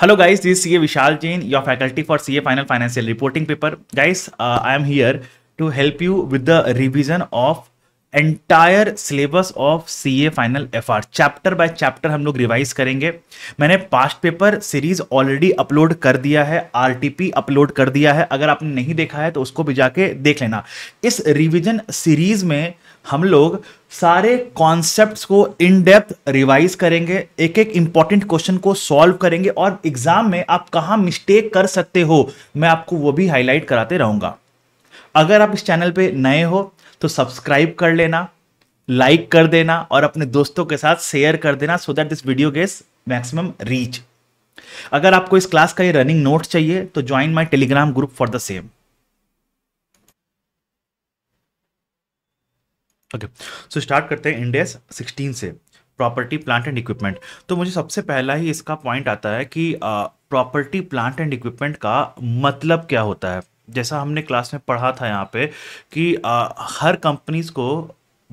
Hello guys this CA Vishal Jain your faculty for CA final financial reporting paper guys I am here to help you with the revision of entire syllabus of C A final F R chapter by chapter हम लोग revise करेंगे मैंने past paper series already upload कर दिया है R T P upload कर दिया है अगर आपने नहीं देखा है तो उसको भी जाके देख लेना इस रिविजन सीरीज में हम लोग सारे कॉन्सेप्ट्स को इन डेप्थ रिवाइज करेंगे एक एक इंपॉर्टेंट क्वेश्चन को सॉल्व करेंगे और एग्जाम में आप कहाँ मिस्टेक कर सकते हो मैं आपको वो भी हाईलाइट कराते रहूंगा अगर आप इस चैनल पे नए हो तो सब्सक्राइब कर लेना लाइक कर देना और अपने दोस्तों के साथ शेयर कर देना so that this video gets maximum reach अगर आपको इस क्लास का ये रनिंग नोट चाहिए तो join my Telegram group for the same okay so start करते हैं इंडेस 16 से प्रॉपर्टी प्लांट एंड इक्विपमेंट तो मुझे सबसे पहला ही इसका पॉइंट आता है कि प्रॉपर्टी प्लांट एंड इक्विपमेंट का मतलब क्या होता है जैसा हमने क्लास में पढ़ा था यहाँ पे कि आ, हर कंपनीज को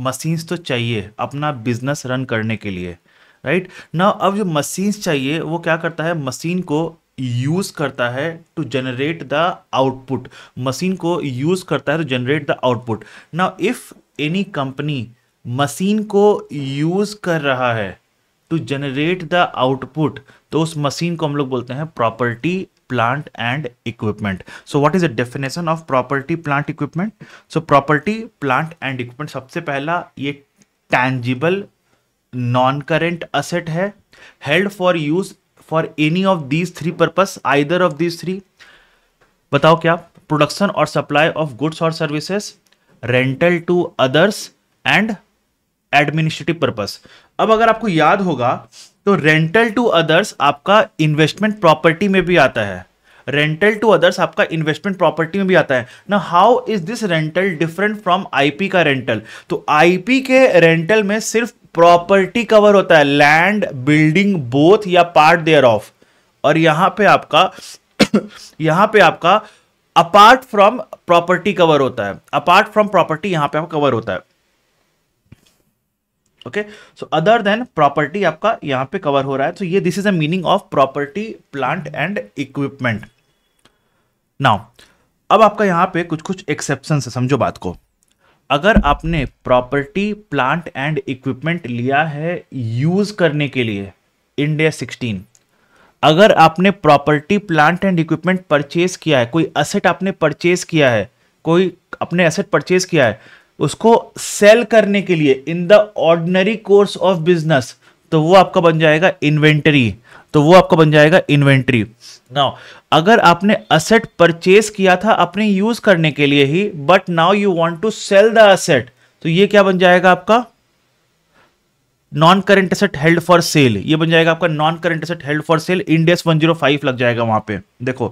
मशीन्स तो चाहिए अपना बिजनेस रन करने के लिए राइट ना अब जो मशीन्स चाहिए वो क्या करता है मशीन को यूज़ करता है to generate the output machine को यूज़ करता है टू जनरेट द आउटपुट ना इफ़ एनी कंपनी मशीन को यूज कर रहा है टू जनरेट द आउटपुट तो उस मशीन को हम लोग बोलते हैं property plant and equipment so what is the definition of property plant equipment so property plant and equipment सबसे पहला ये टैंजिबल नॉन करेंट असेट है held for use for any of these three purpose either of these three बताओ क्या production और supply of goods और services rental to others and administrative purpose अब अगर आपको याद होगा तो रेंटल टू अदर्स आपका इन्वेस्टमेंट प्रॉपर्टी में भी आता है रेंटल टू अदर्स आपका इन्वेस्टमेंट प्रॉपर्टी में भी आता है ना how is this rental different from IP का रेंटल तो आईपी के रेंटल में सिर्फ प्रॉपर्टी कवर होता है लैंड बिल्डिंग बोथ या पार्ट देयर ऑफ और यहां पे आपका यहां पे आपका अपार्ट फ्रॉम प्रॉपर्टी कवर होता है अपार्ट फ्रॉम प्रॉपर्टी यहां पे आपका कवर होता है okay so other than property आपका यहां पे कवर हो रहा है तो ये this is a meaning of property plant and equipment now अब आपका यहां पे कुछ कुछ एक्सेप्शन है समझो बात को अगर आपने प्रॉपर्टी प्लांट एंड इक्विपमेंट लिया है यूज करने के लिए इंडिया सिक्सटीन अगर आपने property plant and equipment purchase किया है कोई असेट आपने परचेज किया है कोई अपने असेट परचेज किया है उसको सेल करने के लिए in the ordinary course of business तो वो आपका बन जाएगा इन्वेंटरी तो वो आपका बन जाएगा इन्वेंटरी नाउ अगर आपने असेट परचेज किया था अपने यूज करने के लिए ही but now you want to sell the asset तो ये क्या बन जाएगा आपका non current asset held for sale ये बन जाएगा आपका non current asset held for sale Ind AS 105 लग जाएगा वहां पे देखो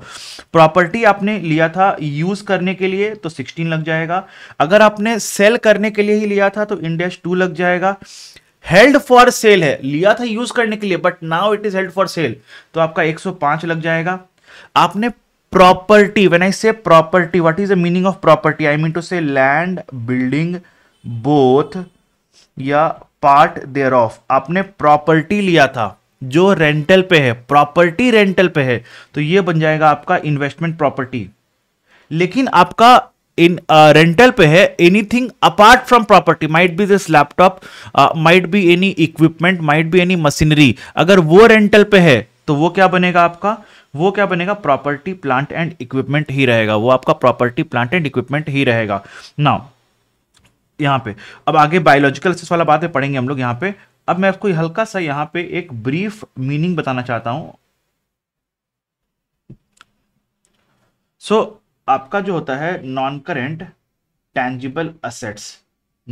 प्रॉपर्टी आपने लिया था यूज करने के लिए तो 16 लग जाएगा अगर आपने सेल करने के लिए ही लिया था तो इंडेस 2 लग जाएगा हेल्ड फॉर सेल है लिया था यूज करने के लिए but now it is held for sale तो आपका 105 लग जाएगा आपने property when I say property what is the meaning of property I mean to say land building both या पार्ट देयर ऑफ आपने प्रॉपर्टी लिया था जो रेंटल पे है प्रॉपर्टी रेंटल पे है तो ये बन जाएगा आपका इन्वेस्टमेंट प्रॉपर्टी लेकिन आपका इन रेंटल uh, पे है anything apart from property might be this laptop might be any equipment might be any machinery अगर वो रेंटल पे है तो वो क्या बनेगा आपका वो क्या बनेगा प्रॉपर्टी प्लांट एंड इक्विपमेंट ही रहेगा वो आपका प्रॉपर्टी प्लांट एंड इक्विपमेंट ही रहेगा नाउ यहाँ पे अब आगे बायोलॉजिकल एसेस वाला बात है पढ़ेंगे हम लोग यहाँ पे अब मैं आपको हल्का सा यहाँ पे एक ब्रीफ मीनिंग बताना चाहता हूँ सो so, आपका जो होता है non current tangible assets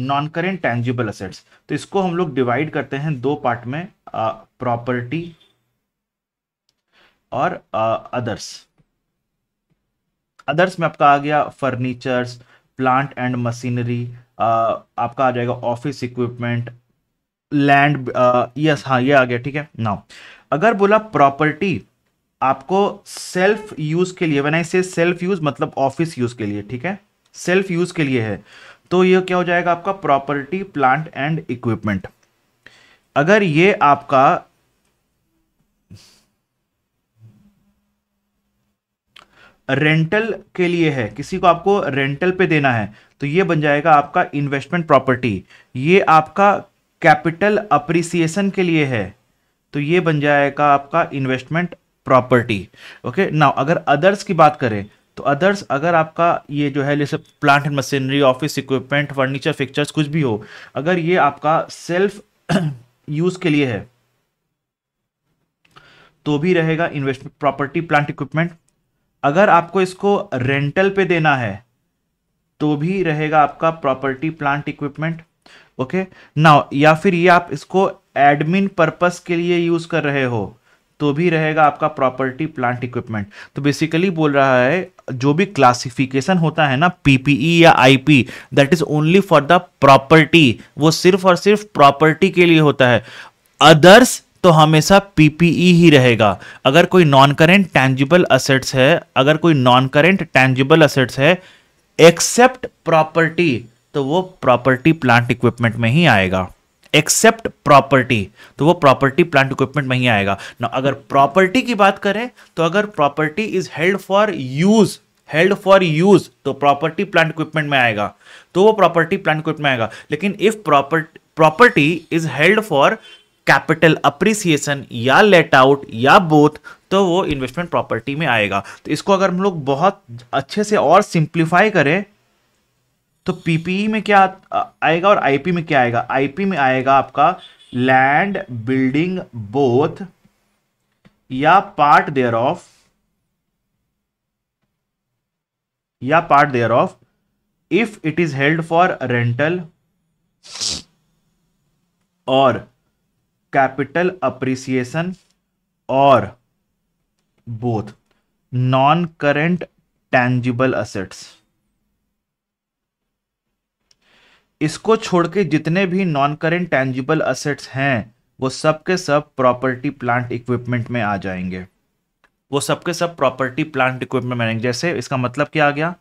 non current tangible assets तो इसको हम लोग डिवाइड करते हैं दो पार्ट में प्रॉपर्टी और अदर्स अदर्स में आपका आ गया फर्नीचर्स प्लांट एंड मशीनरी आपका आ जाएगा ऑफिस इक्विपमेंट लैंड यस हाँ ये आ गया ठीक है नाउ अगर बोला प्रॉपर्टी आपको सेल्फ यूज के लिए बनाई से सेल्फ यूज मतलब ऑफिस यूज के लिए ठीक है सेल्फ यूज के लिए है तो ये क्या हो जाएगा आपका प्रॉपर्टी प्लांट एंड इक्विपमेंट अगर ये आपका रेंटल के लिए है किसी को आपको रेंटल पे देना है तो ये बन जाएगा आपका इन्वेस्टमेंट प्रॉपर्टी ये आपका कैपिटल अप्रिसिएशन के लिए है तो ये बन जाएगा आपका इन्वेस्टमेंट प्रॉपर्टी ओके नाउ अगर अदर्स की बात करें तो अदर्स अगर आपका ये जो है जैसे plant and machinery office equipment furniture fixtures कुछ भी हो अगर ये आपका सेल्फ यूज के लिए है तो भी रहेगा इन्वेस्टमेंट प्रॉपर्टी प्लांट इक्विपमेंट अगर आपको इसको रेंटल पे देना है तो भी रहेगा आपका property plant equipment okay now या फिर ये आप इसको एडमिन पर्पस के लिए यूज कर रहे हो तो भी रहेगा आपका प्रॉपर्टी प्लांट इक्विपमेंट तो बेसिकली बोल रहा है जो भी क्लासिफिकेशन होता है ना पीपीई e या IP that is only for the property वो सिर्फ और सिर्फ प्रॉपर्टी के लिए होता है अदर्स तो हमेशा पीपीई e ही रहेगा अगर कोई नॉन करेंट टैंजिबल असेट्स है अगर कोई नॉन करेंट टैंजिबल असेट्स है एक्सेप्ट प्रॉपर्टी तो वो प्रॉपर्टी प्लांट इक्विपमेंट में ही आएगा एक्सेप्ट प्रॉपर्टी तो वो प्रॉपर्टी प्लांट इक्विपमेंट में ही आएगा ना अगर प्रॉपर्टी की बात करें तो अगर property is held for use held for use तो प्रॉपर्टी प्लांट इक्विपमेंट में आएगा तो वो प्रॉपर्टी प्लांट इक्विपमेंट में आएगा लेकिन if property property is held for capital appreciation या लेट आउट या बोथ तो वो इन्वेस्टमेंट प्रॉपर्टी में आएगा तो इसको अगर हम लोग बहुत अच्छे से और सिंप्लीफाई करें तो पीपीई e में क्या आएगा और आईपी में क्या आएगा आईपी में आएगा आपका लैंड बिल्डिंग बोथ या पार्ट देयर ऑफ या part thereof if it is held for rental और कैपिटल अप्रिसिएशन और both non-current tangible assets इसको छोड़ के जितने भी नॉन करेंट टैंजिबल असेट्स हैं वो सब के सब प्रॉपर्टी प्लांट इक्विपमेंट में आ जाएंगे वो सब के सब प्रॉपर्टी प्लांट इक्विपमेंट में जैसे इसका मतलब क्या आ गया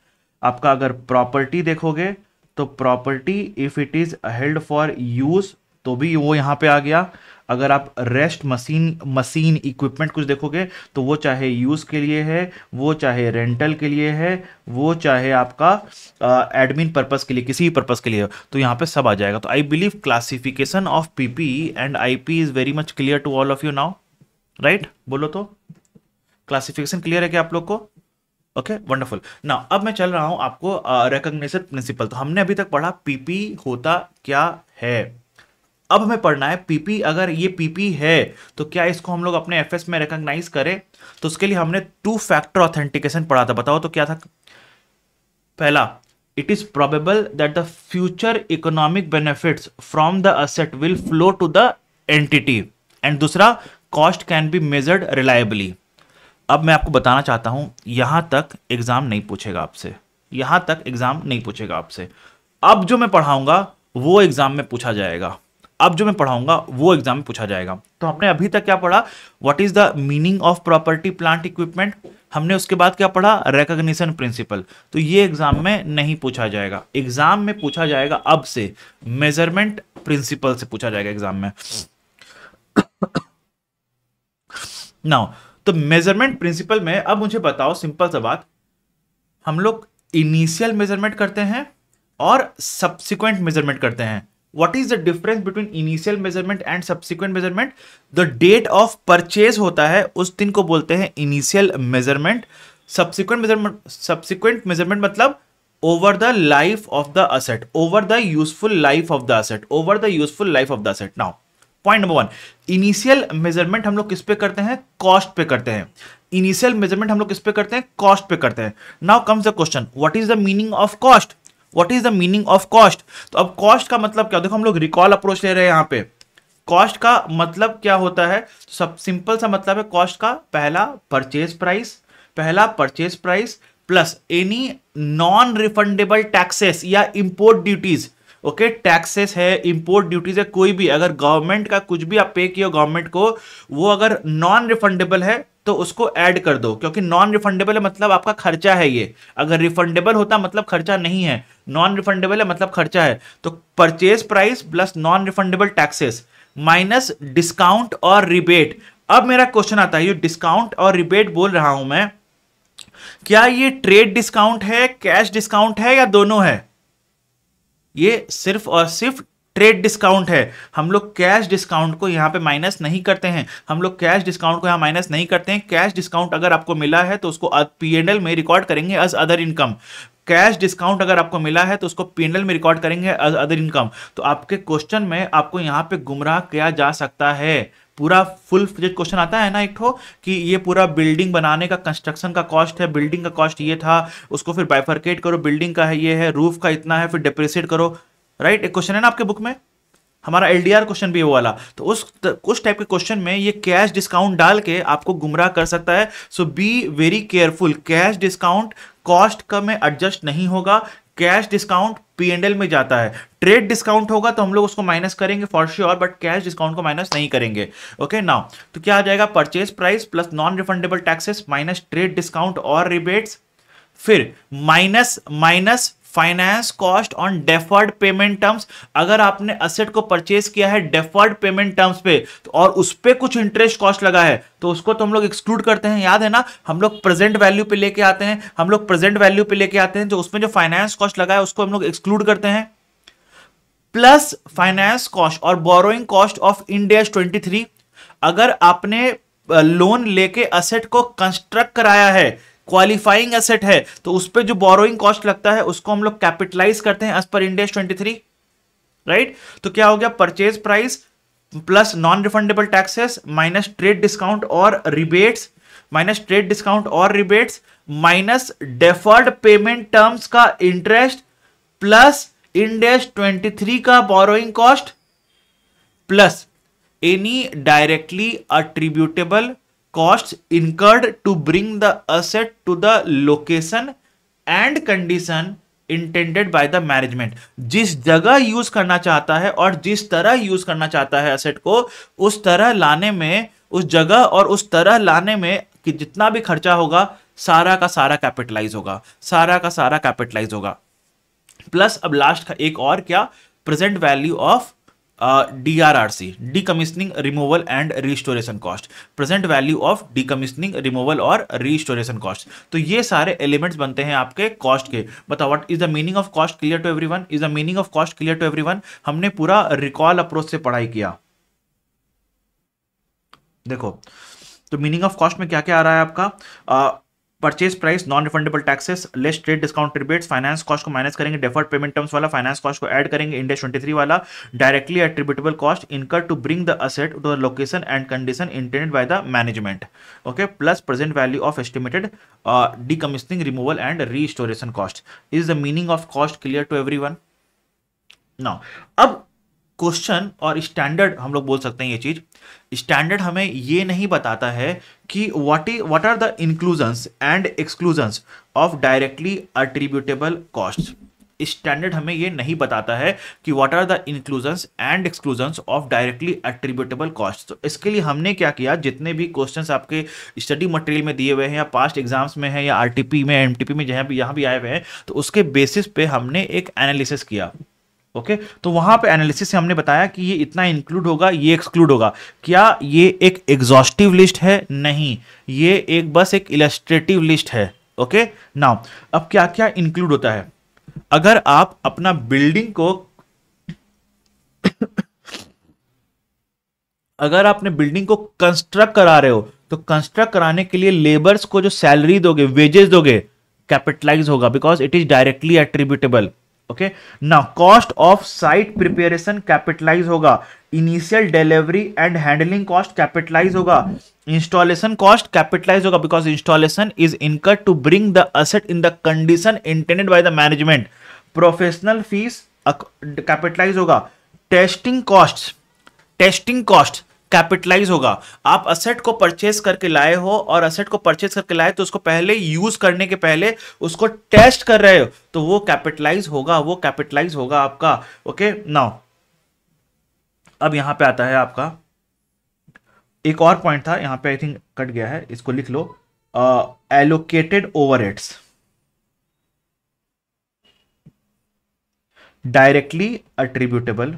आपका अगर प्रॉपर्टी देखोगे तो property if it is held for use तो भी वो यहाँ पे आ गया अगर आप रेस्ट मशीन मशीन इक्विपमेंट कुछ देखोगे तो वो चाहे यूज़ के लिए है वो चाहे रेंटल के लिए है वो चाहे आपका एडमिन पर्पस के लिए किसी भी पर्पज़ के लिए तो यहाँ पे सब आ जाएगा तो I believe classification of PP and IP is very much clear to all of you now right बोलो तो क्लासिफिकेशन क्लियर है क्या आप लोग को ओके वंडरफुल ना अब मैं चल रहा हूं आपको uh, प्रिंसिपल तो हमने अभी तक पढ़ा पीपी होता क्या है अब हमें पढ़ना है पीपी अगर ये पीपी है तो क्या इसको हम लोग अपने एफएस में रिकॉग्नाइज करें तो उसके लिए हमने टू फैक्टर ऑथेंटिकेशन पढ़ा था बताओ तो क्या था पहला it is probable that the future economic benefits from the asset will flow to the entity and दूसरा cost can be measured reliably अब मैं आपको बताना चाहता हूं यहां तक एग्जाम नहीं पूछेगा आपसे यहां तक एग्जाम नहीं पूछेगा आपसे अब जो मैं पढ़ाऊंगा वो एग्जाम में पूछा जाएगा अब जो मैं पढ़ाऊंगा वो एग्जाम में पूछा जाएगा तो हमने अभी तक क्या पढ़ा what is the meaning of property plant equipment हमने उसके बाद क्या पढ़ा रिकग्निशन प्रिंसिपल तो ये एग्जाम में नहीं पूछा जाएगा एग्जाम में पूछा जाएगा अब से मेजरमेंट प्रिंसिपल से पूछा जाएगा एग्जाम में नाउ तो मेजरमेंट प्रिंसिपल में अब मुझे बताओ सिंपल सा बात हम लोग इनिशियल मेजरमेंट करते हैं और सब्सिक्वेंट मेजरमेंट करते हैं what is the difference between initial measurement and subsequent measurement the date of purchase होता है उस दिन को बोलते हैं initial measurement subsequent measurement subsequent measurement मतलब over the life of the asset over the useful life of the asset over the useful life of the asset now point number one initial measurement हम लोग किस पे करते हैं cost पे करते हैं इनिशियल मेजरमेंट हम लोग किस पे करते हैं कॉस्ट पे करते हैं now comes the question what is the meaning of cost what is the meaning of cost तो अब कॉस्ट का मतलब क्या देखो हम लोग रिकॉल अप्रोच ले रहे हैं यहाँ पे कॉस्ट का मतलब क्या होता है तो सब सिंपल सा मतलब है कॉस्ट का पहला परचेज प्राइस पहला purchase price plus any non refundable taxes या इंपोर्ट ड्यूटीज ओके टैक्सेस है इंपोर्ट ड्यूटीज है कोई भी अगर गवर्नमेंट का कुछ भी आप पे किया गवर्नमेंट को वो अगर नॉन रिफंडेबल है तो उसको ऐड कर दो क्योंकि नॉन रिफंडेबल है मतलब आपका खर्चा है ये अगर रिफंडेबल होता मतलब खर्चा नहीं है नॉन रिफंडेबल है मतलब खर्चा है तो purchase price plus non refundable taxes minus discount और रिबेट अब मेरा क्वेश्चन आता है ये डिस्काउंट और रिबेट बोल रहा हूं मैं क्या ये ट्रेड डिस्काउंट है कैश डिस्काउंट है या दोनों है ये सिर्फ और सिर्फ ट्रेड डिस्काउंट है हम लोग कैश डिस्काउंट को यहाँ पे माइनस नहीं करते हैं हम लोग कैश डिस्काउंट को यहाँ माइनस नहीं करते हैं कैश डिस्काउंट अगर आपको मिला है तो उसको पी एंड में रिकॉर्ड करेंगे as other income cash discount अगर आपको मिला है तो उसको पेनल में रिकॉर्ड करेंगे एज अदर इनकम तो आपके क्वेश्चन में आपको यहाँ पे गुमराह किया जा सकता है पूरा फुल फ्लेज क्वेश्चन आता है ना एक ठो कि ये पूरा बिल्डिंग बनाने का कंस्ट्रक्शन का कॉस्ट है बिल्डिंग का कॉस्ट ये था उसको फिर बाइफर्केट करो बिल्डिंग का है ये है रूफ का इतना है फिर डिप्रिसिएट करो राइट एक क्वेश्चन है ना आपके बुक में हमारा एलडीआर क्वेश्चन भी वो वाला तो उस उस टाइप के क्वेश्चन में ये कैश डिस्काउंट डाल के आपको गुमराह कर सकता है so be very careful cash discount cost का में एडजस्ट नहीं होगा कैश डिस्काउंट पीएनएल में जाता है ट्रेड डिस्काउंट होगा तो हम लोग उसको माइनस करेंगे for sure but cash discount को माइनस नहीं करेंगे ओके नाउ तो क्या आ जाएगा purchase price plus non refundable taxes minus trade discount और रिबेट्स फिर minus minus finance cost on deferred payment terms अगर आपने असेट को परचेज किया है डेफर्ड पेमेंट टर्म्स पे तो और उस पर कुछ इंटरेस्ट कॉस्ट लगा है तो उसको तो हम लोग एक्सक्लूड करते हैं याद है ना हम लोग प्रेजेंट वैल्यू पे लेके आते हैं हम लोग प्रेजेंट वैल्यू पे लेके आते हैं जो उसमें जो फाइनेंस कॉस्ट लगा है उसको हम लोग एक्सक्लूड करते हैं प्लस फाइनेंस कॉस्ट और borrowing cost of India twenty अगर आपने लोन लेके असेट को कंस्ट्रक्ट कराया है क्वालिफाइंग एसेट है तो उस पर जो बोरोइंग कॉस्ट लगता है उसको हम लोग कैपिटलाइज करते हैं एज पर इंडेस ट्वेंटी राइट तो क्या हो गया purchase price plus non refundable taxes minus trade discount और रिबेट्स माइनस ट्रेड डिस्काउंट और rebates minus deferred payment terms का इंटरेस्ट प्लस इंडेस 23 का borrowing cost plus any directly attributable costs incurred to bring the asset to the location and condition intended by the management जिस जगह use करना चाहता है और जिस तरह यूज करना चाहता है असेट को उस तरह लाने में उस जगह और उस तरह लाने में कि जितना भी खर्चा होगा सारा का सारा कैपिटलाइज होगा सारा का सारा कैपिटलाइज होगा प्लस अब लास्ट का एक और क्या present value of D R R C decommissioning removal and restoration cost present value of decommissioning removal और रिस्टोरेशन कॉस्ट तो ये सारे एलिमेंट्स बनते हैं आपके कॉस्ट के बताओ what is the meaning of cost clear to everyone is the meaning of cost clear to everyone हमने पूरा रिकॉल अप्रोच से पढ़ाई किया देखो तो मीनिंग ऑफ कॉस्ट में क्या क्या आ रहा है आपका purchase price non refundable taxes less trade discount rebates finance cost को माइनस करेंगे डेफर्ड पेमेंट टर्म्स वाला फाइनेंस कॉस्ट को ऐड करेंगे इंडेस 23 वाला directly attributable cost incur to bring the asset to the location and condition intended by the management okay plus present value of estimated decommissioning removal and restoration cost is the meaning of cost clear to everyone अब question और standard हम लोग बोल सकते हैं ये चीज standard हमें ये नहीं बताता है कि what is what are the inclusions and exclusions of directly attributable cost standard हमें ये नहीं बताता है कि what are the inclusions and exclusions of directly attributable cost तो इसके लिए हमने क्या किया जितने भी क्वेश्चन आपके स्टडी मटेरियल में दिए हुए हैं या पास्ट एग्जाम्स में है या आर में एम में जहाँ भी यहाँ भी आए हुए हैं तो उसके बेसिस पे हमने एक एनालिसिस किया ओके okay? तो वहां पे एनालिसिस से हमने बताया कि ये इतना इंक्लूड होगा ये एक्सक्लूड होगा क्या ये एक एग्जॉस्टिव लिस्ट है नहीं ये एक बस एक इलेस्ट्रेटिव लिस्ट है ओके okay? नाउ अब क्या क्या इंक्लूड होता है अगर आप अपना बिल्डिंग को अगर आपने बिल्डिंग को कंस्ट्रक्ट करा रहे हो तो कंस्ट्रक्ट कराने के लिए लेबर्स को जो सैलरी दोगे वेजेस दोगे कैपिटलाइज होगा because it is directly attributable okay now cost of site preparation capitalize होगा initial delivery and handling cost capitalize होगा इंस्टॉलेशन कॉस्ट कैपिटलाइज होगा because installation is incur to bring the asset in the condition intended by the management professional fees capitalize होगा testing cost testing cost capitalize होगा आप asset को purchase करके लाए हो और असेट को परचेस करके लाए तो उसको पहले यूज करने के पहले उसको टेस्ट कर रहे हो तो वो कैपिटलाइज होगा वो कैपिटलाइज होगा आपका ओके नाउ अब यहां पे आता है आपका एक और पॉइंट था यहां पे आई थिंक कट गया है इसको लिख लो allocated ads directly attributable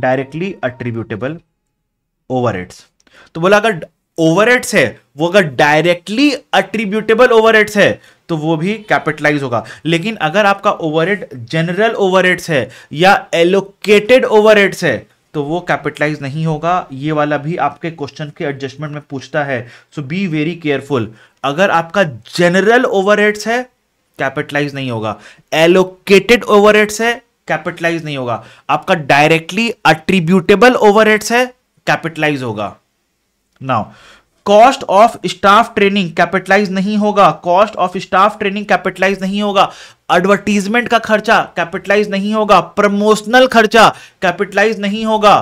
directly attributable over तो बोला अगर ओवर है वो अगर डायरेक्टली अट्रीब्यूटेबल ओवर है तो वो भी कैपिटलाइज होगा लेकिन अगर आपका ओवर जनरल ओवर है या एलोकेटेड ओवर है तो वो कैपिटलाइज नहीं होगा ये वाला भी आपके क्वेश्चन के एडजस्टमेंट में पूछता है सो बी वेरी केयरफुल अगर आपका जनरल ओवर है कैपिटलाइज नहीं होगा एलोकेटेड ओवर है कैपिटलाइज नहीं होगा आपका डायरेक्टली अट्रीब्यूटेबल ओवर है कैपिटलाइज होगा now cost of staff training capitalize नहीं होगा cost of staff training capitalize नहीं होगा एडवर्टीजमेंट का खर्चा कैपिटलाइज नहीं होगा प्रमोशनल खर्चा कैपिटलाइज नहीं होगा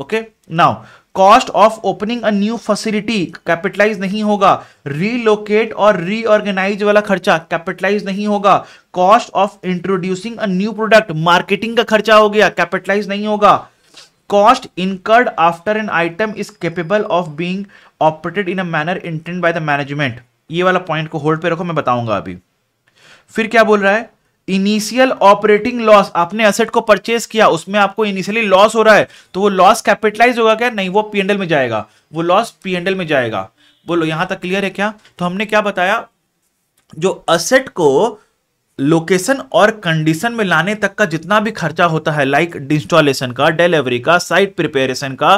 okay now cost of opening a new facility capitalize नहीं होगा रीलोकेट और रीऑर्गेनाइज वाला खर्चा कैपिटलाइज नहीं होगा cost of introducing a new product marketing का खर्चा हो गया कैपिटलाइज नहीं होगा cost incurred after an item is capable of being operated in a manner intend by the management ये वाला पॉइंट को होल्ड पे रखो मैं बताऊंगा अभी फिर क्या बोल रहा है इनिशियल ऑपरेटिंग लॉस आपने असेट को परचेस किया उसमें आपको इनिशियली लॉस हो रहा है तो वो लॉस कैपिटलाइज होगा क्या नहीं वो पीएनडल में जाएगा वो लॉस पीएनडल में जाएगा बोलो यहां तक क्लियर है क्या तो हमने क्या बताया जो असेट को लोकेशन और कंडीशन में लाने तक का जितना भी खर्चा होता है लाइक इंस्टॉलेशन का डिलीवरी का साइट प्रिपेरेशन का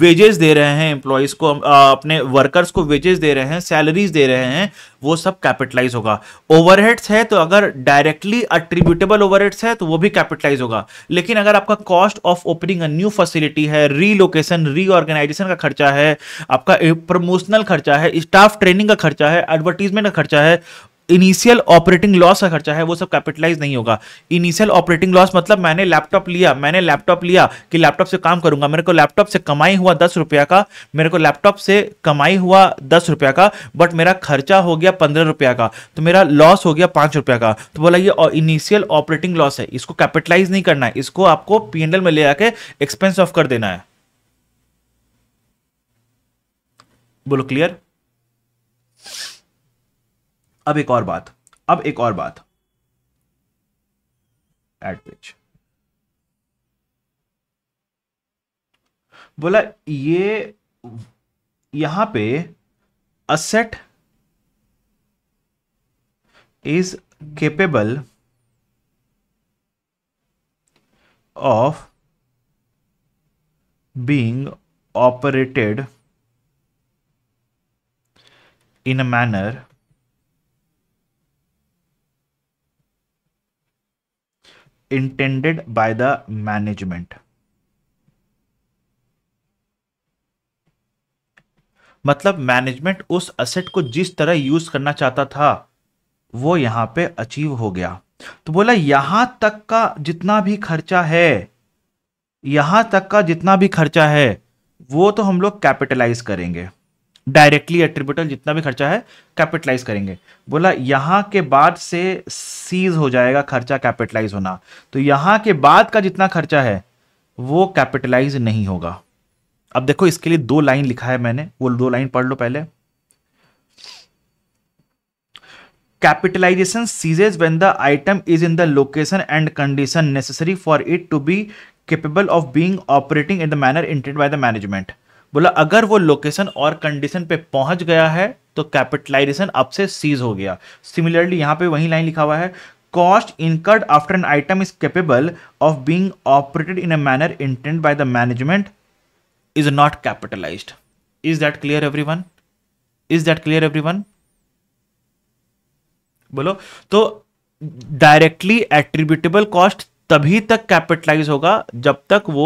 वेजेस दे रहे हैं एम्प्लॉयज को आ, अपने वर्कर्स को वेजेस दे रहे हैं सैलरीज दे रहे हैं वो सब कैपिटलाइज होगा ओवरहेड्स है तो अगर डायरेक्टली अट्रीब्यूटेबल ओवरहेड्स है तो वो भी कैपिटलाइज होगा लेकिन अगर आपका cost of opening a new facility है रीलोकेशन रीऑर्गेनाइजेशन का खर्चा है आपका प्रमोशनल खर्चा है स्टाफ ट्रेनिंग का खर्चा है एडवर्टीजमेंट का खर्चा है इनिशियल ऑपरेटिंग लॉस का खर्चा है वो सब कैपिटलाइज नहीं होगा इनिशियल ऑपरेटिंग लॉस मतलब मैंने लैपटॉप लिया मैंने लैपटॉप लिया कि लैपटॉप से काम करूंगा मेरे को लैपटॉप से कमाई हुआ दस रुपया का मेरे को लैपटॉप से कमाई हुआ दस रुपया का बट मेरा खर्चा हो गया पंद्रह रुपया का तो मेरा लॉस हो गया पांच रुपया का तो बोला ये इनिशियल ऑपरेटिंग लॉस है इसको कैपिटलाइज नहीं करना है इसको आपको पीएनएल में ले जाके एक्सपेंस ऑफ कर देना है बोलो क्लियर अब एक और बात अब एक और बात एट विच बोला ये यहां पे asset is capable of being operated in a manner intended by the management मतलब मैनेजमेंट उस असेट को जिस तरह यूज करना चाहता था वो यहां पे अचीव हो गया तो बोला यहां तक का जितना भी खर्चा है यहां तक का जितना भी खर्चा है वो तो हम लोग कैपिटलाइज करेंगे डायरेक्टली एट्रीब्यूटल जितना भी खर्चा है कैपिटलाइज करेंगे बोला यहाँ के बाद से सीज हो जाएगा खर्चा कैपिटलाइज होना तो यहाँ के बाद का जितना खर्चा है वो कैपिटलाइज नहीं होगा अब देखो इसके लिए दो लाइन लिखा है मैंने वो दो लाइन पढ़ लो पहले capitalization ceases when the item is in the location and condition necessary for it to be capable of being operating in the manner intended by the management बोला अगर वो लोकेशन और कंडीशन पे पहुंच गया है तो कैपिटलाइजेशन अब से सीज हो गया सिमिलरली यहां पे वही लाइन लिखा हुआ है cost incurred after an item is capable of being operated in a manner intend by the management is not capitalize is that clear every is that clear every बोलो तो डायरेक्टली एट्रीब्यूटेबल कॉस्ट तभी तक capitalise होगा जब तक वो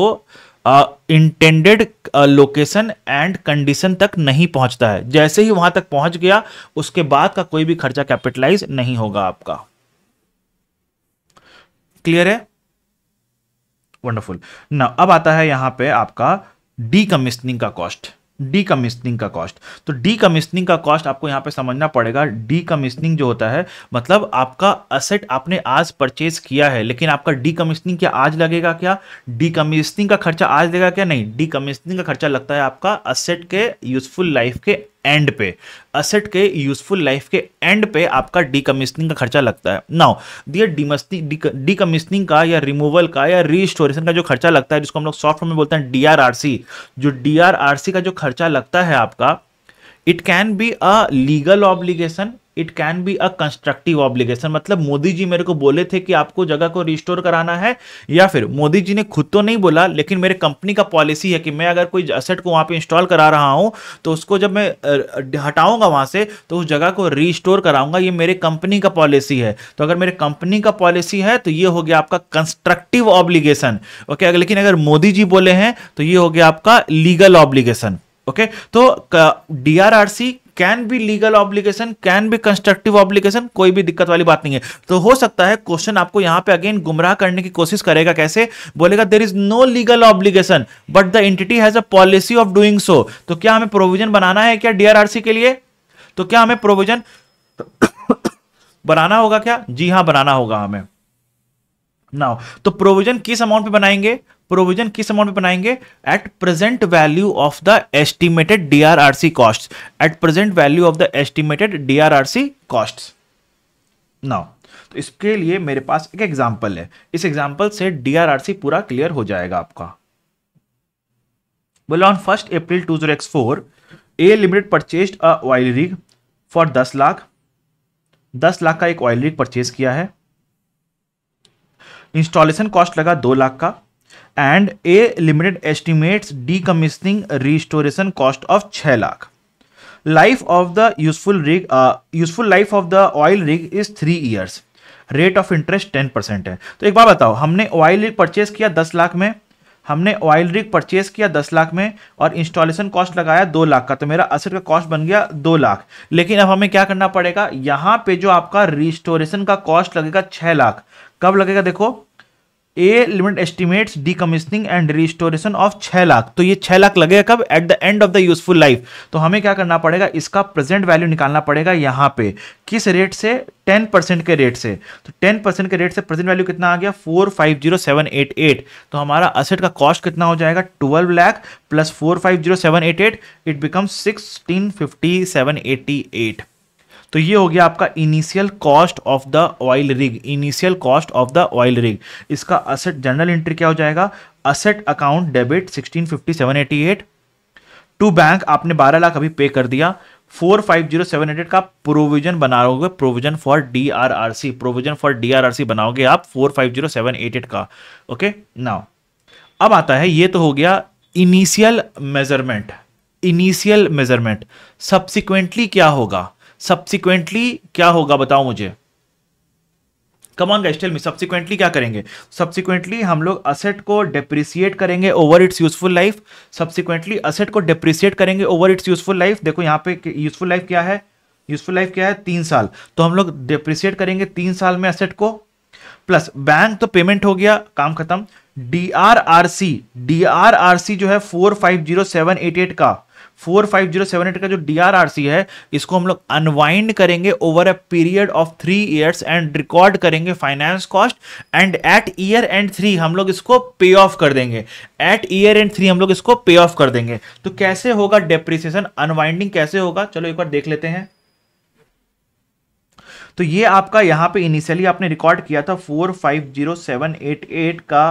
intended location and condition तक नहीं पहुंचता है जैसे ही वहां तक पहुंच गया उसके बाद का कोई भी खर्चा कैपिटलाइज नहीं होगा आपका क्लियर है वंडरफुल ना अब आता है यहां पे आपका डीकमिशनिंग का कॉस्ट डीकमिशनिंग का कॉस्ट तो डीकमिशनिंग का कॉस्ट आपको यहाँ पे समझना पड़ेगा डीकमिशनिंग जो होता है मतलब आपका असेट आपने आज परचेज किया है लेकिन आपका डीकमिशनिंग क्या आज लगेगा क्या डीकमिशनिंग का खर्चा आज लगेगा क्या नहीं डीकमिशनिंग का खर्चा लगता है आपका असेट के यूजफुल लाइफ के एंड पे असेट के यूजफुल लाइफ के एंड पे आपका डीकमिशनिंग का खर्चा लगता है नाउ दियर डीमस्ती डीकमिशनिंग का या रिमूवल का या रीस्टोरेशन का जो खर्चा लगता है जिसको हम लोग सॉफ्टवेयर में बोलते हैं डीआरआरसी जो डीआरआरसी का जो खर्चा लगता है आपका it can be a legal obligation it can be a constructive obligation मतलब मोदी जी मेरे को बोले थे कि आपको जगह को रिस्टोर कराना है या फिर मोदी जी ने खुद तो नहीं बोला लेकिन मेरे कंपनी का पॉलिसी है कि मैं अगर कोई असेट को वहां पे इंस्टॉल करा रहा हूं तो उसको जब मैं हटाऊंगा वहां से तो उस जगह को रिस्टोर कराऊंगा ये मेरे कंपनी का पॉलिसी है तो अगर मेरे कंपनी का पॉलिसी है तो ये हो गया आपका कंस्ट्रक्टिव ऑब्लिगेशन ओके लेकिन अगर मोदी जी बोले हैं तो ये हो गया आपका लीगल ऑब्लिगेशन ओके okay, तो DRRC can be legal obligation can be constructive obligation कोई भी दिक्कत वाली बात नहीं है तो हो सकता है क्वेश्चन आपको यहां पे अगेन गुमराह करने की कोशिश करेगा कैसे बोलेगा there is no legal obligation but the entity has a policy of doing so तो क्या हमें प्रोविजन बनाना है क्या डीआरआरसी के लिए तो क्या हमें प्रोविजन बनाना होगा क्या जी हाँ बनाना होगा हमें ना तो प्रोविजन किस अमाउंट पे बनाएंगे प्रोविजन किस अमाउंट में बनाएंगे at present value of the estimated DRRC cost at present value of the estimated DRRC cost now तो इसके लिए मेरे पास एक एग्जांपल है इस एग्जांपल से डीआरआरसी पूरा क्लियर हो जाएगा आपका बोला on first April two zero X four A limited purchase a oil rig for दस लाख दस लाख का एक ऑयल रिग परचेज किया है इंस्टॉलेशन कॉस्ट लगा दो लाख का and A limited estimates decommissioning restoration cost of छः lakh life of the useful rig useful life of the oil rig is three years rate of interest ten percent है तो एक बार बताओ हमने ऑयल रिग परचेज किया दस लाख में हमने ऑयल रिग परचेज किया दस लाख में और इंस्टॉलेशन कॉस्ट लगाया दो लाख का तो मेरा असर का कॉस्ट बन गया दो लाख लेकिन अब हमें क्या करना पड़ेगा यहाँ पे जो आपका रिस्टोरेशन का कॉस्ट लगेगा छह लाख कब लगेगा देखो A limit estimates decommissioning and restoration of छह लाख तो ये छह लाख लगेगा कब at the end of the useful life तो हमें क्या करना पड़ेगा इसका प्रेजेंट वैल्यू निकालना पड़ेगा यहाँ पे किस रेट से टेन परसेंट के रेट से तो टेन परसेंट के रेट से प्रेजेंट वैल्यू कितना आ गया four five zero seven eight eight तो हमारा असेट का कॉस्ट कितना हो जाएगा twelve lakh plus four five zero seven eight eight it become sixteen fifty seven eighty eight तो ये हो गया आपका initial cost of the oil rig initial cost of the oil rig इसका असेट जनरल एंट्री क्या हो जाएगा asset account debit sixteen eight to bank आपने बारह लाख अभी पे कर दिया फोर फाइव जीरो सेवन का प्रोविजन बनाओगे provision for D R R C provision for D R R C बनाओगे आप four five zero seven eight eight का ओके नाउ अब आता है ये तो हो गया initial measurement initial measurement subsequently क्या होगा सब्सिक्वेंटली क्या होगा बताओ मुझे come on guys tell me subsequently क्या करेंगे सब्सिक्वेंटली हम लोग असेट को डिप्रिसिएट करेंगे over its useful life subsequently asset को डिप्रिसिएट करेंगे ओवर इट्स यूजफुल लाइफ देखो यहाँ पे यूजफुल लाइफ क्या है यूजफुल लाइफ क्या है तीन साल तो हम लोग डिप्रिसिएट करेंगे तीन साल में असेट को प्लस बैंक तो पेमेंट हो गया काम खत्म D R R C D R R C जो है four five zero seven eight eight का four five zero seven eight का जो डी आर आर सी है इसको हम लोग अनवाइंड करेंगे over a period of three years and record करेंगे finance cost and at year end three हम लोग इसको पे ऑफ कर देंगे एट ईयर एंड थ्री हम लोग इसको पे ऑफ कर देंगे तो कैसे होगा डेप्रिसिएशन अनवाइंडिंग कैसे होगा चलो एक बार देख लेते हैं तो ये आपका यहां पे इनिशियली आपने रिकॉर्ड किया था four five zero seven eight eight का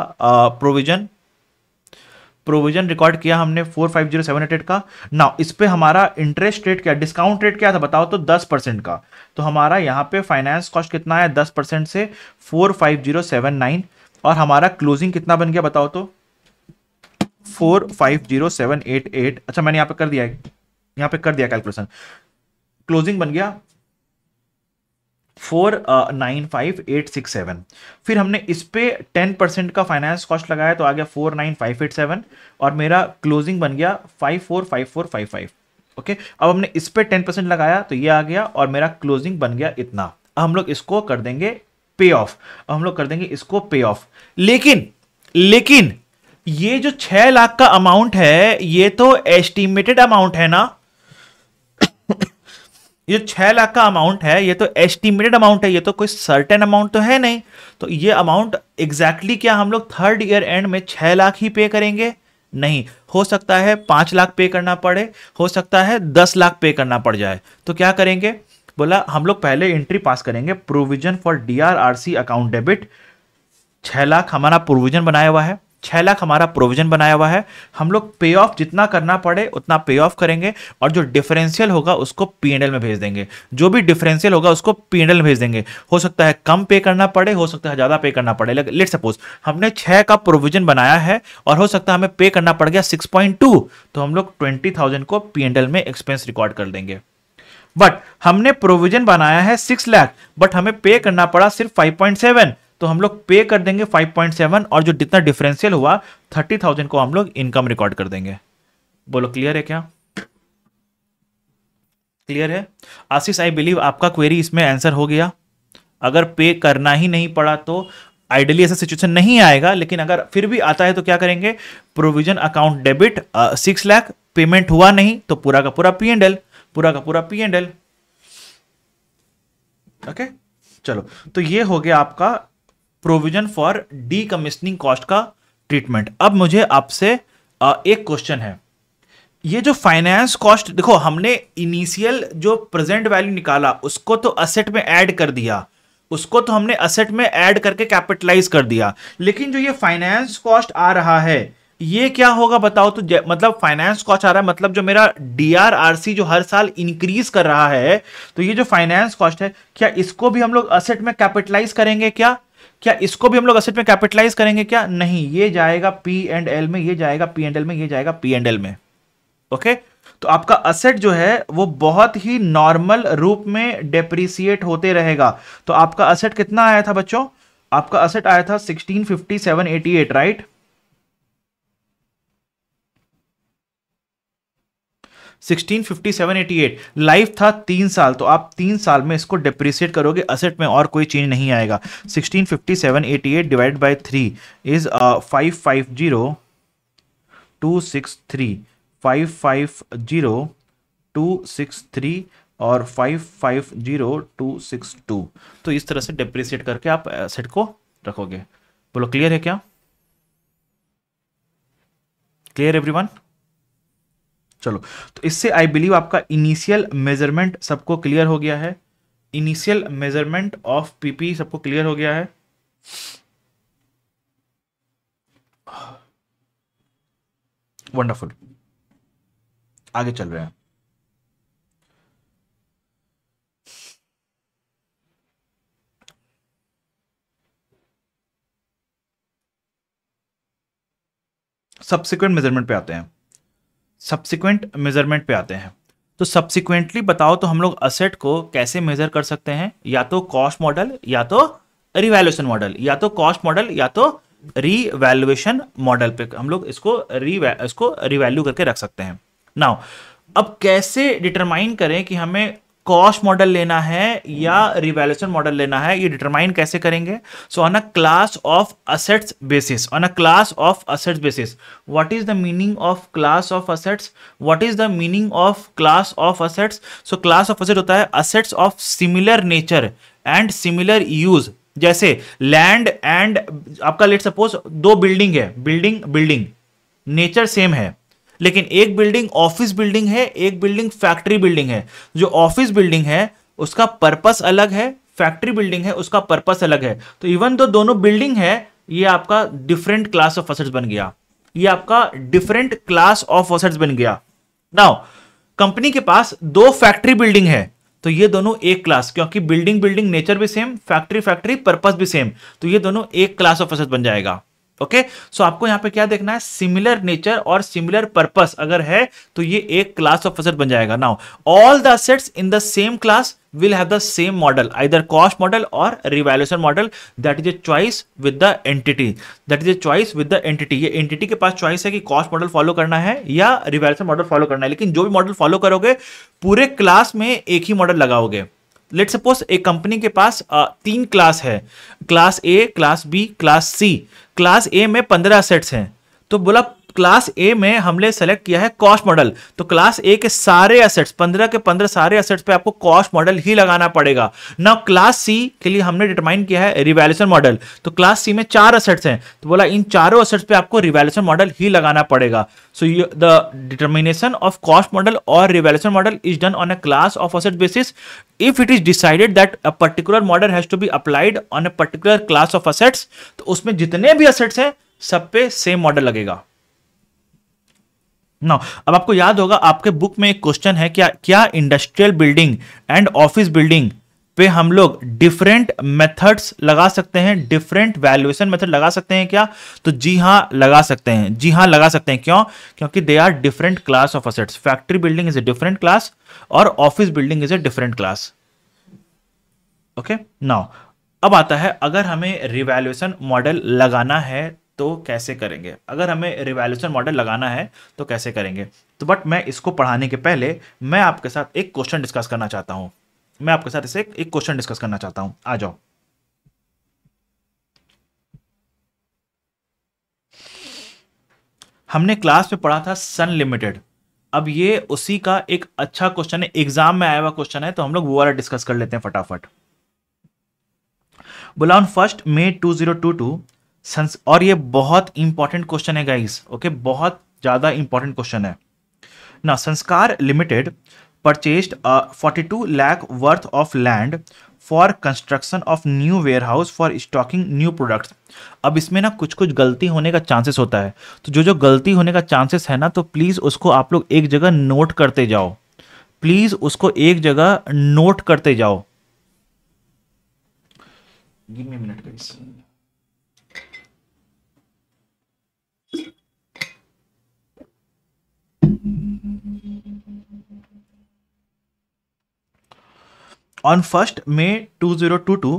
प्रोविजन प्रोविजन रिकॉर्ड किया हमने four five zero seven eight eight का ना इस पर हमारा इंटरेस्ट रेट क्या डिस्काउंट रेट क्या था बताओ तो दस परसेंट का तो हमारा यहाँ पे फाइनेंस कॉस्ट कितना है दस परसेंट से four five zero seven nine और हमारा क्लोजिंग कितना बन गया बताओ तो four five zero seven eight eight अच्छा मैंने यहाँ पे कर दिया है यहाँ पे कर दिया कैलकुलेशन क्लोजिंग बन गया four nine five eight six seven फिर हमने इस पर टेन परसेंट का फाइनेंस कॉस्ट लगाया तो आ गया four nine five eight seven और मेरा क्लोजिंग बन गया five four five four five five okay अब हमने इस पर टेन परसेंट लगाया तो ये आ गया और मेरा क्लोजिंग बन गया इतना अब हम लोग इसको कर देंगे पे ऑफ अब हम लोग कर देंगे इसको पे ऑफ लेकिन लेकिन ये जो छह लाख का अमाउंट है ये तो एस्टिमेटेड अमाउंट है ना ये छह लाख का अमाउंट है ये तो एस्टिमेटेड अमाउंट है ये तो कोई सर्टेन अमाउंट तो है नहीं तो ये अमाउंट एग्जैक्टली क्या हम लोग थर्ड ईयर एंड में छह लाख ही पे करेंगे नहीं हो सकता है पांच लाख पे करना पड़े हो सकता है दस लाख पे करना पड़ जाए तो क्या करेंगे बोला हम लोग पहले एंट्री पास करेंगे provision for D R R C account debit छह लाख हमारा प्रोविजन बनाया हुआ है छह लाख हमारा प्रोविजन बनाया हुआ है हम लोग पे ऑफ जितना करना पड़े उतना पे ऑफ करेंगे और जो डिफरेंशियल होगा उसको पी एंड एल में भेज देंगे जो भी डिफरेंशियल होगा उसको पी एंड एल में भेज देंगे हो सकता है कम पे करना पड़े हो सकता है ज़्यादा पे करना पड़े लेट सपोज हमने छह का प्रोविजन बनाया है और हो सकता है हमें पे करना पड़ गया सिक्स पॉइंट टू तो हम लोग ट्वेंटी थाउजेंड को पी एंड एल में एक्सपेंस रिकॉर्ड कर देंगे बट हमने प्रोविजन बनाया है सिक्स लाख बट हमें पे करना पड़ा सिर्फ फाइव पॉइंट सेवन तो हम लोग पे कर देंगे 5.7 और जो जितना डिफरेंशियल हुआ 30,000 को हम लोग इनकम रिकॉर्ड कर देंगे बोलो क्लियर है क्या क्लियर है आशीष आई बिलीव आपका क्वेरी इसमें आंसर हो गया अगर पे करना ही नहीं पड़ा तो आइडियली ऐसा सिचुएशन नहीं आएगा लेकिन अगर फिर भी आता है तो क्या करेंगे provision account debit six lakh payment हुआ नहीं तो पूरा का पूरा पी एंड एल पूरा का पूरा पी एंड एल ओके चलो तो ये हो गया आपका provision for decommissioning cost का ट्रीटमेंट अब मुझे आपसे एक क्वेश्चन है ये जो फाइनेंस कॉस्ट देखो हमने इनिशियल जो प्रेजेंट वैल्यू निकाला उसको तो असेट में ऐड कर दिया उसको तो हमने असेट में ऐड करके कैपिटलाइज कर दिया लेकिन जो ये फाइनेंस कॉस्ट आ रहा है ये क्या होगा बताओ तो मतलब फाइनेंस कॉस्ट आ रहा है मतलब जो मेरा डीआरआरसी जो हर साल इंक्रीज कर रहा है तो ये जो फाइनेंस कॉस्ट है क्या इसको भी हम लोग असेट में कैपिटलाइज करेंगे क्या क्या इसको भी हम लोग असेट में कैपिटलाइज करेंगे क्या नहीं ये जाएगा पी एंड एल में ये जाएगा पी एंड एल में ये जाएगा पी एंड एल में ओके तो आपका असेट जो है वो बहुत ही नॉर्मल रूप में डेप्रिसिएट होते रहेगा तो आपका असेट कितना आया था बच्चों आपका असेट आया था sixteen fifty seven eighty eight right sixteen fifty seven eighty eight life था तीन साल तो आप तीन साल में इसको डिप्रिसिएट करोगे असेट में और कोई चेंज नहीं आएगा sixteen fifty seven eighty eight divide by three is five five zero two six three five five zero two six three और five five zero two six two तो इस तरह से डिप्रिसिएट करके आप एसेट को रखोगे बोलो क्लियर है क्या क्लियर एवरीवन चलो तो इससे आई बिलीव आपका इनिशियल मेजरमेंट सबको क्लियर हो गया है इनिशियल मेजरमेंट ऑफ पीपी सबको क्लियर हो गया है वंडरफुल आगे चल रहे हैं सब्सिक्वेंट मेजरमेंट पे आते हैं सब्सिक्वेंट मेजरमेंट पे आते हैं तो सब्सिक्वेंटली बताओ तो हम लोग असेट को कैसे मेजर कर सकते हैं या तो कॉस्ट मॉडल या तो रिवैल्यूएशन मॉडल या तो कॉस्ट मॉडल या तो रिवैल्युएशन मॉडल पे हम लोग इसको री इसको रिवैल्यू करके रख सकते हैं नाउ अब कैसे डिटरमाइन करें कि हमें कॉस्ट मॉडल लेना है या रिवेल्यूशन मॉडल लेना है ये डिटरमाइन कैसे करेंगे so on a class of assets basis on a class of assets basis what is the meaning of class of assets what is the meaning of class of assets so class of asset होता है assets of similar nature and similar use जैसे land and आपका let suppose दो building है building building nature same है लेकिन एक building office building है एक बिल्डिंग फैक्ट्री बिल्डिंग है जो ऑफिस बिल्डिंग है उसका पर्पस अलग है फैक्ट्री बिल्डिंग है उसका पर्पस अलग है तो इवन दो दोनों बिल्डिंग है ये आपका डिफरेंट क्लास ऑफ असेट्स बन गया ये आपका डिफरेंट क्लास ऑफ असेट्स बन गया नाउ कंपनी के पास दो फैक्ट्री बिल्डिंग है तो ये दोनों एक क्लास क्योंकि बिल्डिंग बिल्डिंग नेचर भी सेम फैक्ट्री फैक्ट्री पर्पस भी सेम तो ये दोनों एक क्लास ऑफ असेट बन जाएगा ओके सो आपको यहां पे क्या देखना है सिमिलर नेचर और सिमिलर पर्पस अगर है तो ये एक क्लास ऑफ असेट बन जाएगा now all the assets in the same class will have the same model either cost model और revaluation model that is a choice with the entity that is a choice with the entity ये entity के पास choice है कि cost model follow करना है या revaluation model follow करना है लेकिन जो भी मॉडल फॉलो करोगे पूरे क्लास में एक ही मॉडल लगाओगे लेट सपोज एक कंपनी के पास तीन क्लास है class A class B class C class A में पंद्रह सेट्स हैं तो बोला क्लास ए में हमने सेलेक्ट किया है कॉस्ट मॉडल तो क्लास ए के सारे एसेट्स पंद्रह के पंद्रह सारे एसेट्स पे आपको कॉस्ट मॉडल ही लगाना पड़ेगा नाउ क्लास सी के लिए हमने डिटरमाइन किया है रिवेल्यूशन मॉडल तो क्लास सी में चार एसेट्स हैं तो बोला इन चारों एसेट्स पे आपको रिवेल्यूशन मॉडल ही लगाना पड़ेगा so the determination of cost model और revaluation model is done on a class of asset basis if it is decided that a particular model has to be applied on a particular class of assets तो उसमें जितने भी assets हैं सब पे same model लगेगा no अब आपको याद होगा आपके बुक में एक क्वेश्चन है क्या क्या industrial building and office building पे हम लोग डिफरेंट मेथड्स लगा सकते हैं डिफरेंट वैल्यूएशन मेथड लगा सकते हैं क्या तो जी हाँ लगा सकते हैं जी हाँ लगा सकते हैं क्यों क्योंकि they are different class of assets factory building is a different class और office building is a different class okay now अब आता है अगर हमें रिवैल्यूएशन मॉडल लगाना है तो कैसे करेंगे अगर हमें रिवैल्यूशन मॉडल लगाना है तो कैसे करेंगे तो बट मैं इसको पढ़ाने के पहले मैं आपके साथ एक क्वेश्चन डिस्कस करना चाहता हूँ मैं आपके साथ इसे एक क्वेश्चन डिस्कस करना चाहता हूँ आ जाओ हमने क्लास में पढ़ा था सन लिमिटेड अब ये उसी का एक अच्छा क्वेश्चन है एग्जाम में आया हुआ क्वेश्चन है तो हम लोग वो वाला डिस्कस कर लेते हैं फटाफट बोला on first May 2022 zero two two संस और ये बहुत इंपॉर्टेंट क्वेश्चन है गाइस ओके बहुत ज़्यादा इंपॉर्टेंट क्वेश्चन है ना Sanskar limited forty two lakh worth of land for construction of new warehouse for stocking new product अब इसमें ना कुछ कुछ गलती होने का चांसेस होता है तो जो जो गलती होने का चांसेस है ना तो प्लीज़ उसको आप लोग एक जगह नोट करते जाओ प्लीज़ उसको एक जगह नोट करते जाओ give me minute guys on first May two two zero two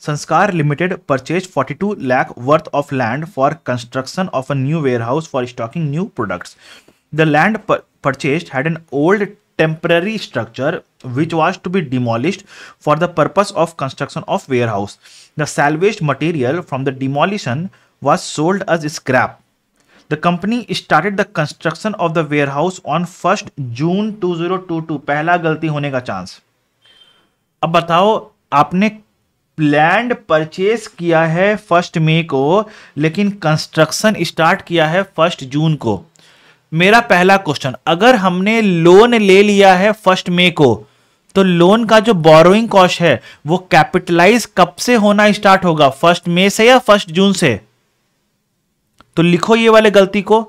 Sanskar limited purchase forty two lakh worth of land for construction of a new warehouse for stocking new products the land purchase had an old temporary structure which was to be demolish for the purpose of construction of warehouse the salvage material from the demolition was sold as scrap the company started the construction of the warehouse on first June two zero two two पहला गलती होने का chance अब बताओ आपने land purchase किया है first मई को लेकिन कंस्ट्रक्शन स्टार्ट किया है फर्स्ट जून को मेरा पहला क्वेश्चन अगर हमने लोन ले लिया है फर्स्ट मई को तो लोन का जो बोरोइंग कॉस्ट है वो कैपिटलाइज कब से होना स्टार्ट होगा फर्स्ट मई से या फर्स्ट जून से तो लिखो ये वाले गलती को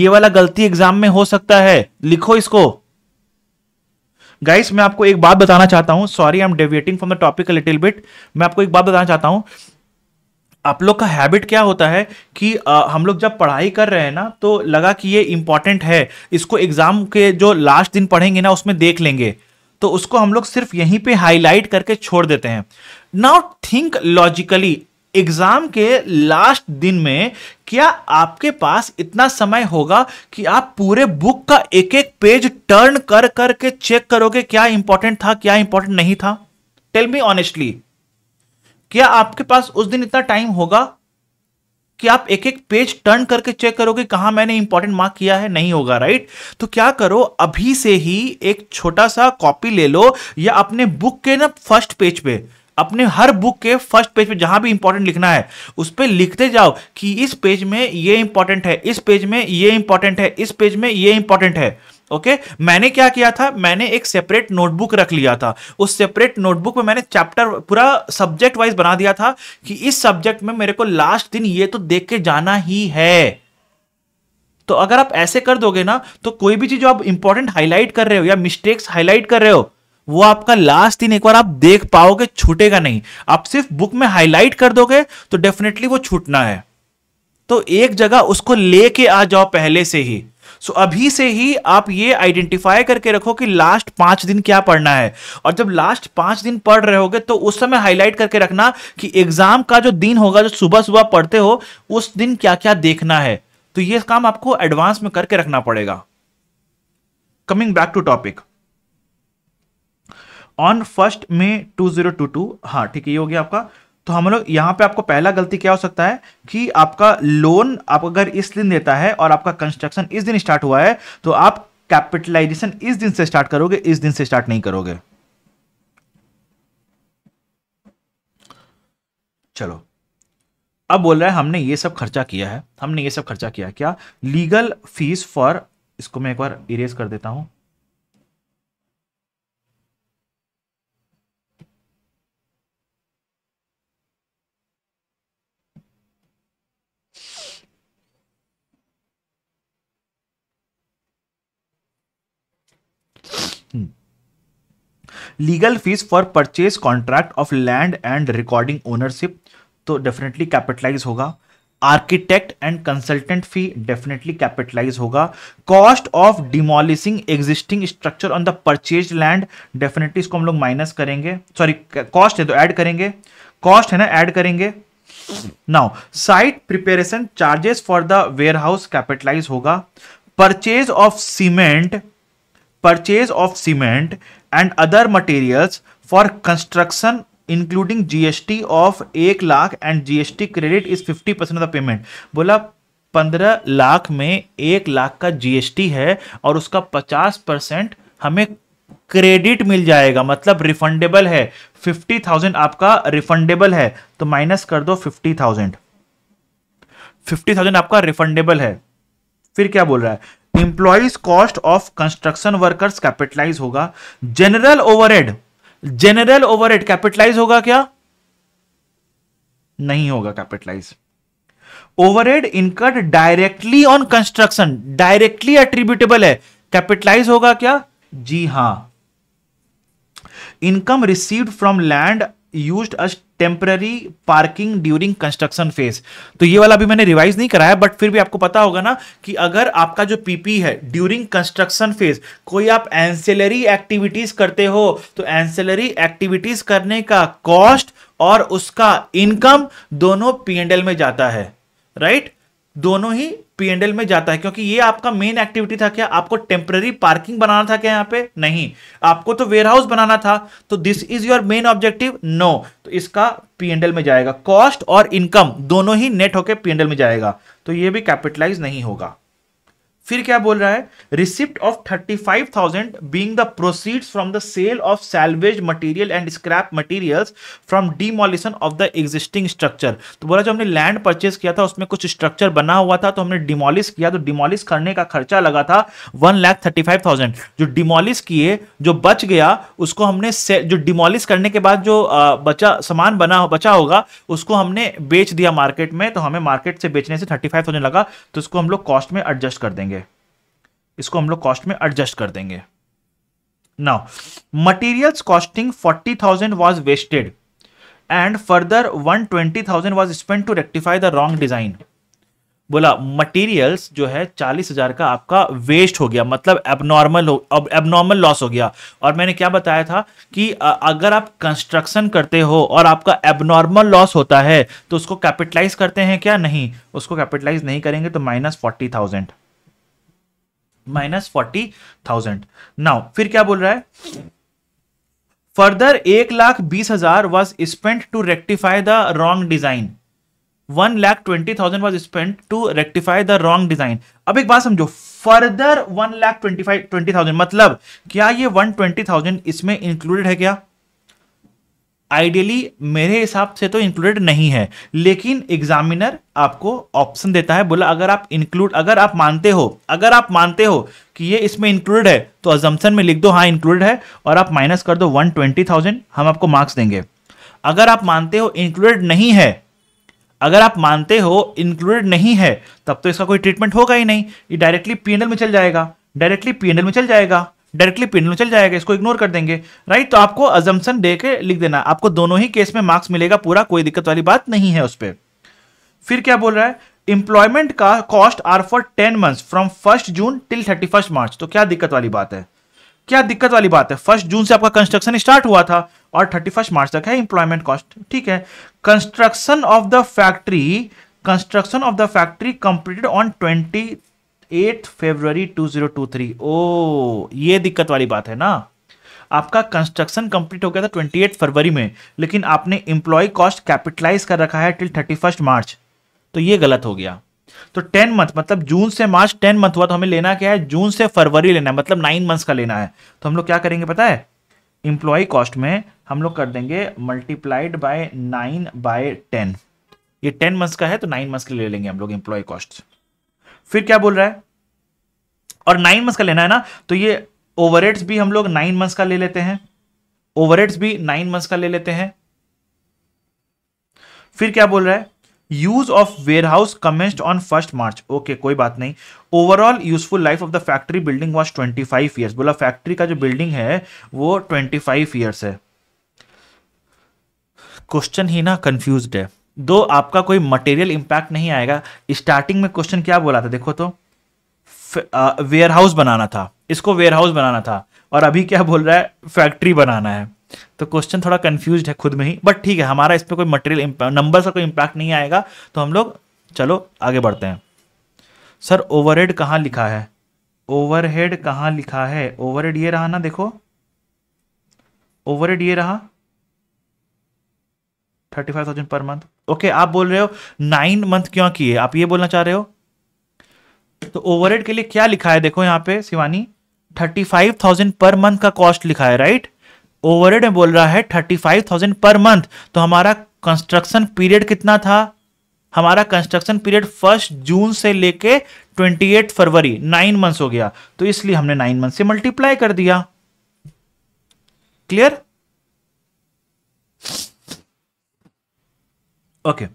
ये वाला गलती एग्जाम में हो सकता है लिखो इसको गाइस मैं आपको एक बात बताना चाहता हूँ sorry I am deviating from the topic little bit मैं आपको एक बात बताना चाहता हूँ आप लोग का हैबिट क्या होता है कि आ, हम लोग जब पढ़ाई कर रहे हैं ना तो लगा कि ये इंपॉर्टेंट है इसको एग्जाम के जो लास्ट दिन पढ़ेंगे ना उसमें देख लेंगे तो उसको हम लोग सिर्फ यहीं पे हाईलाइट करके छोड़ देते हैं नाउ थिंक लॉजिकली एग्जाम के लास्ट दिन में क्या आपके पास इतना समय होगा कि आप पूरे बुक का एक एक पेज टर्न कर कर के चेक करोगे क्या इंपॉर्टेंट था क्या इंपॉर्टेंट नहीं था टेल मी ऑनेस्टली क्या आपके पास उस दिन इतना टाइम होगा कि आप एक एक पेज टर्न करके चेक करोगे कहा मैंने इंपॉर्टेंट मार्क किया है नहीं होगा राइट तो क्या करो अभी से ही एक छोटा सा कॉपी ले लो या अपने बुक के ना फर्स्ट पेज पे अपने हर बुक के फर्स्ट पेज पे जहां भी इंपॉर्टेंट लिखना है उस पर लिखते जाओ कि इस पेज में ये इंपॉर्टेंट है इस पेज में ये इंपॉर्टेंट है इस पेज में ये इंपॉर्टेंट है ओके okay? मैंने क्या किया था मैंने एक सेपरेट नोटबुक रख लिया था उस सेपरेट नोटबुक में मैंने चैप्टर पूरा सब्जेक्ट वाइज बना दिया था कि इस सब्जेक्ट में मेरे को लास्ट दिन ये तो देख के जाना ही है तो अगर आप ऐसे कर दोगे ना तो कोई भी चीज जो आप इंपॉर्टेंट हाईलाइट कर रहे हो या मिस्टेक्स हाईलाइट कर रहे हो वो आपका लास्ट दिन एक बार आप देख पाओगे छूटेगा नहीं आप सिर्फ बुक में हाईलाइट कर दोगे तो डेफिनेटली वो छूटना है तो एक जगह उसको लेके आ जाओ पहले से ही सो so, अभी से ही आप ये आइडेंटिफाई करके रखो कि लास्ट पांच दिन क्या पढ़ना है और जब लास्ट पांच दिन पढ़ रहे होगे तो उस समय हाईलाइट करके रखना कि एग्जाम का जो दिन होगा जो सुबह सुबह पढ़ते हो उस दिन क्या क्या देखना है तो ये काम आपको एडवांस में करके रखना पड़ेगा coming back to topic on first May two zero two two हाँ ठीक है ये हो गया आपका तो हम लोग यहाँ पे आपको पहला गलती क्या हो सकता है कि आपका लोन आप अगर इस दिन देता है और आपका कंस्ट्रक्शन इस दिन स्टार्ट हुआ है तो आप कैपिटलाइजेशन इस दिन से स्टार्ट करोगे इस दिन से स्टार्ट नहीं करोगे चलो अब बोल रहा है हमने ये सब खर्चा किया है हमने ये सब खर्चा किया है क्या लीगल फीस फॉर इसको मैं एक बार इरेज कर देता हूं legal fees for purchase contract of land and recording ownership तो डेफिनेटली कैपिटलाइज होगा architect and consultant fee definitely capitalize होगा cost of demolishing existing structure on the purchase land definitely इसको हम लोग माइनस करेंगे सॉरी कॉस्ट है तो add करेंगे कॉस्ट है ना ऐड करेंगे now site preparation charges for the warehouse capitalize होगा purchase of cement purchase of cement and other materials for construction including GST of एक lakh and GST credit is fifty percent of the payment बोला पंद्रह लाख में एक लाख का GST है और उसका पचास परसेंट हमें क्रेडिट मिल जाएगा मतलब रिफंडेबल है फिफ्टी थाउजेंड आपका रिफंडेबल है तो माइनस कर दो फिफ्टी थाउजेंड फिफ्टी थाउजेंड आपका रिफंडेबल है फिर क्या बोल रहा है employees cost of construction workers capitalize होगा general overhead general overhead capitalize होगा क्या नहीं होगा capitalize overhead incurred directly on construction directly attributable है कैपिटलाइज होगा क्या जी हां income received from land use as temporary parking during construction phase तो ये वाला भी मैंने रिवाइज नहीं कराया बट फिर भी आपको पता होगा ना कि अगर आपका जो पीपी है ड्यूरिंग कंस्ट्रक्शन फेज कोई आप एंसेलरी एक्टिविटीज करते हो तो एंसेलरी एक्टिविटीज करने का कॉस्ट और उसका इनकम दोनों पी एंड एल में जाता है राइट right? दोनों ही पीएनएल में जाता है क्योंकि ये आपका मेन एक्टिविटी था क्या आपको टेम्पररी पार्किंग बनाना था क्या यहाँ पे नहीं आपको तो वेयर हाउस बनाना था तो this is your main objective no तो इसका पीएनएल में जाएगा कॉस्ट और इनकम दोनों ही नेट होके पीएनएल में जाएगा तो ये भी कैपिटलाइज नहीं होगा फिर क्या बोल रहा है receipt of thirty five thousand being the proceed from the sale of salvage material and scrap material from demolition of the existing structure तो बोला जो हमने लैंड परचेज किया था उसमें कुछ स्ट्रक्चर बना हुआ था तो हमने डिमोलिश किया तो डिमोलिश करने का खर्चा लगा था one lakh thirty five thousand जो डिमोलिश किए जो बच गया उसको हमने जो डिमोलिश करने के बाद जो बचा सामान बना बचा होगा उसको हमने बेच दिया मार्केट में तो हमें मार्केट से बेचने से थर्टी फाइव थाउजेंड लगा तो उसको हम लोग कॉस्ट में एडजस्ट कर देंगे इसको हम लोग कॉस्ट में एडजस्ट कर देंगे forty thousand was 40000 and further one twenty 120000 was spend to rectify the wrong design बोला मटेरियल्स जो है चालीस हजार का आपका वेस्ट हो गया मतलब एबनॉर्मल एबनॉर्मल लॉस हो गया और मैंने क्या बताया था कि अगर आप कंस्ट्रक्शन करते हो और आपका एबनॉर्मल लॉस होता है तो उसको कैपिटलाइज करते हैं क्या नहीं उसको कैपिटलाइज नहीं करेंगे तो minus forty thousand minus forty thousand now फिर क्या बोल रहा है फर्दर एक लाख बीस हजार was spent to rectify the wrong design one lakh twenty thousand was spent to rectify the wrong design अब एक बात समझो further one lakh twenty five twenty thousand मतलब क्या ये वन ट्वेंटी थाउजेंड इसमें इंक्लूडेड है क्या आइडियली मेरे हिसाब से तो इंक्लूडेड नहीं है लेकिन एग्जामिनर आपको ऑप्शन देता है बोला अगर आप इंक्लूड अगर आप मानते हो अगर आप मानते हो कि ये इसमें इंक्लूडेड है तो अजम्पन में लिख दो हाँ इंक्लूडेड है और आप माइनस कर दो वन ट्वेंटी थाउजेंड हम आपको मार्क्स देंगे अगर आप मानते हो इंक्लूडेड नहीं है अगर आप मानते हो इंक्लूडेड नहीं है तब तो इसका कोई ट्रीटमेंट होगा ही नहीं ये डायरेक्टली पी में चल जाएगा डायरेक्टली पी में चल जाएगा डायरेक्टली पिंडलू चल जाएगा इसको इग्नोर कर देंगे राइट तो आपको अजम्पन दे के लिख देना आपको दोनों ही केस में मार्क्स मिलेगा पूरा कोई दिक्कत वाली बात नहीं है उस पर फिर क्या बोल रहा है इंप्लॉयमेंट का cost are for ten month from first June till thirty first March तो क्या दिक्कत वाली बात है क्या दिक्कत वाली बात है फर्स्ट जून से आपका कंस्ट्रक्शन स्टार्ट हुआ था और थर्टी फर्स्ट मार्च तक है इंप्लॉयमेंट कॉस्ट ठीक है construction of the factory construction of the factory completed on twenty eight two three O ये दिक्कत वाली बात है ना आपका कंस्ट्रक्शन कंप्लीट हो गया था एट फरवरी में लेकिन आपने इंप्लॉय कॉस्ट कैपिटलाइज कर रखा है टिल फर्स्ट मार्च तो ये गलत हो गया तो टेन मंथ मतलब जून से मार्च टेन मंथ हुआ तो हमें लेना क्या है जून से फरवरी लेना है मतलब नाइन मंथ का लेना है तो हम लोग क्या करेंगे पता है इंप्लॉय कॉस्ट में हम लोग कर देंगे multiplied by nine by ten ये टेन मंथ्स का है तो नाइन मंथ्स के ले लेंगे हम लोग इंप्लॉय कॉस्ट फिर क्या बोल रहा है और नाइन मंथ का लेना है ना तो ये ओवरेट्स भी हम लोग नाइन मंथ का ले लेते हैं ओवरेट्स भी नाइन मंथ का ले लेते हैं फिर क्या बोल रहा है use of warehouse commenced on first March okay कोई बात नहीं overall useful life of the factory building was twenty five years बोला फैक्ट्री का जो बिल्डिंग है वो ट्वेंटी फाइव ईयर्स है क्वेश्चन ही ना कंफ्यूज है दो आपका कोई मटेरियल इंपैक्ट नहीं आएगा स्टार्टिंग में क्वेश्चन क्या बोला था देखो तो वेयर हाउस बनाना था इसको वेयर हाउस बनाना था और अभी क्या बोल रहा है फैक्ट्री बनाना है तो क्वेश्चन थोड़ा कंफ्यूज है खुद में ही बट ठीक है हमारा इस पर कोई मटेरियल नंबर का कोई इंपैक्ट नहीं आएगा तो हम लोग चलो आगे बढ़ते हैं सर ओवरहेड कहाँ लिखा है ओवरहेड कहां लिखा है ओवरहेड ये रहा ना देखो ओवरहेड ये रहा thirty five thousand per month okay आप बोल रहे हो नाइन मंथ क्यों किए आप ये बोलना चाह रहे हो तो ओवर के लिए क्या लिखा है देखो यहां पे Shivani thirty five thousand per month का कॉस्ट लिखा है राइट ओवर में बोल रहा है thirty five thousand per month तो हमारा कंस्ट्रक्शन पीरियड कितना था हमारा कंस्ट्रक्शन पीरियड फर्स्ट जून से लेके ट्वेंटी एट फरवरी नाइन मंथ्स हो गया तो इसलिए हमने नाइन मंथ से मल्टीप्लाई कर दिया क्लियर ओके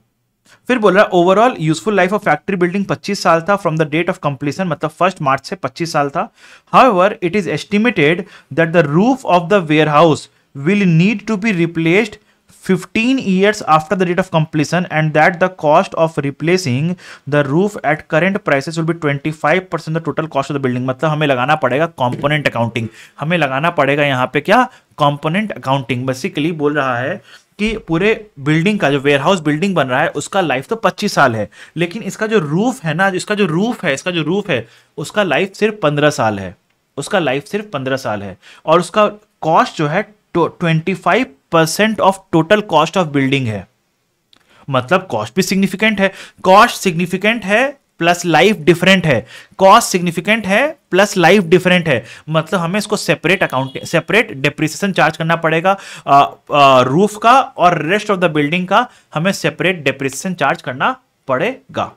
फिर बोल रहा है overall useful life of factory building 25 साल था from the date of completion मतलब फर्स्ट मार्च से 25 साल था however it is estimated that the roof of the warehouse will need to be replaced 15 years after the date of completion and that the cost of replacing the roof at current prices will be 25% five percent the total cost of the building मतलब हमें लगाना पड़ेगा component accounting हमें लगाना पड़ेगा यहाँ पे क्या कंपोनेंट अकाउंटिंग बेसिकली बोल रहा है कि पूरे बिल्डिंग का जो वेयर हाउस बिल्डिंग बन रहा है उसका लाइफ तो 25 साल है लेकिन इसका जो रूफ है ना इसका जो रूफ है इसका जो रूफ है उसका लाइफ सिर्फ 15 साल है उसका लाइफ सिर्फ 15 साल है और उसका कॉस्ट जो है twenty five percent of total cost of building है मतलब कॉस्ट भी सिग्निफिकेंट है कॉस्ट सिग्निफिकेंट है प्लस लाइफ डिफरेंट है कॉस्ट सिग्निफिकेंट है प्लस लाइफ डिफरेंट है मतलब हमें इसको separate account separate depreciation charge करना पड़ेगा रूफ का और रेस्ट ऑफ द बिल्डिंग का हमें सेपरेट डिप्रिसिएशन चार्ज करना पड़ेगा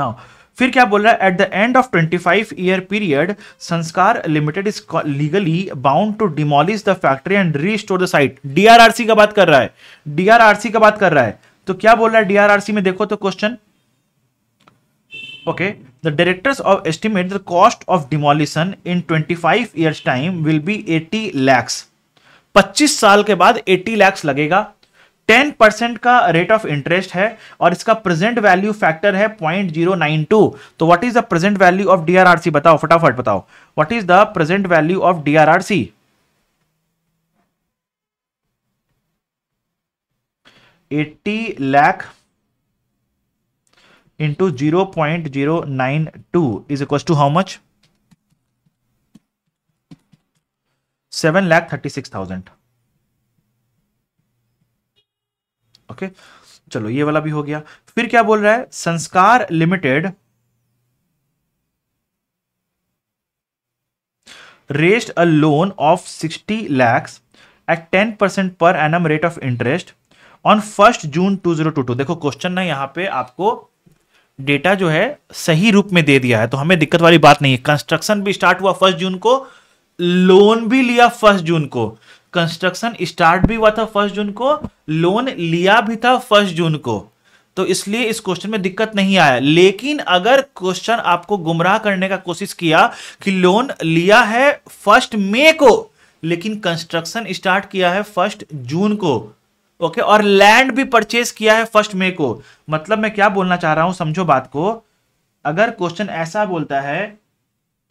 नाउ फिर क्या बोल रहा है at the end of 25 year period Sanskar limited is legally bound to demolish the factory and restore the site DRRC का बात कर रहा है डीआरआरसी का बात कर रहा है तो क्या बोल रहा है डीआरआरसी में देखो तो question okay the directors of estimate the cost of demolition in 25 years time will be 80 lakhs 25 साल के बाद 80 लैक्स लगेगा 10 परसेंट का रेट ऑफ इंटरेस्ट है और इसका प्रेजेंट वैल्यू फैक्टर है 0.092 तो what is the present value of DRRC बताओ फटाफट बताओ what is the present value of DRRC eighty lakh into 0.092 is equals to how much 7,36,000 okay चलो ये वाला भी हो गया फिर क्या बोल रहा है Sanskar limited rest a loan of sixty lakhs at ten percent per annum rate of interest on first June two two zero two देखो क्वेश्चन ना यहां पे आपको डेटा जो है सही रूप में दे दिया है तो हमें दिक्कत वाली बात नहीं है कंस्ट्रक्शन भी स्टार्ट हुआ फर्स्ट जून को लोन भी लिया फर्स्ट जून को कंस्ट्रक्शन स्टार्ट भी हुआ था फर्स्ट जून को लोन लिया भी था फर्स्ट जून को तो इसलिए इस क्वेश्चन में दिक्कत नहीं आया लेकिन अगर क्वेश्चन आपको गुमराह करने का कोशिश किया कि लोन लिया है फर्स्ट मे को लेकिन कंस्ट्रक्शन स्टार्ट किया है फर्स्ट जून को ओके और लैंड भी परचेज किया है फर्स्ट मे को मतलब मैं क्या बोलना चाह रहा हूं समझो बात को अगर क्वेश्चन ऐसा बोलता है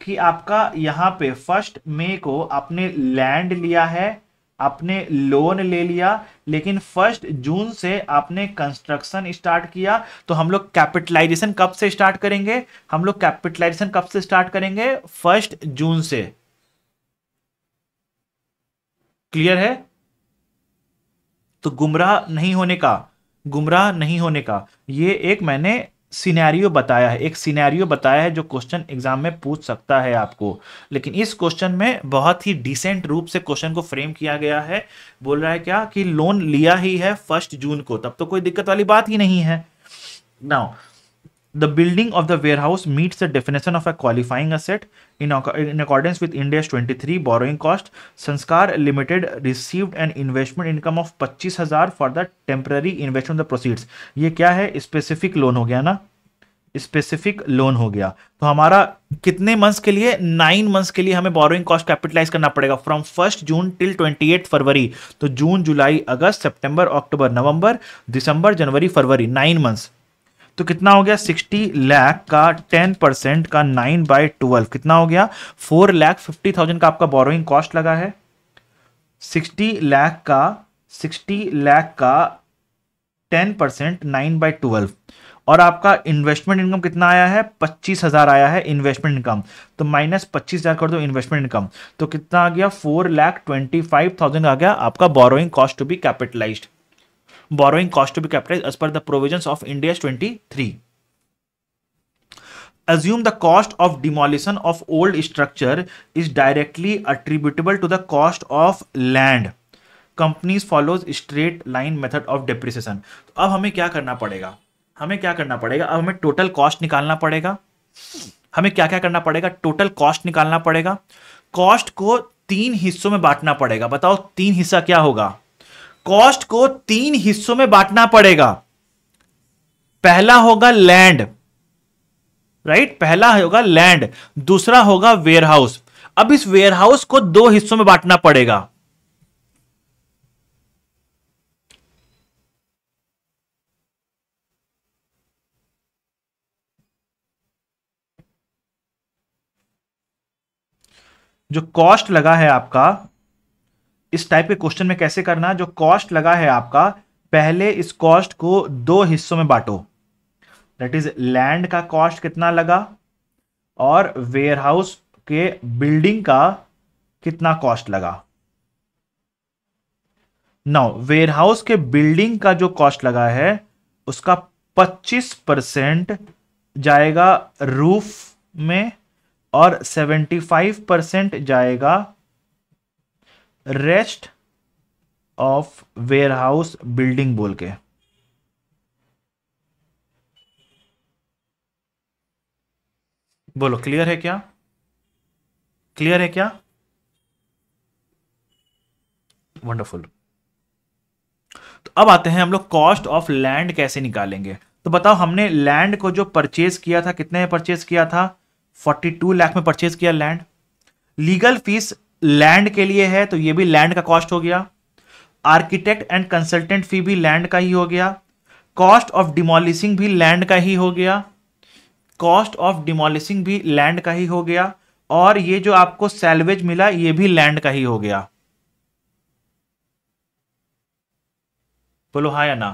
कि आपका यहां पे फर्स्ट मे को आपने लैंड लिया है आपने लोन ले लिया लेकिन फर्स्ट जून से आपने कंस्ट्रक्शन स्टार्ट किया तो हम लोग कैपिटलाइजेशन कब से स्टार्ट करेंगे हम लोग कैपिटलाइजेशन कब से स्टार्ट करेंगे फर्स्ट जून से क्लियर है तो गुमराह नहीं होने का गुमराह नहीं होने का ये एक मैंने सिनेरियो बताया है एक सिनेरियो बताया है जो क्वेश्चन एग्जाम में पूछ सकता है आपको लेकिन इस क्वेश्चन में बहुत ही डिसेंट रूप से क्वेश्चन को फ्रेम किया गया है बोल रहा है क्या कि लोन लिया ही है फर्स्ट जून को तब तो कोई दिक्कत वाली बात ही नहीं है now the building of the warehouse meets the definition of a qualifying asset in, in accordance with India's 23 borrowing cost. Sanskar Limited received an investment income of 25,000 for the temporary investment of the proceeds. ye kya hai specific loan ho gaya na specific loan हो गया तो हमारा कितने months के लिए nine months के लिए हमें बोरोइंग कॉस्ट कैपिटलाइज करना पड़ेगा from first June till twenty eight February तो जून जुलाई अगस्त सितंबर अक्टूबर नवंबर दिसंबर जनवरी फरवरी नाइन मंथ्स तो कितना हो गया सिक्सटी लैख का टेन परसेंट का नाइन बाय ट्वेल्व कितना हो गया फोर लैख फिफ्टी थाउजेंड का आपका बोरोइंग कॉस्ट लगा है 60 लाख का 60 लाख का ten percent nine by twelve और आपका इन्वेस्टमेंट इनकम कितना आया है पच्चीस हजार आया है इन्वेस्टमेंट इनकम तो माइनस पच्चीस हजार कर दो इन्वेस्टमेंट इनकम तो कितना आ गया four lakh twenty five thousand आ गया आपका borrowing cost to be capitalized borrowing cost to be capitalized as per the provisions of Ind AS 23. Assume the cost of demolition of old structure is directly attributable to the cost of land. Companies follows straight line method of depreciation. तो अब हमें क्या करना पड़ेगा हमें क्या करना पड़ेगा अब हमें टोटल कॉस्ट निकालना पड़ेगा हमें क्या क्या करना पड़ेगा टोटल कॉस्ट निकालना पड़ेगा कॉस्ट को तीन हिस्सों में बांटना पड़ेगा बताओ तीन हिस्सा क्या होगा कॉस्ट को तीन हिस्सों में बांटना पड़ेगा पहला होगा लैंड राइट पहला होगा लैंड दूसरा होगा वेयरहाउस अब इस वेयरहाउस को दो हिस्सों में बांटना पड़ेगा जो कॉस्ट लगा है आपका इस टाइप के क्वेश्चन में कैसे करना जो कॉस्ट लगा है आपका पहले इस कॉस्ट को दो हिस्सों में बांटो दैट इज लैंड का कॉस्ट कितना लगा और वेयरहाउस के बिल्डिंग का कितना कॉस्ट लगा नाउ वेयरहाउस के बिल्डिंग का जो कॉस्ट लगा है उसका 25 परसेंट जाएगा रूफ में और 75 परसेंट जाएगा rest of warehouse building बोल के बोलो क्लियर है क्या क्लियर है क्या वंडरफुल तो अब आते हैं हम लोग कॉस्ट ऑफ लैंड कैसे निकालेंगे तो बताओ हमने लैंड को जो परचेज किया था कितने में परचेज किया था 42 लाख में परचेज किया लैंड लीगल फीस लैंड के लिए है तो ये भी लैंड का कॉस्ट हो गया आर्किटेक्ट एंड कंसल्टेंट फी भी लैंड का ही हो गया कॉस्ट ऑफ डिमोलिशिंग भी लैंड का ही हो गया कॉस्ट ऑफ डिमोलिशिंग भी लैंड का ही हो गया और ये जो आपको सैलवेज मिला ये भी लैंड का ही हो गया बोलो हा या ना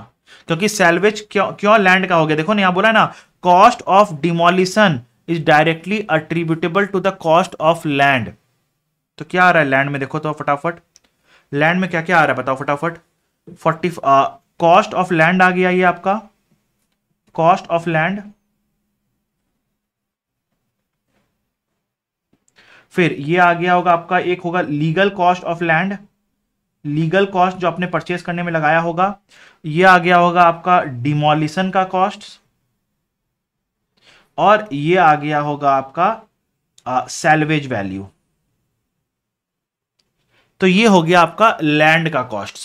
क्योंकि सैलवेज क्यों क्यों लैंड का हो गया देखो ना यहां बोला ना cost of demolition is directly attributable to the cost of land तो क्या आ रहा है लैंड में देखो तो फटाफट लैंड में क्या क्या आ रहा है बताओ फटाफट फोर्टी कॉस्ट ऑफ लैंड आ गया ये आपका कॉस्ट ऑफ लैंड फिर ये आ गया होगा आपका एक होगा legal cost of land legal cost जो आपने परचेस करने में लगाया होगा ये आ गया होगा आपका डिमोलिशन का कॉस्ट और ये आ गया होगा आपका सेल्वेज वैल्यू तो ये हो गया आपका लैंड का कॉस्ट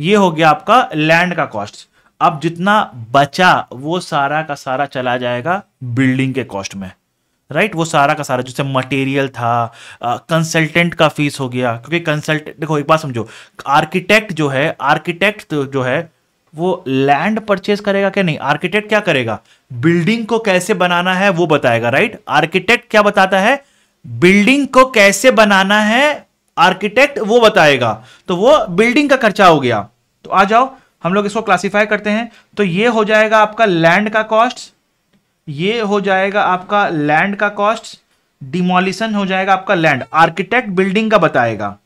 ये हो गया आपका लैंड का कॉस्ट अब जितना बचा वो सारा का सारा चला जाएगा बिल्डिंग के कॉस्ट में राइट वो सारा का सारा जैसे मटेरियल था कंसल्टेंट का फीस हो गया क्योंकि कंसल्टेंट देखो एक बात समझो आर्किटेक्ट जो है आर्किटेक्ट तो जो है वो लैंड परचेज करेगा क्या नहीं आर्किटेक्ट क्या करेगा बिल्डिंग को कैसे बनाना है वो बताएगा राइट आर्किटेक्ट क्या बताता है बिल्डिंग को कैसे बनाना है आर्किटेक्ट वो बताएगा तो वो बिल्डिंग का खर्चा हो गया तो आ जाओ हम लोग इसको क्लासिफाई करते हैं तो ये हो जाएगा आपका लैंड का कॉस्ट ये हो जाएगा आपका लैंड का कॉस्ट डिमोलिशन हो जाएगा आपका लैंड आर्किटेक्ट बिल्डिंग का बताएगा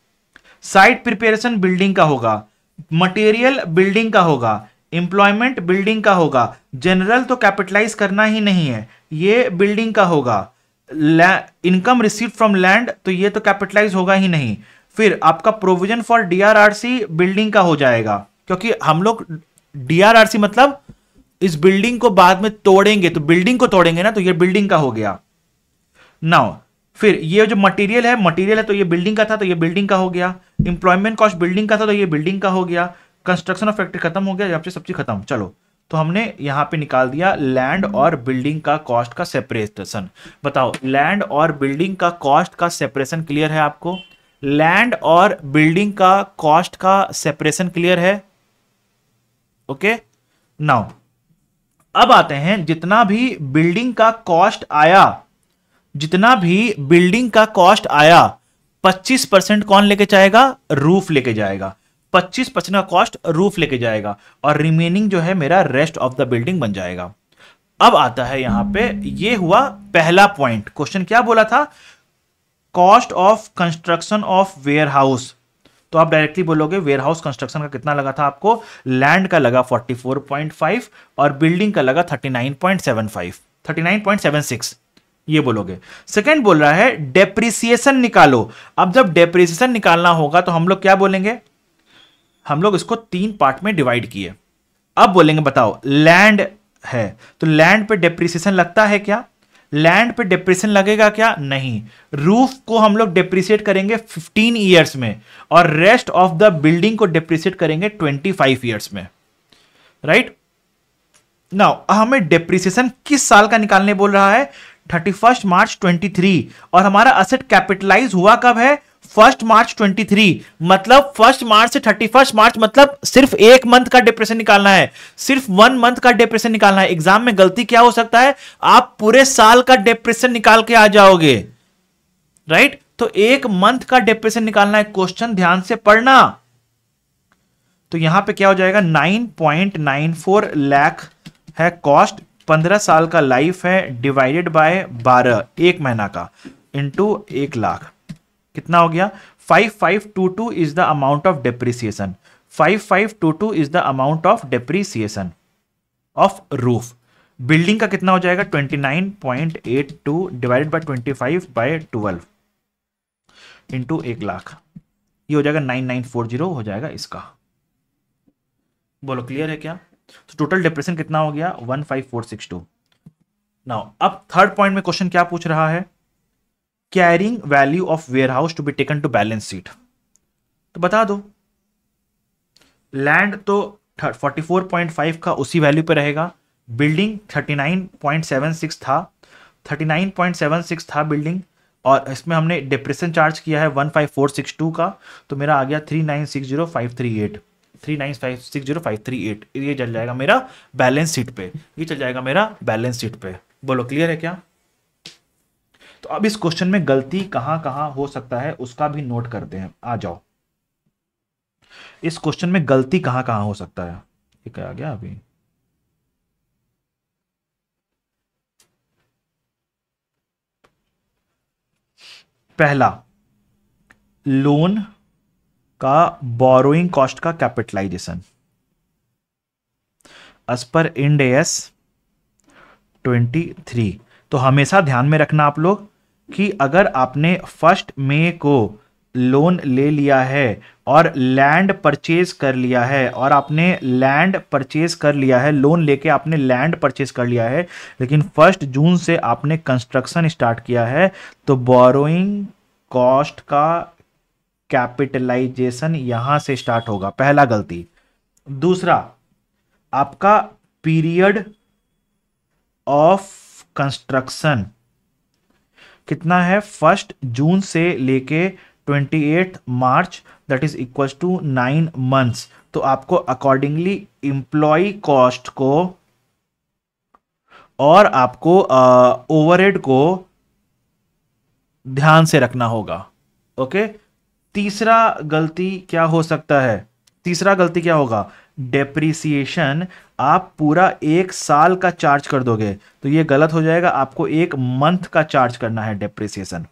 साइट प्रिपेरेशन बिल्डिंग का होगा मटेरियल बिल्डिंग का होगा एम्प्लॉयमेंट बिल्डिंग का होगा जनरल तो कैपिटलाइज करना ही नहीं है ये बिल्डिंग का होगा इनकम रिसीव फ्रॉम लैंड तो ये तो कैपिटलाइज होगा ही नहीं फिर आपका प्रोविजन फॉर डीआरआरसी बिल्डिंग का हो जाएगा क्योंकि हम लोग डीआरआरसी मतलब इस बिल्डिंग को बाद में तोड़ेंगे तो बिल्डिंग को तोड़ेंगे ना तो ये बिल्डिंग का हो गया नाउ फिर ये जो मटेरियल है मटेरियल है तो ये बिल्डिंग का था तो ये बिल्डिंग का हो गया इंप्लॉयमेंट कॉस्ट बिल्डिंग का था तो ये बिल्डिंग का हो गया कंस्ट्रक्शन ऑफ फैक्ट्री खत्म हो गया आपसे सब चीज खत्म चलो तो हमने यहाँ पे निकाल दिया लैंड और बिल्डिंग का कॉस्ट का सेपरेशन बताओ लैंड और बिल्डिंग का कॉस्ट का सेपरेशन क्लियर है आपको लैंड और बिल्डिंग का कॉस्ट का सेपरेशन क्लियर है ओके नाउ अब आते हैं जितना भी बिल्डिंग का कॉस्ट आया जितना भी बिल्डिंग का कॉस्ट आया 25 परसेंट कौन लेके जाएगा रूफ लेके जाएगा पच्चीस परसेंट का कॉस्ट रूफ लेके जाएगा और रिमेनिंग जो है मेरा रेस्ट ऑफ द बिल्डिंग बन जाएगा अब आता है यहां पे ये हुआ पहला पॉइंट क्वेश्चन क्या बोला था cost of construction of warehouse तो आप डायरेक्टली बोलोगे वेयर हाउस कंस्ट्रक्शन का कितना लगा था आपको लैंड का लगा 44.5 और बिल्डिंग का लगा 39.75 39.76 ये बोलोगे सेकंड बोल रहा है डेप्रिसिएशन निकालो अब जब डेप्रिसिएशन निकालना होगा तो हम लोग क्या बोलेंगे हम लोग इसको तीन पार्ट में डिवाइड किए अब बोलेंगे बताओ लैंड है तो लैंड पे डिप्रिसिएशन लगता है क्या लैंड पे डिप्रेशन लगेगा क्या नहीं रूफ को हम लोग डिप्रिसिएट करेंगे 15 इयर्स में और रेस्ट ऑफ द बिल्डिंग को डिप्रिसिएट करेंगे 25 इयर्स में राइट नाउ हमें डिप्रिसिएशन किस साल का निकालने बोल रहा है थर्टी फर्स्ट मार्च 23 और हमारा असेट कैपिटलाइज हुआ कब है फर्स्ट मार्च 23 मतलब फर्स्ट मार्च से थर्टी फर्स्ट मार्च मतलब सिर्फ एक मंथ का डिप्रेशन निकालना है सिर्फ वन मंथ का डिप्रेशन निकालना है एग्जाम में गलती क्या हो सकता है आप पूरे साल का डिप्रेशन निकाल के आ जाओगे राइट right? तो एक मंथ का डिप्रेशन निकालना है क्वेश्चन ध्यान से पढ़ना तो यहां पे क्या हो जाएगा 9.94 लाख है कॉस्ट 15 साल का लाइफ है डिवाइडेड बाय 12 एक महीना का इंटू एक लाख कितना हो गया five five two two is the amount of depreciation five five two two is the amount of depreciation of roof building का कितना हो जाएगा twenty nine point eight two divided by twenty five by twelve into एक लाख ये हो जाएगा nine nine four zero हो जाएगा इसका बोलो क्लियर है क्या तो टोटल डिप्रेशन कितना हो गया one five four six two now अब थर्ड पॉइंट में क्वेश्चन क्या पूछ रहा है carrying value of warehouse to be taken to balance sheet तो बता दो लैंड तो 44.5 का उसी वैल्यू पे रहेगा बिल्डिंग 39.76 था 39.76 था बिल्डिंग और इसमें हमने डिप्रेशन चार्ज किया है 15462 का तो मेरा आ गया 3960538 3960538 ये चल जाएगा मेरा बैलेंस शीट पे ये चल जाएगा मेरा बैलेंस शीट पे बोलो क्लियर है क्या तो अब इस क्वेश्चन में गलती कहां कहां हो सकता है उसका भी नोट करते हैं आ जाओ इस क्वेश्चन में गलती कहां कहां हो सकता है ये क्या आ गया अभी पहला लोन का बोरोइंग कॉस्ट का capitalization as per Ind AS twenty three तो हमेशा ध्यान में रखना आप लोग कि अगर आपने फर्स्ट मे को लोन ले लिया है और लैंड परचेज कर लिया है और आपने लैंड परचेज कर लिया है लोन लेके आपने लैंड परचेज कर लिया है लेकिन फर्स्ट जून से आपने कंस्ट्रक्शन स्टार्ट किया है तो बोरोइंग कॉस्ट का कैपिटलाइजेशन यहाँ से स्टार्ट होगा पहला गलती दूसरा आपका पीरियड ऑफ कंस्ट्रक्शन कितना है फर्स्ट जून से लेके twenty eight March that is equal to nine months तो आपको अकॉर्डिंगली इंप्लॉय कॉस्ट को और आपको ओवरहेड uh, को ध्यान से रखना होगा ओके okay? तीसरा गलती क्या हो सकता है तीसरा गलती क्या होगा डेप्रिसिएशन आप पूरा एक साल का चार्ज कर दोगे तो ये गलत हो जाएगा आपको एक मंथ का चार्ज करना है डेप्रीसिएशन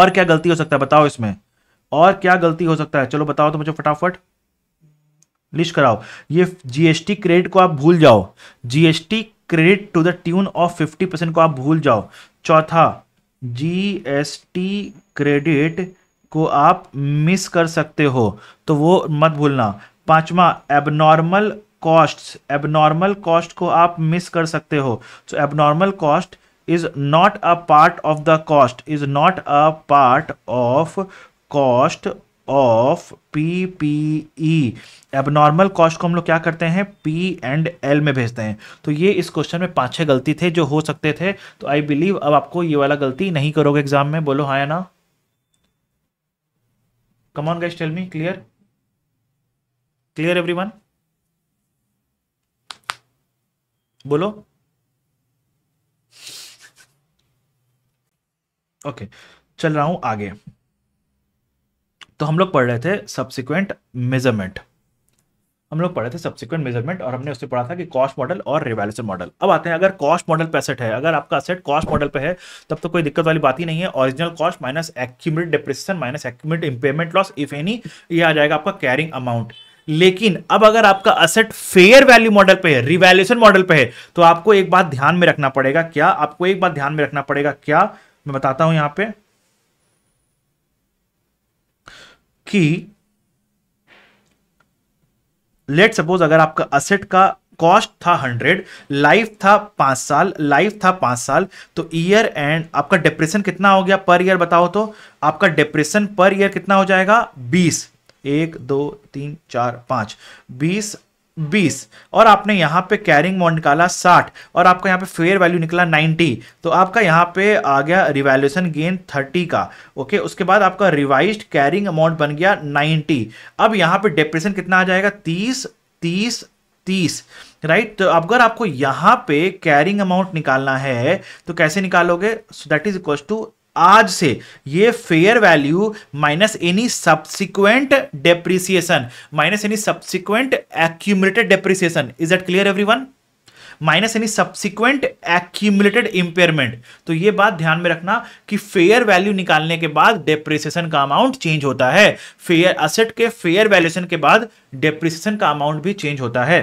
और क्या गलती हो सकता है बताओ इसमें और क्या गलती हो सकता है चलो बताओ तो मुझे फटाफट लिस्ट कराओ ये जीएसटी क्रेडिट को आप भूल जाओ GST credit to the tune of fifty percent को आप भूल जाओ चौथा जीएसटी क्रेडिट को आप मिस कर सकते हो तो वो मत भूलना पांचवा एबनॉर्मल कॉस्ट एबनॉर्मल कॉस्ट को आप मिस कर सकते हो so abnormal cost is not a part of the cost is not a part of cost of P P E abnormal cost को हम लोग क्या करते हैं पी एंड एल में भेजते हैं तो ये इस क्वेश्चन में पांच छह गलती थे जो हो सकते थे तो आई बिलीव अब आपको ये वाला गलती नहीं करोगे एग्जाम में बोलो हाँ या ना come on guys tell me clear clear everyone बोलो ओके okay, चल रहा हूं आगे तो हम लोग पढ़ रहे थे सब्सिक्वेंट मेजरमेंट हम लोग पढ़े थे सब्सिक्वेंट मेजरमेंट और हमने उससे पढ़ा था कि कॉस्ट मॉडल और रिवैल्यूशन मॉडल अब आते हैं अगर कॉस्ट मॉडल पे असेट है अगर आपका असेट कॉस्ट मॉडल पे है तब तो कोई दिक्कत वाली बात ही नहीं है original cost minus accumulated depression minus accumulated impairment loss if any ये आ जाएगा आपका कैरिंग अमाउंट लेकिन अब अगर आपका असेट फेयर वैल्यू मॉडल पे है रिवैल्यूशन मॉडल पे है तो आपको एक बात ध्यान में रखना पड़ेगा क्या आपको एक बात ध्यान में रखना पड़ेगा क्या मैं बताता हूं यहां पे कि लेट सपोज अगर आपका असेट का कॉस्ट था हंड्रेड लाइफ था पांच साल लाइफ था पांच साल तो ईयर एंड आपका डिप्रेशन कितना हो गया पर ईयर बताओ तो आपका डिप्रेशन पर ईयर कितना हो जाएगा बीस एक दो तीन चार पाँच बीस बीस और आपने यहाँ पे कैरिंग अमाउंट निकाला साठ और आपका यहाँ पे फेयर वैल्यू निकला नाइन्टी तो आपका यहाँ पे आ गया रिवैल्यूशन गेन थर्टी का ओके उसके बाद आपका रिवाइज कैरिंग अमाउंट बन गया नाइन्टी अब यहाँ पे डिप्रेशन कितना आ जाएगा तीस तीस तीस राइट तो अगर आपको यहाँ पे कैरिंग अमाउंट निकालना है तो कैसे निकालोगे so that is equal to आज से ये fair value minus any subsequent depreciation minus any subsequent accumulated depreciation is that clear everyone minus any subsequent accumulated impairment तो ये बात ध्यान में रखना कि फेयर वैल्यू निकालने के बाद डेप्रिसिएशन का अमाउंट चेंज होता है फेयर असेट के फेयर वैल्यूएशन के बाद डेप्रिसिएशन का अमाउंट भी चेंज होता है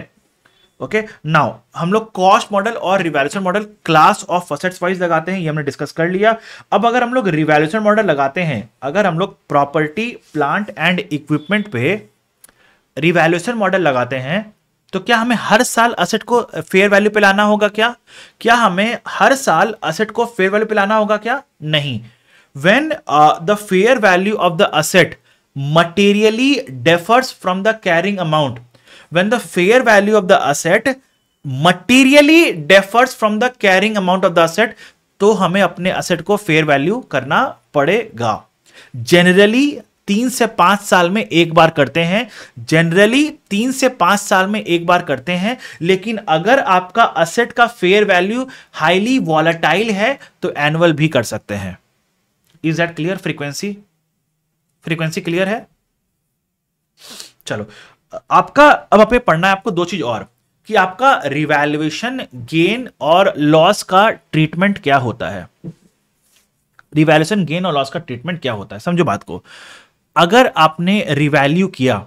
ओके नाउ हम लोग कॉस्ट मॉडल और revaluation model class of assets wise लगाते हैं ये हमने डिस्कस कर लिया अब अगर हम लोग रिवैल्यूशन मॉडल लगाते हैं अगर हम लोग प्रॉपर्टी प्लांट एंड इक्विपमेंट पे रिवैल्यूशन मॉडल लगाते हैं तो क्या हमें हर साल असेट को फेयर वैल्यू पे लाना होगा क्या क्या हमें हर साल असेट को फेयर वैल्यू पे लाना होगा क्या नहीं when the fair value of the asset materially differs from the carrying amount when the fair value of the asset materially differs from the carrying amount of the asset तो हमें अपने asset को fair value करना पड़ेगा generally तीन से पांच साल में एक बार करते हैं जनरली तीन से पांच साल में एक बार करते हैं लेकिन अगर आपका असेट का फेयर वैल्यू हाईली वॉलेटाइल है तो एनुअल भी कर सकते हैं is that clear frequency frequency clear है चलो आपका अब आप पढ़ना है आपको दो चीज और कि आपका रिवैल्युएशन गेन और लॉस का ट्रीटमेंट क्या होता है रिवैल्युएशन गेन और लॉस का ट्रीटमेंट क्या होता है समझो बात को अगर आपने रिवैल्यू किया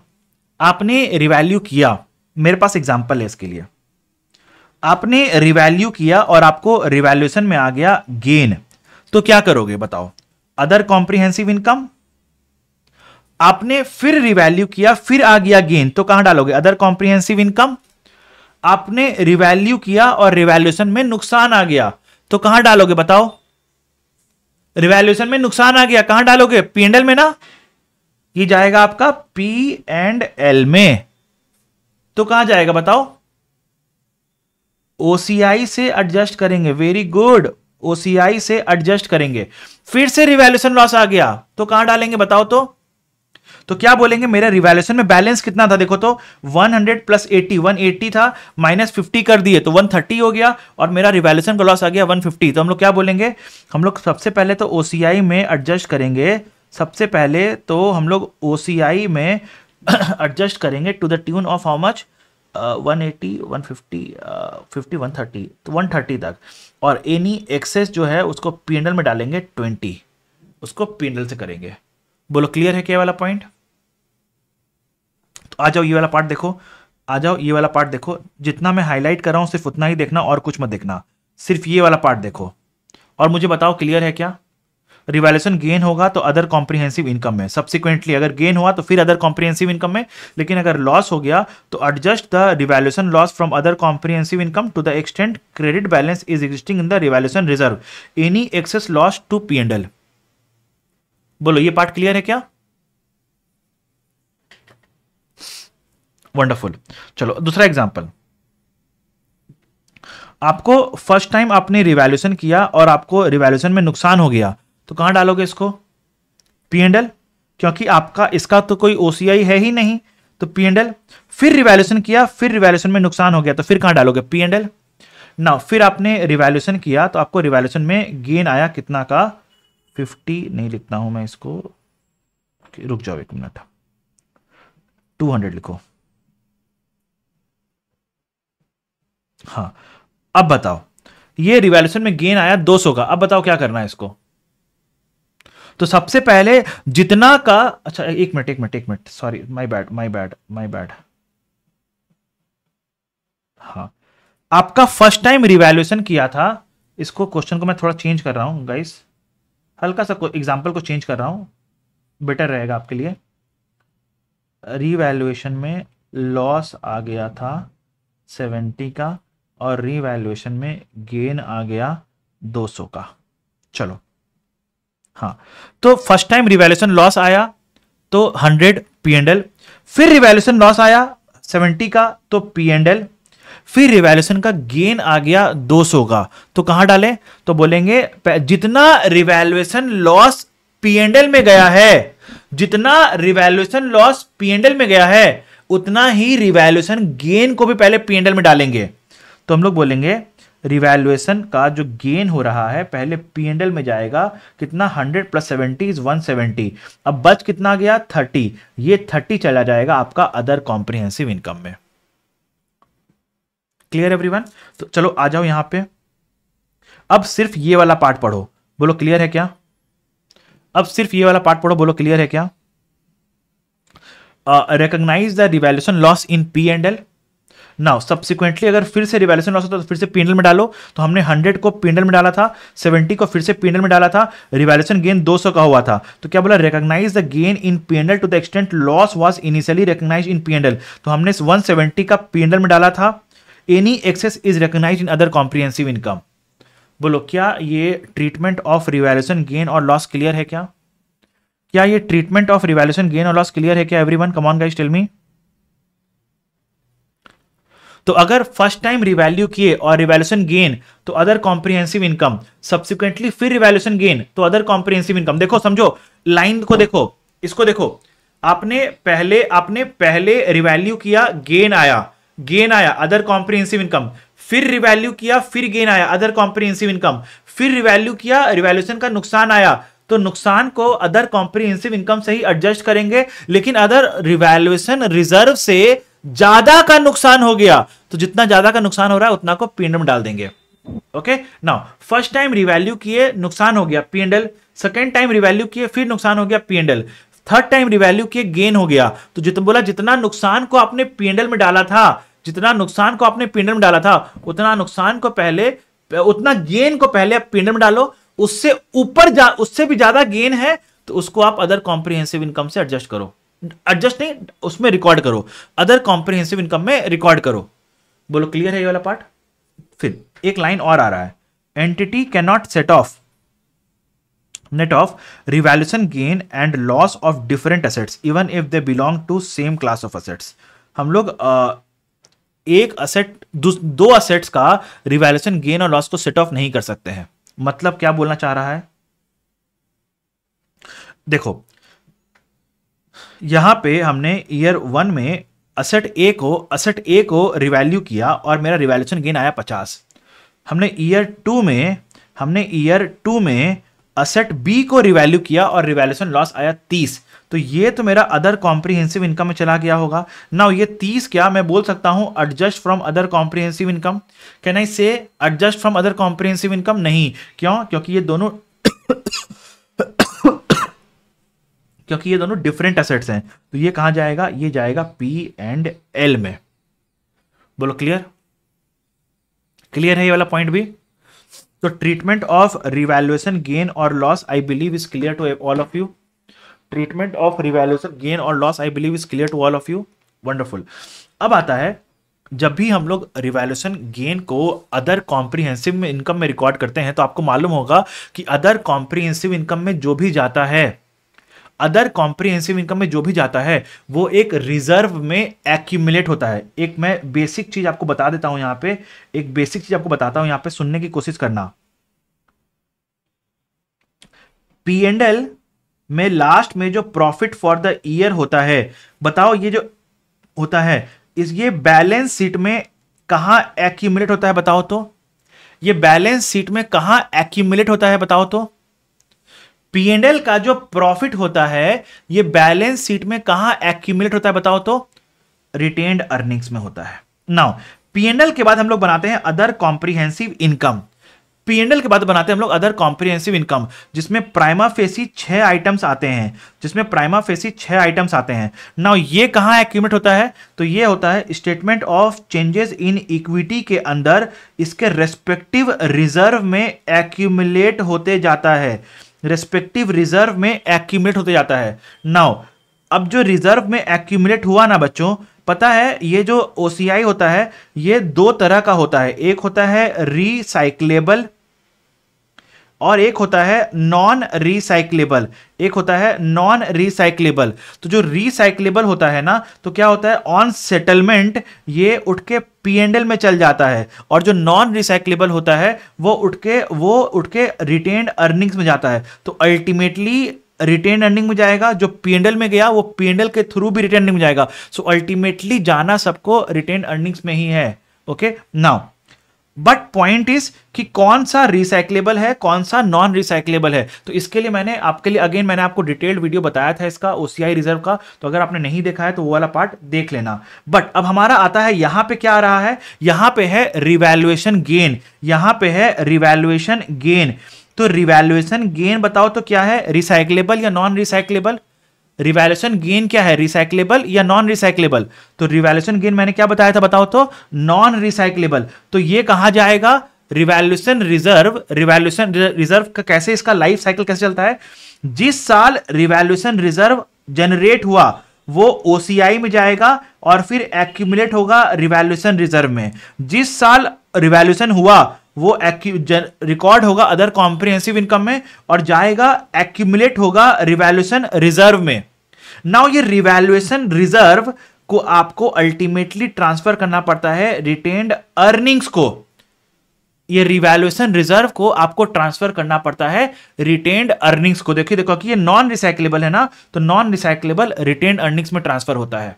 आपने रिवैल्यू किया मेरे पास एग्जाम्पल है इसके लिए आपने रिवैल्यू किया और आपको रिवैल्युएशन में आ गया गेन तो क्या करोगे बताओ अदर कॉम्प्रिहेंसिव इनकम आपने फिर रिवैल्यू किया फिर आ गया गेन तो कहां डालोगे अदर कॉम्प्रिहेंसिव इनकम आपने रिवैल्यू किया और रिवैल्यूशन में नुकसान आ गया तो कहां डालोगे बताओ रिवैल्यूशन में नुकसान आ गया कहां डालोगे पी एंड एल में ना ये जाएगा आपका पी एंड एल में तो कहां जाएगा बताओ ओसीआई से एडजस्ट करेंगे वेरी गुड ओसीआई से एडजस्ट करेंगे फिर से रिवैल्यूशन लॉस आ गया तो कहां डालेंगे बताओ तो तो क्या बोलेंगे मेरे रिवैल्यूशन में बैलेंस कितना था देखो तो 100 प्लस 80 180 था माइनस 50 कर दिए तो 130 हो गया और मेरा रिवैल्यूशन का लॉस आ गया 150 तो हम लोग क्या बोलेंगे हम लोग सबसे पहले तो ओ में एडजस्ट करेंगे सबसे पहले तो हम लोग ओ में एडजस्ट करेंगे to the tune of how much one eighty one fifty fifty one thirty तो वन थर्टी तक और एनी एक्सेस जो है उसको पी में डालेंगे ट्वेंटी उसको पी से करेंगे बोलो क्लियर है क्या वाला पॉइंट तो आ जाओ ये वाला पार्ट देखो आ जाओ ये वाला पार्ट देखो जितना मैं हाईलाइट कर रहा हूं सिर्फ उतना ही देखना और कुछ मत देखना सिर्फ ये वाला पार्ट देखो और मुझे बताओ क्लियर है क्या रिवैल्यूशन गेन होगा तो अदर कॉम्प्रिहेंसिव इनकम में सब्सिक्वेंटली अगर गेन हुआ तो फिर अदर कॉम्प्रिहेंसिव इनकम में लेकिन अगर लॉस हो गया तो adjust the revaluation loss from other comprehensive income to the extent credit balance is existing in the revaluation reserve any excess loss to P and L बोलो ये पार्ट क्लियर है क्या वंडरफुल चलो दूसरा एग्जाम्पल आपको फर्स्ट टाइम आपने revaluation किया और आपको रिवैल्यूशन में नुकसान हो गया तो कहां डालोगे इसको पी क्योंकि आपका इसका तो कोई ओसीआई है ही नहीं तो पी फिर रिवैल्यूशन किया फिर रिवैल्यूशन में नुकसान हो गया तो फिर कहां डालोगे पी ना फिर आपने रिवैल्यूशन किया तो आपको रिवैल्यूशन में गेन आया कितना का फिफ्टी नहीं लिखता हूं मैं इसको रुक जाओ एक मिनट टू हंड्रेड लिखो हाँ अब बताओ ये रिवैल्यूशन में गेन आया 200 का अब बताओ क्या करना है इसको तो सबसे पहले जितना का अच्छा एक मिनट एक मिनट एक minute sorry my bad my bad my bad हाँ आपका फर्स्ट टाइम रिवैल्यूएशन किया था इसको क्वेश्चन को मैं थोड़ा चेंज कर रहा हूं गाइस हल्का सा एग्जाम्पल को चेंज कर रहा हूँ बेटर रहेगा आपके लिए रीवैल्यूएशन में लॉस आ गया था सेवेंटी का और रीवैल्यूएशन में गेन आ गया दो सौ का चलो हाँ तो फर्स्ट टाइम रिवैल्यूशन लॉस आया तो हंड्रेड पी एंड एल फिर रिवैल्यूशन लॉस आया सेवेंटी का तो पी एंड एल फिर रिवैल्यूशन का गेन आ गया 200 का तो कहां डालें तो बोलेंगे जितना रिवैल्यूएशन लॉस पीएनडल में गया है जितना रिवैल्यूएशन लॉस पीएनएल में गया है उतना ही रिवैल्यूएशन गेन को भी पहले पीएनएल में डालेंगे तो हम लोग बोलेंगे रिवैल्युएशन का जो गेन हो रहा है पहले पीएनडल में जाएगा कितना 100 प्लस सेवेंटी इज 170 अब बच कितना गया 30 ये 30 चला जाएगा आपका अदर कॉम्प्रिहेंसिव इनकम में क्लियर एवरीवन तो चलो आ जाओ यहां पे अब सिर्फ ये वाला पार्ट पढ़ो बोलो क्लियर है क्या अब सिर्फ ये वाला पार्ट पढ़ो बोलो क्लियर है क्या recognize the revaluation loss in P and L now subsequently अगर फिर से रिवेल्यूशन लॉस होता तो फिर से पेंडल में डालो तो हमने 100 को पेंडल में डाला था 70 को फिर से पेंडल में डाला था रिवेल्यूशन गेन 200 का हुआ था तो क्या बोला recognize the gain in and L to the extent loss was initially recognize in and L तो हमने 170 का पेंडल में डाला था any excess is recognize in other comprehensive income बोलो क्या ये ट्रीटमेंट ऑफ रिवेल्यूशन गेन और लॉस क्लियर है क्या क्या ये ट्रीटमेंट ऑफ रिवेल्यूशन गेन और लॉस क्लियर है क्या everyone come on guys tell me तो अगर फर्स्ट टाइम रिवैल्यू किए और रिवैल्यूशन गेन तो अदर कॉम्प्रिहेंसिव इनकम सब्सिक्वेंटली फिर रिवैल्यूशन गेन तो अदर कॉम्प्रिहेंसिव इनकम देखो समझो लाइन को देखो इसको देखो आपने पहले आपने पहले रिवैल्यू किया गेन आया गेन आया अदर कॉम्प्रिहेंसिव इनकम फिर रिवैल्यू किया फिर गेन आया अदर कॉम्प्रिहेंसिव इनकम फिर रिवैल्यू किया रिवैल्यूशन का नुकसान आया तो नुकसान को अदर कॉम्प्रिहेंसिव इनकम से ही एडजस्ट करेंगे लेकिन अदर रिवैल्यूएशन रिजर्व से ज्यादा का नुकसान हो गया तो जितना ज्यादा का नुकसान हो रहा है उतना को पीएनएल में डाल देंगे okay now first time revalue किए नुकसान हो गया पीएनएल सेकेंड टाइम रिवैल्यू किए फिर नुकसान हो गया पीएनएल थर्ड टाइम रिवैल्यू किए गेन हो गया तो जितना बोला जितना नुकसान को आपने पीएनएल में डाला था जितना नुकसान को आपने पिंड में डाला था उतना नुकसान को पहले उतना गेन को पहले आप पिंड में डालो उससे ऊपर जा उससे भी ज्यादा गेन है तो उसको आप अदर कॉम्प्रिहेंसिव इनकम से एडजस्ट करो एडजस्ट नहीं उसमें रिकॉर्ड करो अदर कॉम्प्रिहेंसिव इनकम में रिकॉर्ड करो बोलो क्लियर है ये वाला पार्ट फिर एक लाइन और आ रहा है entity cannot set off net off revaluation gain and loss of different assets even if they belong to same class of assets हम लोग एक असेट दो असेट्स का रिवैल्यूशन गेन और लॉस को सेट ऑफ नहीं कर सकते हैं मतलब क्या बोलना चाह रहा है देखो यहां पे हमने ईयर वन में असेट ए को असेट ए को रिवैल्यू किया और मेरा रिवैल्यूशन गेन आया पचास हमने ईयर टू में हमने ईयर टू में असेट बी को रिवैल्यू किया और रिवैल्यूशन लॉस आया तीस तो ये तो मेरा अदर कॉम्प्रीहेंसिव इनकम में चला गया होगा ना ये तीस क्या मैं बोल सकता हूं adjust from other comprehensive income can I say adjust from other comprehensive income नहीं क्यों क्योंकि ये दोनों क्योंकि ये दोनों डिफरेंट असेट्स हैं तो ये कहा जाएगा ये जाएगा पी एंड एल में बोलो क्लियर क्लियर है ये वाला पॉइंट भी तो ट्रीटमेंट ऑफ रिवैल्यूएशन गेन और loss I believe is clear to all of you treatment of revaluation gain और loss I believe is clear to all of you wonderful अब आता है जब भी हम लोग रिवैल्यूशन गेन को अदर कॉम्प्रीहेंसिव इनकम में रिकॉर्ड करते हैं तो आपको मालूम होगा कि अदर कॉम्प्रीहेंसिव इनकम में जो भी जाता है अदर कॉम्प्रीहेंसिव इनकम में जो भी जाता है वो एक रिजर्व में एक्यूमुलेट होता है एक मैं बेसिक चीज आपको बता देता हूं यहां पे एक बेसिक चीज आपको बताता हूं यहां पे सुनने की कोशिश करना पी एंड एल में लास्ट में जो प्रॉफिट फॉर द ईयर होता है बताओ ये जो होता है इस ये बैलेंस शीट में कहा एक्यूमिलेट होता है बताओ तो ये बैलेंस शीट में कहाँ एक्यूमिलेट होता है बताओ तो पीएनएल का जो प्रॉफिट होता है ये बैलेंस शीट में कहा एक्यूमिलेट होता है बताओ तो रिटेन्ड अर्निंग्स में होता है नाउ पीएनएल के बाद हम लोग बनाते हैं अदर कॉम्प्रीहेंसिव इनकम पीएनएल के बाद बनाते हैं हम लोग अदर कॉम्प्रिहेंसिव इनकम जिसमें प्राइमा फेसी छह आइटम्स आते हैं जिसमें प्राइमा फेसी छह आइटम्स आते हैं नाउ ये कहां एक्यूमेट होता है तो ये होता है statement of changes in equity के अंदर इसके रेस्पेक्टिव रिजर्व में एक्यूमुलेट होते जाता है रेस्पेक्टिव रिजर्व में एक्यूमुलेट होते जाता है नाउ अब जो रिजर्व में एक्यूमुलेट हुआ ना बच्चों पता है ये जो ओसीआई होता है ये दो तरह का होता है एक होता है रिसाइक्लेबल और एक होता है नॉन रिसाइक्लेबल एक होता है नॉन रिसाइक्लेबल तो जो रिसाइक्लेबल होता है ना तो क्या होता है ऑन सेटलमेंट ये उठ के एल में चल जाता है और जो नॉन रिसाइक्लेबल होता है वो उठ के वो उठ के रिटेन अर्निंग्स में जाता है तो अल्टीमेटली रिटेन अर्निंग में जाएगा जो पीएनएल में गया वो पीएनएल के थ्रू भी रिटेन अर्निंग में जाएगा सो so, अल्टीमेटली जाना सबको रिटेन अर्निंग्स में ही है okay okay? Now but point is कि कौन सा रिसाइकलेबल है कौन सा नॉन रिसाइकलेबल है तो इसके लिए मैंने आपके लिए अगेन मैंने आपको डिटेल्ड वीडियो बताया था इसका ओसीआई रिजर्व का तो अगर आपने नहीं देखा है तो वो वाला पार्ट देख लेना बट अब हमारा आता है यहां पे क्या आ रहा है यहां पे है रिवैल्युएशन गेन यहां पे है रिवैल्युएशन गेन तो रिवैल्युएशन गेन बताओ तो क्या है रिसाइकलेबल या नॉन रिसाइकलेबल रिवैल्यूशन गेन क्या है रिसाइक्लेबल या नॉन रिसाइक्लेबल तो रिवैल्यूशन गेन मैंने क्या बताया था बताओ तो नॉन रिसाइक्लेबल तो ये कहा जाएगा रिवैल्यूशन रिजर्व रिवैल्यूशन रिजर्व का कैसे इसका लाइफ साइकिल कैसे चलता है जिस साल रिवैल्यूशन रिजर्व जनरेट हुआ वो ओसीआई में जाएगा और फिर एक्यूमुलेट होगा रिवैल्यूशन रिजर्व में जिस साल रिवैल्यूशन हुआ वो रिकॉर्ड होगा अदर कॉम्प्रिहेंसिव इनकम में और जाएगा एक्यूमुलेट होगा रिवैल्यूशन रिजर्व में नाउ ये रिवैल्युएशन रिजर्व को आपको अल्टीमेटली ट्रांसफर करना पड़ता है रिटेन्ड अर्निंग्स को ये रिवैल्युएशन रिजर्व को आपको ट्रांसफर करना पड़ता है रिटेन्ड अर्निंग्स को देखिए देखो कि ये नॉन रिसाइकलेबल है ना तो नॉन रिसाइकलेबल रिटेन्ड अर्निंग्स में ट्रांसफर होता है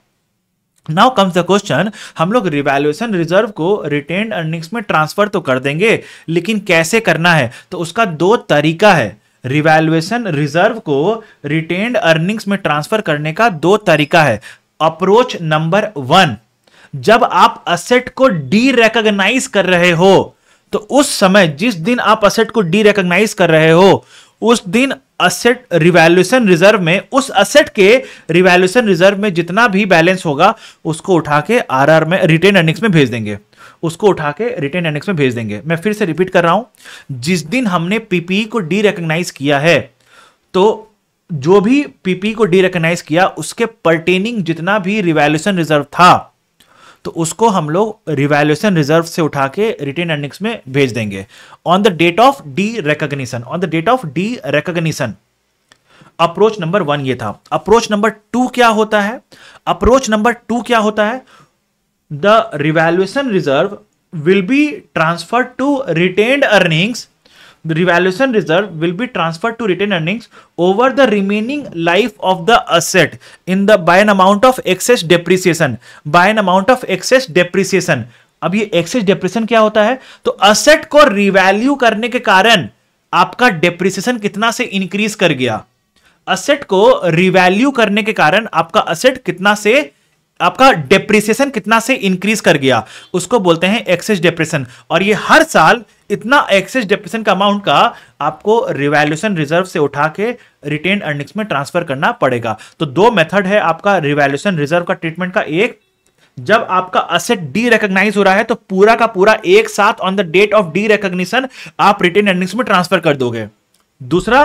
नाउ कम्स द क्वेश्चन हम लोग रिवैल्यूएशन रिजर्व को रिटेन अर्निंग्स में ट्रांसफर तो कर देंगे लेकिन कैसे करना है तो उसका दो तरीका है रिवैल्युएशन रिजर्व को रिटेन्ड अर्निंग्स में ट्रांसफर करने का दो तरीका है अप्रोच नंबर वन जब आप असेट को डी रेकग्नाइज कर रहे हो तो उस समय जिस दिन आप असेट को डी रेकग्नाइज कर रहे हो उस दिन असेट रिवैल्यूएशन रिजर्व में उस असेट के रिवैल्यूएशन रिजर्व में जितना भी बैलेंस होगा उसको उठा के आर में रिटेन अर्निंग्स में भेज देंगे उसको उठा के रिटर्न एनेक्स में भेज देंगे मैं फिर से रिपीट कर रहा हूं जिस दिन हमने पीपीई e को डी रिकग्नाइज किया है तो जो भी पीपी e को डी रिकग्नाइज किया उसके परटेनिंग जितना भी रिवैल्यूशन रिजर्व था तो उसको हम लोग रिवैल्यूशन रिजर्व से उठा के रिटेन एनेक्स में भेज देंगे on the date of derecognition on the date of derecognition approach number one ये था अप्रोच नंबर टू क्या होता है अप्रोच नंबर टू क्या होता है the revaluation reserve will be transfer to retain earnings revaluation reserve will be transfer to retain earnings over the remaining life of the asset in the by an amount of excess depreciation by an amount of excess depreciation अब ये access depreciation क्या होता है तो asset को revalue करने के कारण आपका डेप्रिसिएशन कितना से इंक्रीज कर गया असेट को रिवैल्यू करने के कारण आपका असेट कितना से आपका डेप्रिसिएशन कितना से इंक्रीज कर गया उसको बोलते हैं एक्सेस डेप्रेशन और ये हर साल इतना एक्सेस डेप्रेशन का अमाउंट का आपको रिवैल्यूशन रिजर्व से उठा के रिटेन अर्निंग्स में ट्रांसफर करना पड़ेगा तो दो मेथड है आपका रिवैल्यूशन रिजर्व का ट्रीटमेंट का एक जब आपका असेट डी रिकग्नाइज हो रहा है तो पूरा का पूरा एक साथ on the date of derecognition आप रिटेन अर्निंग्स में ट्रांसफर कर दोगे दूसरा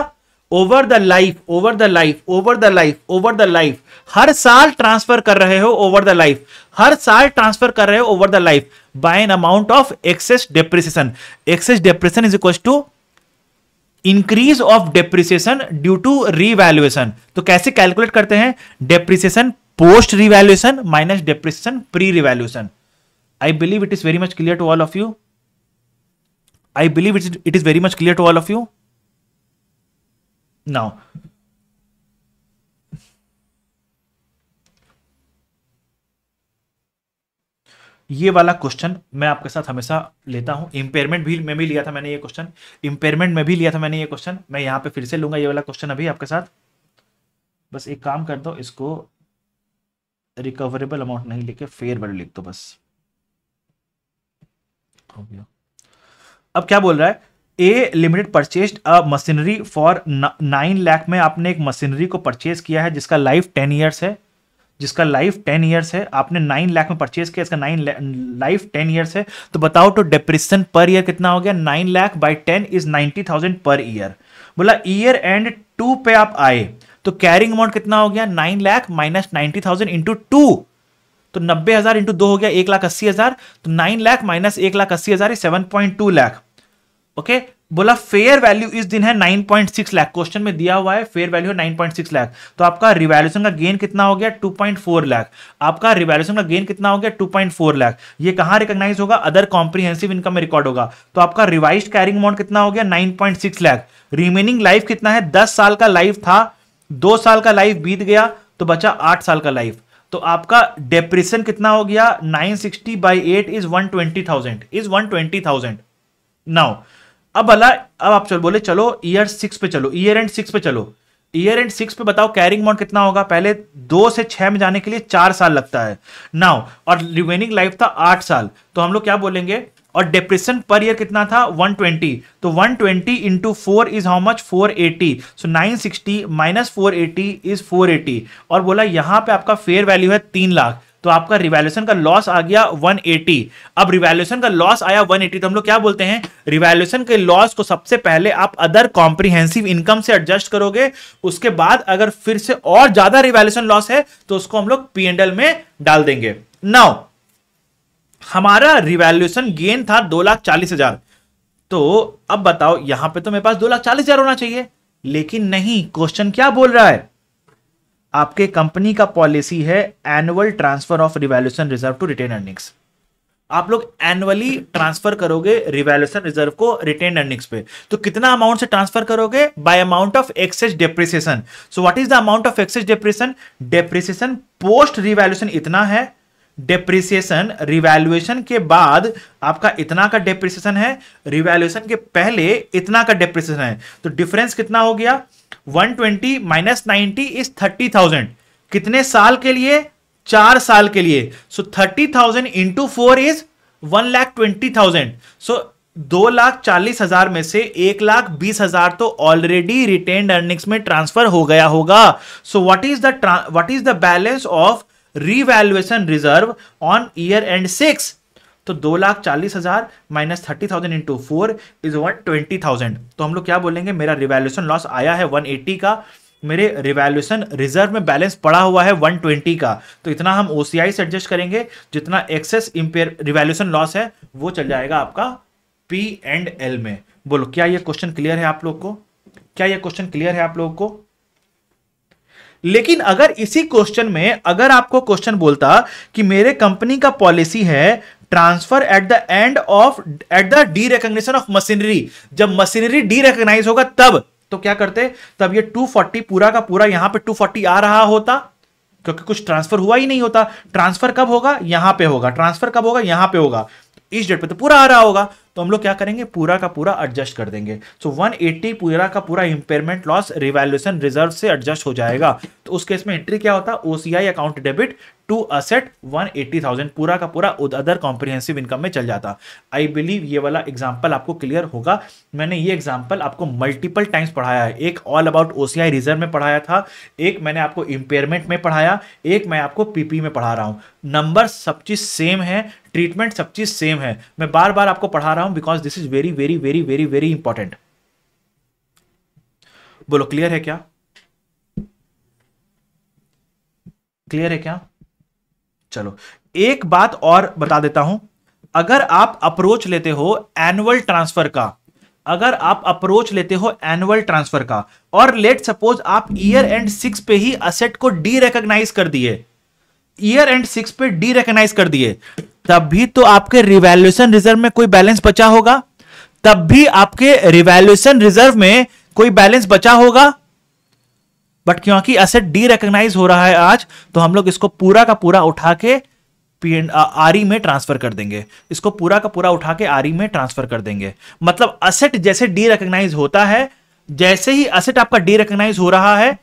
over the life over the life over the life over the life हर साल ट्रांसफर कर रहे हो ओवर द लाइफ हर साल ट्रांसफर कर रहे हो over the life by an amount of excess depreciation excess depreciation is equal to increase of depreciation due to revaluation तो कैसे कैलकुलेट करते हैं depreciation post revaluation minus depreciation pre revaluation I believe it is very much clear to all of you I believe it it is very much clear to all of you No. ये वाला question मैं आपके साथ हमेशा लेता हूं impairment भी में भी लिया था मैंने ये क्वेश्चन इंपेयरमेंट में भी लिया था मैंने ये क्वेश्चन मैं यहां पे फिर से लूंगा ये वाला क्वेश्चन अभी आपके साथ बस एक काम कर दो इसको रिकवरेबल अमाउंट नहीं लिखे फेयर वैल्यू लिख दो बस हो गया अब क्या बोल रहा है A limited purchase a machinery for nine lakh में आपने एक मशीनरी को परचेज किया है जिसका लाइफ टेन ईयर्स है जिसका लाइफ टेन ईयर्स है आपने नाइन लाख में परचेज किया इसका नाइन लाइफ टेन ईयर्स है तो बताओ तो डिप्रिसन पर ईयर कितना हो गया nine lakh by ten is ninety thousand per year बोला ईयर एंड टू पे आप आए तो कैरिंग अमाउंट कितना हो गया nine lakh minus ninety thousand into two तो नब्बे हजार इंटू दो हो गया एक लाख अस्सी हजार तो नाइन लाख माइनस एक लाख अस्सी हजार seven point two lakh okay बोला फेयर वैल्यू इस दिन है 9.6 लाख क्वेश्चन में दिया हुआ है फेयर वैल्यू है 9.6 लाख तो आपका रिवैल्यूशन का गेन कितना हो गया 2.4 लाख आपका रिवैल्यूशन का गेन कितना हो गया 2.4 लाख ये कहां रिकॉग्नाइज होगा अदर कॉम्प्रीहेंसिव इनकम में रिकॉर्ड होगा तो आपका रिवाइज कैरिंग अमाउंट कितना हो गया नाइन लाख रिमेनिंग लाइफ कितना है दस साल का लाइफ था दो साल का लाइफ बीत गया तो बचा आठ साल का लाइफ तो आपका डेप्रेशन कितना हो गया nine sixty by eight is one twenty thousand is one twenty thousand now अब भला अब आप चल बोले चलो ईयर सिक्स पे चलो ईयर एंड सिक्स पे चलो ईयर एंड सिक्स पे बताओ कैरिंग अमाउंट कितना होगा पहले दो से छह में जाने के लिए चार साल लगता है नाउ और रिमेनिंग लाइफ था आठ साल तो हम लोग क्या बोलेंगे और डिप्रेशन पर ईयर कितना था 120 तो 120 twenty into four is how much 480 so nine sixty minus eighty is 480 और बोला यहां पे आपका फेयर वैल्यू है तीन लाख तो आपका रिवैल्यूशन का लॉस आ गया 180 अब रिवैल्यूशन का लॉस आया 180 तो हम लोग क्या बोलते हैं रिवैल्यूशन के लॉस को सबसे पहले आप अदर कॉम्प्रीहेंसिव इनकम से एडजस्ट करोगे उसके बाद अगर फिर से और ज्यादा रिवैल्यूशन लॉस है तो उसको हम लोग पीएनडल में डाल देंगे नाउ हमारा रिवैल्यूशन गेन था दो लाख चालीस हजार तो अब बताओ यहां पे तो मेरे पास दो लाख चालीस हजार होना चाहिए लेकिन नहीं क्वेश्चन क्या बोल रहा है आपके कंपनी का पॉलिसी है annual transfer of revaluation reserve to retain earnings आप लोग एनुअली ट्रांसफर करोगे रिवेल्यूशन रिजर्व को रिटेन अर्निंग्स पे तो कितना अमाउंट से ट्रांसफर करोगे by amount of excess depreciation so what is the amount of excess depreciation depreciation post revaluation इतना है डेप्रिसिएशन रिवैल्यूएशन के बाद आपका इतना का डेप्रिसिएशन है रिवैल्यूएशन के पहले इतना का डेप्रिसिएशन है तो डिफरेंस कितना हो गया one twenty minus ninety is thirty thousand कितने साल के लिए चार साल के लिए so thirty thousand into four is one lakh twenty thousand so दो लाख चालीस हजार में से एक लाख बीस हजार तो ऑलरेडी रिटेन अर्निंग्स में ट्रांसफर हो गया होगा so what is the what is the balance of revaluation reserve on year end six तो दो लाख चालीस हजार minus thirty thousand into four is one twenty thousand तो हम लोग क्या बोलेंगे मेरा रिवैल्यूशन लॉस आया है वन एट्टी का मेरे रिवैल्यूशन रिजर्व में बैलेंस पड़ा हुआ है वन ट्वेंटी का तो इतना हम ओ से एडजस्ट करेंगे जितना एक्सेस इम्पेयर रिवैल्यूशन लॉस है वो चल जाएगा आपका पी एंड एल में बोलो क्या ये क्वेश्चन क्लियर है आप लोग को क्या ये क्वेश्चन क्लियर है आप लोग को लेकिन अगर इसी क्वेश्चन में अगर आपको क्वेश्चन बोलता कि मेरे कंपनी का पॉलिसी है transfer at the end of at the derecognition of machinery जब मशीनरी डी रिकग्नाइज होगा तब तो क्या करते तब ये 240 पूरा का पूरा यहां पे 240 आ रहा होता क्योंकि कुछ ट्रांसफर हुआ ही नहीं होता ट्रांसफर कब होगा यहां पे होगा ट्रांसफर कब होगा यहां पे होगा इस डेट पे तो पूरा आ रहा होगा तो हम लोग क्या करेंगे पूरा का पूरा एडजस्ट कर देंगे सो so, 180 पूरा का पूरा इंपेयरमेंट लॉस रिवैल्यूएशन रिजर्व से एडजस्ट हो जाएगा तो उस केस में एंट्री क्या होता है OCI account debit to asset 180,000 पूरा का पूरा अदर कॉम्प्रिहेंसिव इनकम में चल जाता आई बिलीव ये वाला एग्जाम्पल आपको क्लियर होगा मैंने ये एग्जाम्पल आपको मल्टीपल टाइम्स पढ़ाया है एक ऑल अबाउट ओसीआई रिजर्व में पढ़ाया था एक मैंने आपको इंपेयरमेंट में पढ़ाया एक मैं आपको पीपी में पढ़ा रहा हूँ नंबर सब चीज़ सेम है ट्रीटमेंट सब चीज़ सेम है मैं बार बार आपको पढ़ा रहा हूं because this is very very very very very important बोलो क्लियर है क्या क्लियर है क्या चलो एक बात और बता देता हूं अगर आप अप्रोच लेते हो एनुअल ट्रांसफर का अगर आप अप्रोच लेते हो एनुअल ट्रांसफर का और लेट सपोज आप ईयर एंड सिक्स पे ही असेट को डी रिकग्नाइज कर दिए ईयर एंड सिक्स पे डी रिकनाइज कर दिए तब भी तो आपके रिवेल्यूशन रिजर्व में कोई बैलेंस बचा होगा तब भी आपके रिवेल्यूशन रिजर्व में कोई बैलेंस बचा होगा बट क्योंकि असेट डी रिकनाइज हो रहा है आज तो हम लोग इसको पूरा का पूरा उठा के आरी e में ट्रांसफर कर देंगे इसको पूरा का पूरा उठा के आरी e में ट्रांसफर कर देंगे मतलब असेट जैसे डी रिकनाइज होता है जैसे ही असेट आपका डी रिकनाइज हो रहा है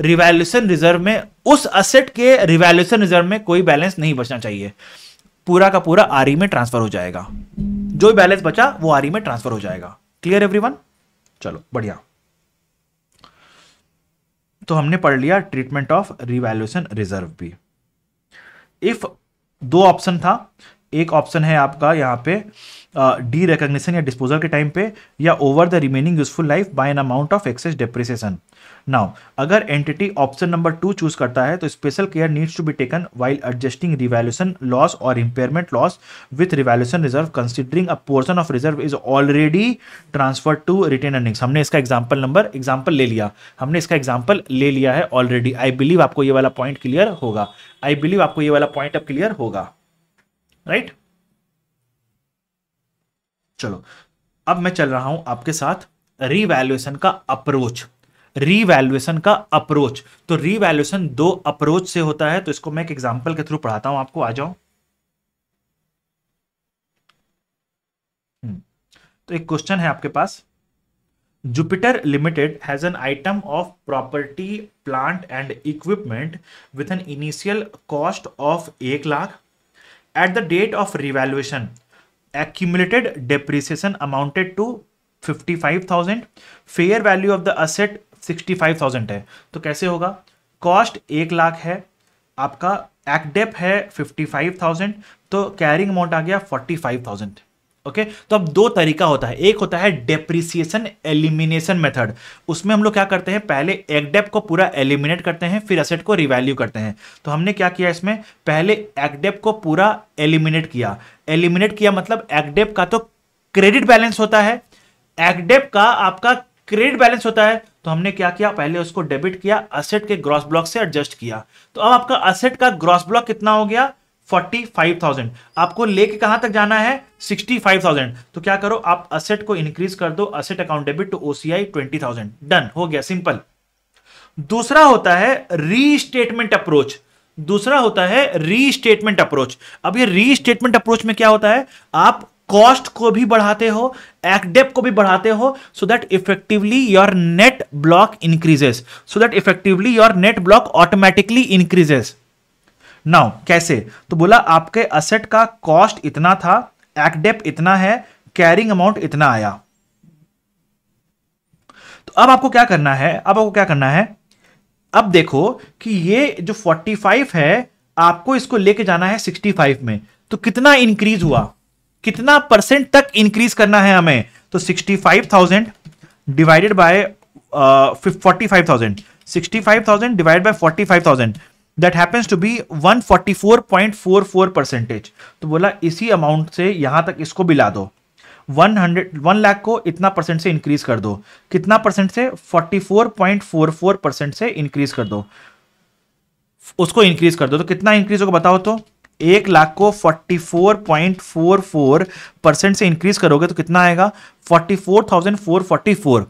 रिवैल्यूशन रिजर्व में उस असेट के रिवैल्यूशन रिजर्व में कोई बैलेंस नहीं बचना चाहिए पूरा का पूरा आरी में ट्रांसफर हो जाएगा जो बैलेंस बचा वो आरी में ट्रांसफर हो जाएगा क्लियर एवरीवन चलो बढ़िया तो हमने पढ़ लिया ट्रीटमेंट ऑफ रिवैल्यूशन रिजर्व भी इफ दो ऑप्शन था एक ऑप्शन है आपका यहां पे डी uh, रिकग्निशन या डिस्पोजल के टाइम पे या over the remaining useful life by an amount of excess depreciation now अगर entity option number to choose करता है तो special care needs to be taken while adjusting revaluation loss और impairment loss with revaluation reserve considering a portion of reserve is already transfer to retain earnings हमने इसका example number example ले लिया हमने इसका एग्जाम्पल ले लिया है ऑलरेडी आई बिलीव आपको ये वाला पॉइंट क्लियर होगा आई बिलीव आपको ये वाला पॉइंट अब क्लियर होगा राइट right? चलो अब मैं चल रहा हूं आपके साथ रिवैल्यूएशन का अप्रोच रीवैल्युएशन का अप्रोच तो रीवैल्युएशन दो अप्रोच से होता है तो इसको मैं एक एग्जांपल के थ्रू पढ़ाता हूं आपको आ जाओ हम्म, तो एक क्वेश्चन है आपके पास Jupiter limited has an item of property plant and equipment with an initial cost of एक lakh at the date of revaluation accumulated depreciation amounted to fifty five thousand fair value of the asset sixty five thousand है तो कैसे होगा cost एक लाख है आपका एक्डेप है फिफ्टी फाइव थाउजेंड तो कैरिंग अमाउंट आ गया फोर्टी फाइव थाउजेंड ओके तो अब दो तरीका होता है एक होता है डेप्रिसिएशन एलिमिनेशन मेथड उसमें हम लोग क्या करते हैं पहले एक्डेप को पूरा एलिमिनेट करते हैं फिर असेट को रिवैल्यू करते हैं तो हमने क्या किया इसमें पहले एक्डेप को पूरा एलिमिनेट किया एलिमिनेट किया मतलब एक्डेप का तो क्रेडिट बैलेंस होता है एक्डेप का आपका क्रेडिट बैलेंस होता है तो हमने क्या किया पहले उसको डेबिट किया असेट के ग्रॉस ब्लॉक से एडजस्ट किया तो अब आपका असेट का ग्रॉस ब्लॉक कितना हो गया 45,000 आपको लेके कहां तक जाना है 65,000 तो क्या करो आप असेट को इंक्रीज कर दो asset account debit to OCI 20,000 done हो गया सिंपल दूसरा होता है रीस्टेटमेंट अप्रोच दूसरा होता है रीस्टेटमेंट अप्रोच अब ये रीस्टेटमेंट अप्रोच में क्या होता है आप कॉस्ट को भी बढ़ाते हो एक्डेप को भी बढ़ाते हो so that effectively your net block increases so that effectively your net block automatically increases now कैसे तो बोला आपके असेट का कॉस्ट इतना था एक्डेप इतना है कैरिंग अमाउंट इतना आया तो अब आपको क्या करना है अब आपको क्या करना है अब देखो कि ये जो 45 है आपको इसको लेके जाना है 65 में तो कितना इंक्रीज हुआ कितना परसेंट तक इंक्रीज करना है हमें तो sixty five thousand divided by forty five thousand sixty five thousand divide by forty five thousand that happens to be 144.44 percentage तो बोला इसी अमाउंट से यहां तक इसको भी ला दो 100 वन लाख को इतना परसेंट से इंक्रीज कर दो कितना परसेंट से 44.44 परसेंट से इंक्रीज कर दो उसको इंक्रीज कर दो तो कितना इंक्रीज होगा बताओ तो एक लाख को 44.44 परसेंट से इंक्रीज करोगे तो कितना आएगा 44,444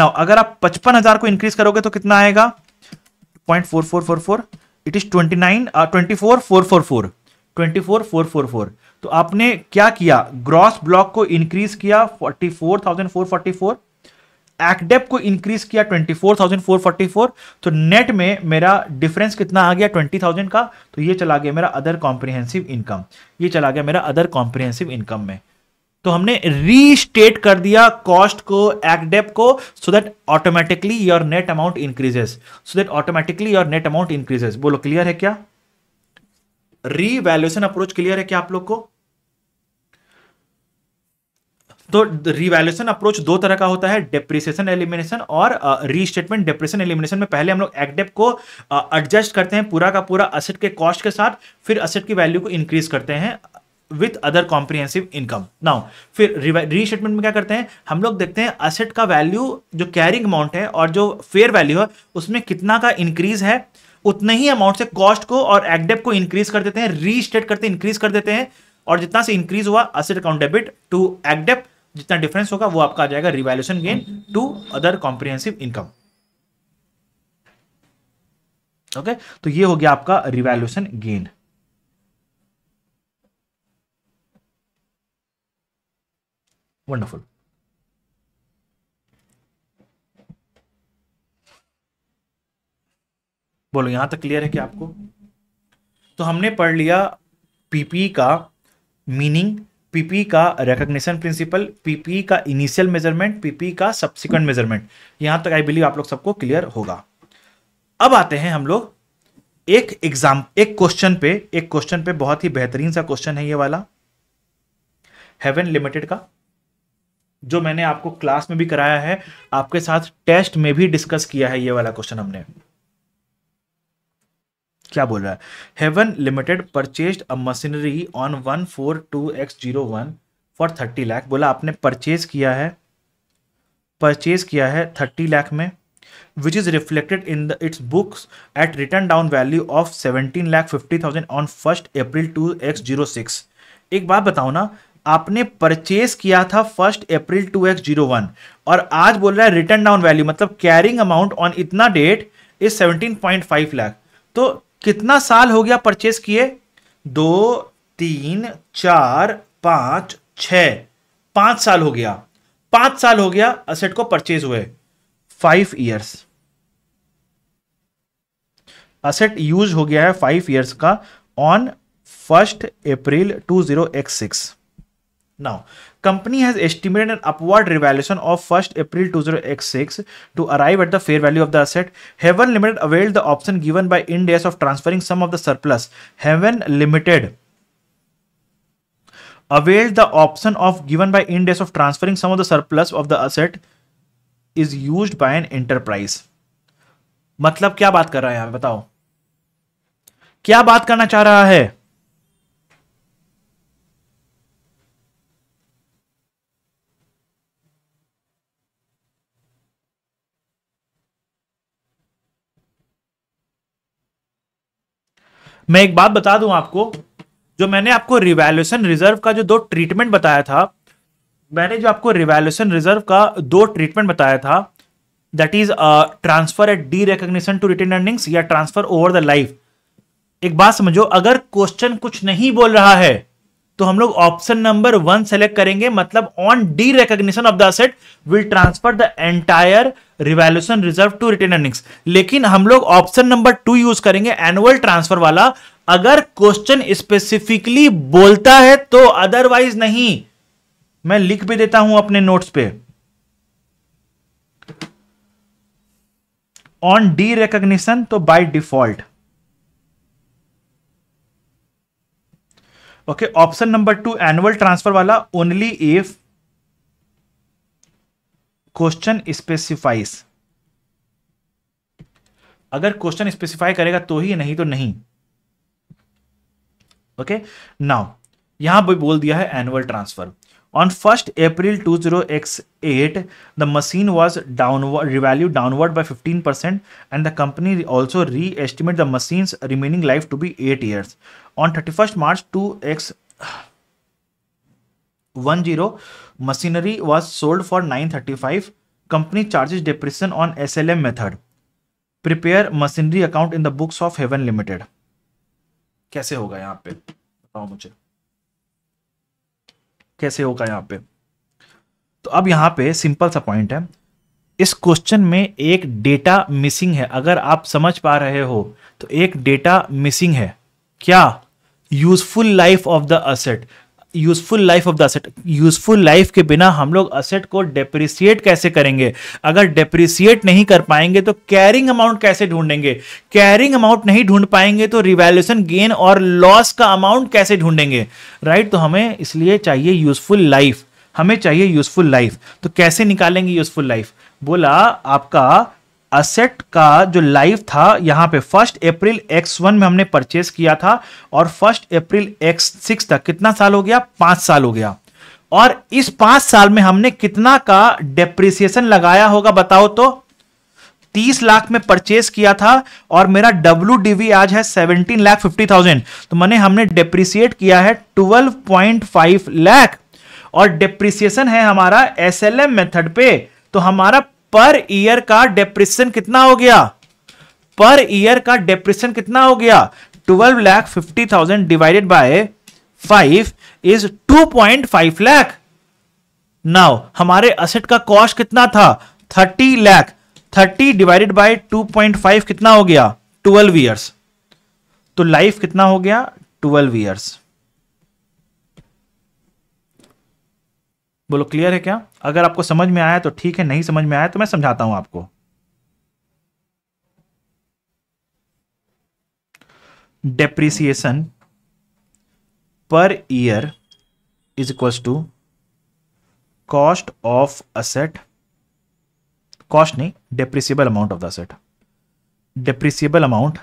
नाउ अगर आप 55,000 को इंक्रीज करोगे तो कितना आएगा 0.4444 इट इज 29 24,444 24,444 तो आपने क्या किया ग्रॉस ब्लॉक को इंक्रीज किया 44,444 एक्डेप को इंक्रीज किया 24,444 तो नेट में मेरा डिफरेंस कितना आ गया 20,000 का तो ये चला गया मेरा अदर कॉम्प्रिहेंसिव इनकम ये चला गया मेरा अदर कॉम्प्रिहेंसिव इनकम में तो हमने रीस्टेट कर दिया कॉस्ट को एक्डेप को so that automatically your net amount increases so that automatically your net amount increases बोलो क्लियर है क्या रीवैल्यूएशन अप्रोच क्लियर है क्या आप लोग को तो रिवैल्यूशन अप्रोच दो तरह का होता है डेप्रिसिएशन एलिमिनेशन और रीस्टेटमेंट डेप्रिसिएशन एलिमिनेशन में पहले हम लोग एक्डेप को एडजस्ट करते हैं पूरा का पूरा असेट के कॉस्ट के साथ फिर असेट की वैल्यू को इंक्रीज करते हैं with other comprehensive income now फिर रीस्टेटमेंट में क्या करते हैं हम लोग देखते हैं असेट का वैल्यू जो कैरिंग अमाउंट है और जो फेयर वैल्यू है उसमें कितना का इंक्रीज है उतने ही अमाउंट से कॉस्ट को और एक्डेप को इंक्रीज कर देते हैं रीस्टेट करते इंक्रीज कर देते हैं और जितना से इंक्रीज हुआ असेट अकाउंट डेबिट टू एक्डेप जितना डिफरेंस होगा वो आपका आ जाएगा revaluation gain to other comprehensive income okay तो ये हो गया आपका रिवैल्यूशन गेन वंडरफुल बोलो यहां तक क्लियर है क्या आपको तो हमने पढ़ लिया पीपी e का मीनिंग पीपी का रिकग्निशन प्रिंसिपल पीपी का इनिशियल मेजरमेंट पीपी का सब्सिक्वेंट मेजरमेंट यहां तक आई बिलीव आप लोग सबको क्लियर होगा अब आते हैं हम लोग एक एग्जाम एक क्वेश्चन पे एक क्वेश्चन पे बहुत ही बेहतरीन सा क्वेश्चन है ये वाला हेवन लिमिटेड का जो मैंने आपको क्लास में भी कराया है आपके साथ टेस्ट में भी डिस्कस किया है ये वाला क्वेश्चन हमने क्या बोल रहा है Haven limited purchase a machinery on one four two X zero one for thirty lakh बोला आपने परचेज किया है परचेज किया है थर्टी लाख में which is reflected in the its books at written down value of seventeen lakh fifty thousand on first April two X zero six एक बात बताओ ना आपने परचेज किया था first April two X zero one और आज बोल रहा है रिटर्न डाउन वैल्यू मतलब कैरिंग अमाउंट ऑन इतना date is seventeen point five lakh तो कितना साल हो गया परचेस किए दो तीन चार पांच छ पांच साल हो गया पांच साल हो गया असेट को परचेज हुए फाइव ईयर्स असेट यूज हो गया है फाइव ईयर्स का on first April two zero X six now company has estimated an upward revaluation of first April 2006 to arrive at the fair value of the asset Haven limited availed the option given by Ind AS of transferring some of the surplus Haven limited availed the option of given by Ind AS of transferring some of the surplus of the asset is use by an enterprise मतलब क्या बात कर रहा है यहां बताओ क्या बात करना चाह रहा है मैं एक बात बता दूं आपको जो मैंने आपको रिवेल्यूशन रिजर्व का जो दो ट्रीटमेंट बताया था मैंने जो आपको रिवेल्यूशन रिजर्व का दो ट्रीटमेंट बताया था that is transfer at derecognition to retained earnings या ट्रांसफर ओवर द लाइफ एक बात समझो अगर क्वेश्चन कुछ नहीं बोल रहा है तो हम लोग ऑप्शन नंबर वन सेलेक्ट करेंगे मतलब on derecognition of the asset will transfer the entire revaluation reserve to retain earnings लेकिन हम लोग ऑप्शन नंबर टू यूज करेंगे एनुअल ट्रांसफर वाला अगर क्वेश्चन स्पेसिफिकली बोलता है तो अदरवाइज नहीं मैं लिख भी देता हूं अपने नोट्स पे ऑन डी रिकॉग्निशन तो by default okay option number two annual transfer वाला ओनली इफ क्वेश्चन स्पेसिफाइज अगर क्वेश्चन स्पेसिफाई करेगा तो ही नहीं तो नहीं ओके okay? नाउ यहां बोल दिया है annual transfer On 1st April 2008, the machine was downward revalued downward by 15% and the company also re-estimate the machine's remaining life to be 8 years. On 31st March 2X 10 machinery was sold for 935 company charges depreciation on slm method prepare machinery account in the books of heaven limited कैसे होगा यहाँ पे बताओ मुझे कैसे होगा यहाँ पे तो अब यहाँ पे सिंपल सा पॉइंट है इस क्वेश्चन में एक डेटा मिसिंग है अगर आप समझ पा रहे हो तो एक डेटा मिसिंग है क्या useful life of the asset useful life of the asset useful life के बिना हम लोग असेट को डेप्रिसिएट कैसे करेंगे अगर डेप्रिसिएट नहीं कर पाएंगे तो कैरिंग अमाउंट कैसे ढूंढेंगे कैरिंग अमाउंट नहीं ढूंढ पाएंगे तो रिवैल्यूशन गेन और लॉस का अमाउंट कैसे ढूंढेंगे राइट right? तो हमें इसलिए चाहिए यूजफुल लाइफ हमें चाहिए यूजफुल लाइफ तो कैसे निकालेंगे यूजफुल लाइफ बोला आपका असेट का जो लाइफ था यहाँ पे फर्स्ट अप्रैल एक्स वन में हमने परचेस किया था और फर्स्ट अप्रैल एक्स सिक्स तक कितना साल हो गया पांच साल हो गया और इस पांच साल में हमने कितना का डेप्रिसिएशन लगाया होगा बताओ तो तीस लाख में परचेस किया था और मेरा डब्ल्यू आज है सेवनटीन लाख फिफ्टी थाउजेंड तो मैंने हमने डेप्रिसिएट किया है ट्वेल्व पॉइंट फाइव लाख और डेप्रिसिएशन है हमारा एस मेथड पे तो हमारा पर ईयर का डेप्रिसन कितना हो गया पर ईयर का डेप्रिसन कितना हो गया twelve lakh fifty thousand divided by five is two point five lakh now हमारे असेट का कॉस्ट कितना था thirty lakh thirty divided by two point five कितना हो गया ट्वेल्व ईयर्स तो लाइफ कितना हो गया ट्वेल्व ईयर्स बोलो क्लियर है क्या अगर आपको समझ में आया तो ठीक है नहीं समझ में आया तो मैं समझाता हूं आपको depreciation per year is equals to cost of asset cost नहीं depreciable amount of the asset depreciable amount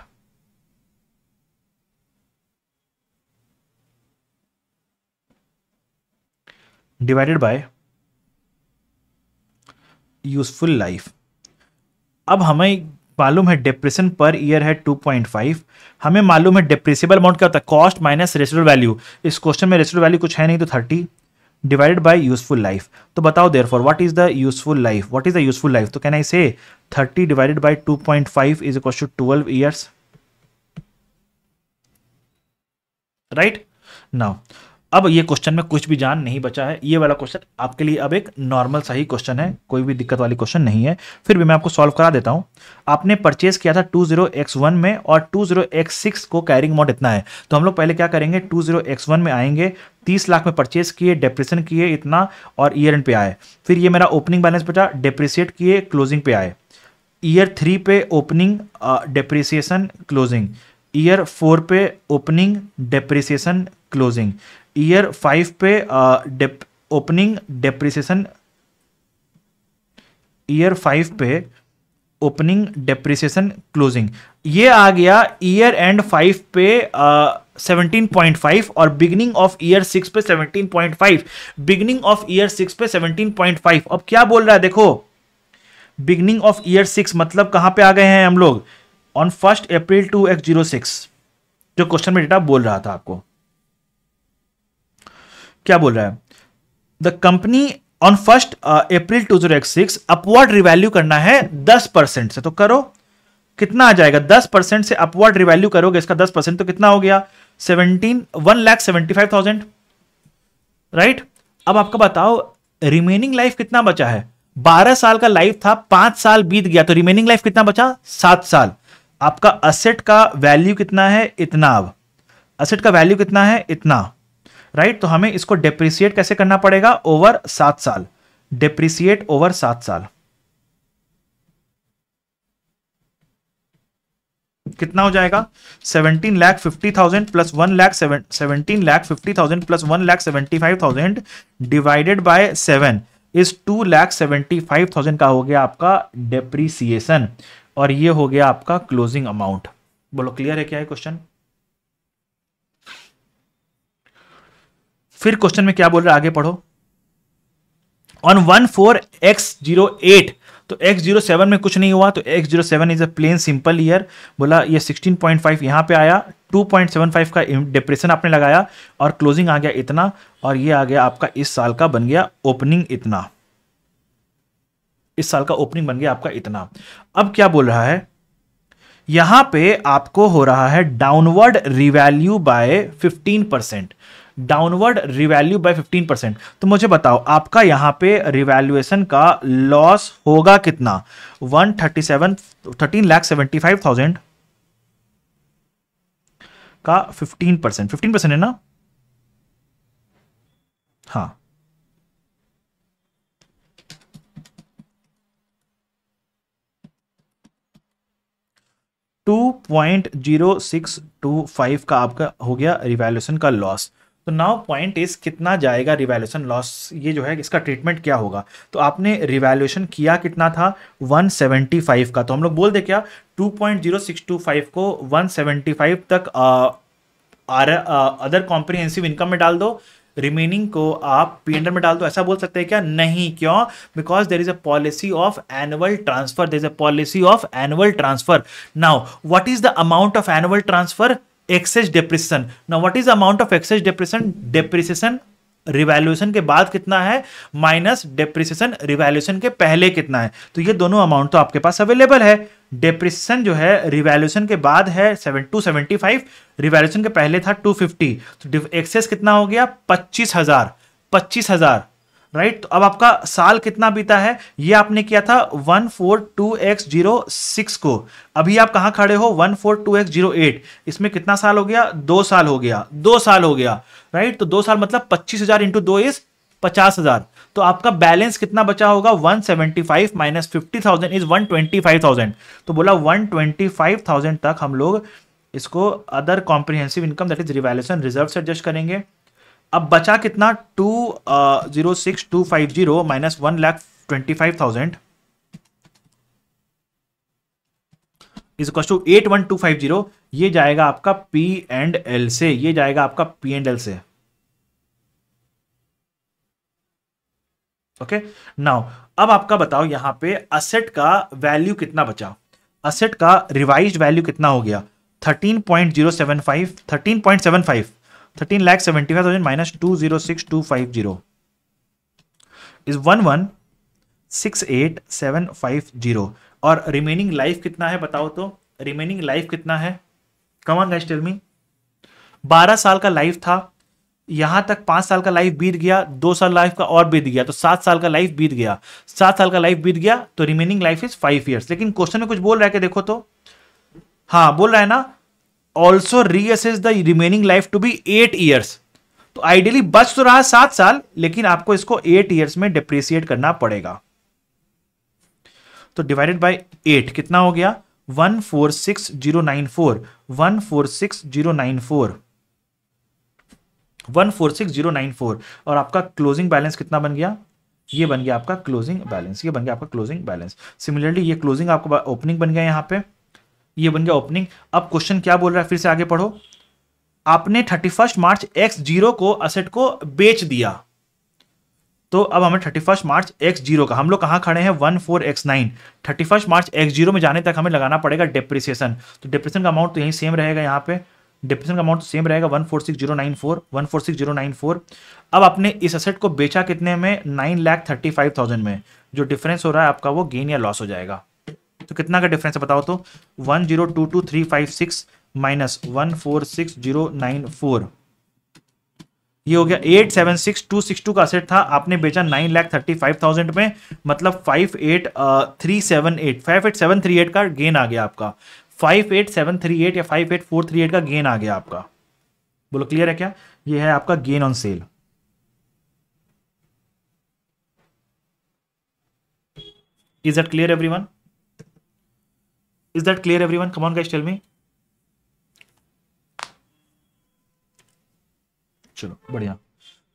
divided by useful life अब हमें मालूम है डिप्रेशन पर ईयर है 2.5 हमें मालूम है डिप्रेसिबल अमाउंट क्या होता है कॉस्ट माइनस रेसिडल वैल्यू इस क्वेश्चन में रेसिडल वैल्यू कुछ है नहीं तो 30 डिवाइडेड बाय यूजफुल लाइफ तो बताओ there for what is the useful life what is the useful life तो can I say 30 divided by two point five is equal to twelve years right now अब ये question में कुछ भी जान नहीं बचा है ये वाला क्वेश्चन आपके लिए अब एक नॉर्मल सही क्वेश्चन है कोई भी दिक्कत वाली क्वेश्चन नहीं है फिर भी मैं आपको सॉल्व करा देता हूँ आपने परचेज किया था 20x1 में और 20x6 को कैरिंग अमाउंट इतना है तो हम लोग पहले क्या करेंगे 20x1 में आएंगे तीस लाख में परचेज़ किए डेप्रेशन किए इतना और ईयर एंड पे आए फिर ये मेरा ओपनिंग बैलेंस बचा डेप्रिसिएट किए क्लोजिंग पे आए ईयर थ्री पे opening depreciation closing year four पे opening depreciation closing year five पे ओपनिंग डेप्रिसिएशन ईयर फाइव पे ओपनिंग डेप्रिसिएशन क्लोजिंग ये आ गया ईयर एंड फाइव पे सेवनटीन पॉइंट फाइव और बिगनिंग ऑफ ईयर सिक्स पे seventeen point five beginning of year six पे सेवनटीन पॉइंट फाइव अब क्या बोल रहा है देखो बिगनिंग ऑफ ईयर सिक्स मतलब कहां पे आ गए हैं हम लोग on first April two X zero six जो क्वेश्चन में डेटा बोल रहा था आपको क्या बोल रहा है the company on first April two zero six upward revalue करना है दस परसेंट से तो करो कितना आ जाएगा दस परसेंट से अपवर्ड रिवैल्यू करोगे इसका दस परसेंट तो कितना हो गया seventeen one lakh seventy five thousand right अब आपको बताओ रिमेनिंग लाइफ कितना बचा है बारह साल का लाइफ था पांच साल बीत गया तो रिमेनिंग लाइफ कितना बचा सात साल आपका असेट का वैल्यू कितना है इतना अब असेट का वैल्यू कितना है इतना राइट तो हमें इसको डेप्रिसिएट कैसे करना पड़ेगा ओवर सात साल डेप्रिसिएट ओवर सात साल कितना हो जाएगा seventeen lakh fifty thousand plus one lakh seventeen lakh fifty thousand plus one lakh seventy five thousand divided by seven is two lakh seventy five thousand का हो गया आपका डेप्रिसिएशन और ये हो गया आपका क्लोजिंग अमाउंट बोलो क्लियर है क्या है क्वेश्चन फिर क्वेश्चन में क्या बोल रहा है आगे पढ़ो on one four X zero eight तो एक्स जीरो सेवन में कुछ नहीं हुआ तो X zero seven is a plain simple year बोला ये सिक्सटीन पॉइंट फाइव यहां पर आया टू पॉइंट सेवन फाइव का डिप्रेशन आपने लगाया और क्लोजिंग आ गया इतना और ये आ गया आपका इस साल का बन गया ओपनिंग इतना इस साल का ओपनिंग बन गया आपका इतना अब क्या बोल रहा है यहां पे आपको हो रहा है downward revalue by 15 percent downward revalue by 15 percent तो मुझे बताओ आपका यहां पे रिवैल्यूएशन का लॉस होगा कितना one thirty seven thirteen lakh seventy five thousand का फिफ्टीन परसेंट फिफ्टीन परसेंट है ना हाँ two point zero six two five का आपका हो गया रिवैल्यूशन का लॉस तो नाउ पॉइंट इज कितना जाएगा रिवैल्यूशन लॉस ये जो है इसका ट्रीटमेंट क्या होगा तो आपने रिवैल्यूशन किया कितना था 175 का तो हम लोग बोल दे क्या 2.0625 को 175 तक आर अदर कॉम्प्रिहेंसिव इनकम में डाल दो रिमेनिंग को आप पी में डाल दो ऐसा बोल सकते हैं क्या नहीं क्यों because there is a policy of annual transfer there is a policy of annual transfer now what is the amount of annual transfer excess depression ना what is amount of excess depression depreciation revaluation के बाद कितना है minus depreciation revaluation के पहले कितना है तो ये दोनों अमाउंट तो आपके पास अवेलेबल है डेप्रिसिएशन जो है रिवैल्यूएशन के बाद है 275 रिवैल्यूएशन के पहले था 250 तो एक्सेस कितना हो गया 25000 25000 राइट तो अब आपका साल कितना बीता है ये आपने किया था one four two X zero six को अभी आप कहां खड़े हो one four two X zero eight इसमें कितना साल हो गया दो साल हो गया दो साल हो गया राइट तो दो साल मतलब पच्चीस हजार इंटू दो इज पचास हजार तो आपका बैलेंस कितना बचा होगा one seventy five minus fifty thousand is one twenty five thousand तो बोला वन ट्वेंटी फाइव थाउजेंड तक हम लोग इसको other comprehensive income that is revaluation reserve से एडजस्ट करेंगे अब बचा कितना two zero six two five zero minus one lakh twenty five thousand is equal to eight one two five zero ये जाएगा आपका पी एंड एल से ये जाएगा आपका पी एंड एल से ओके okay? नाउ अब आपका बताओ यहां पे असेट का वैल्यू कितना बचा असेट का रिवाइज्ड वैल्यू कितना हो गया thirteen point zero seven five thirteen point seven five thirteen lakh seventy five thousand minus two zero six two five zero is one one six eight seven five zero और remaining life कितना है बताओ तो remaining life कितना है कमान guys tell मी बारह साल का लाइफ था यहां तक पांच साल का लाइफ बीत गया दो साल लाइफ का और बीत गया तो सात साल का लाइफ बीत गया सात साल का लाइफ बीत गया तो remaining life is five years लेकिन क्वेश्चन में कुछ बोल रहा है कि देखो तो हाँ बोल रहा है ना also reassess the remaining life to be eight years तो आइडियली बच तो रहा सात साल लेकिन आपको इसको एट ईयर्स में डिप्रिसिएट करना पड़ेगा तो डिवाइडेड बाई एट कितना हो गया one four six zero nine four one four six zero nine four one four six zero nine four और आपका क्लोजिंग बैलेंस कितना बन गया ये बन गया आपका क्लोजिंग बैलेंस ये बन गया आपका क्लोजिंग बैलेंस सिमिलरली ये क्लोजिंग आपका ओपनिंग बन गया यहां पे ये बन गया ओपनिंग अब क्वेश्चन क्या बोल रहा है फिर से आगे पढ़ो आपने thirty first March X zero को असेट को बेच दिया तो अब हमें thirty first March X zero का हम लोग कहां खड़े हैं one four X nine thirty first March X zero में जाने तक हमें लगाना पड़ेगा डिप्रिसिएशन तो डिप्रेशन का अमाउंट तो यही सेम रहेगा यहां पे डिप्रेशन का अमाउंट सेम रहेगा one four six zero nine four one four six zero nine four अब आपने इस असेट को बेचा कितने में nine lakh thirty five thousand में जो डिफरेंस हो रहा है आपका वो गेन या लॉस हो जाएगा तो कितना का डिफरेंस है बताओ तो one zero two two three five six minus one four six zero nine four ये हो गया eight seven six two six two का असेट था आपने बेचा nine lakh thirty five thousand में मतलब five eight three seven eight five eight seven three eight का गेन आ गया आपका five eight seven three eight या five eight four three eight का गेन आ गया आपका बोलो क्लियर है क्या ये है आपका gain on sale is that clear everyone is that clear everyone come on guys tell me चलो बढ़िया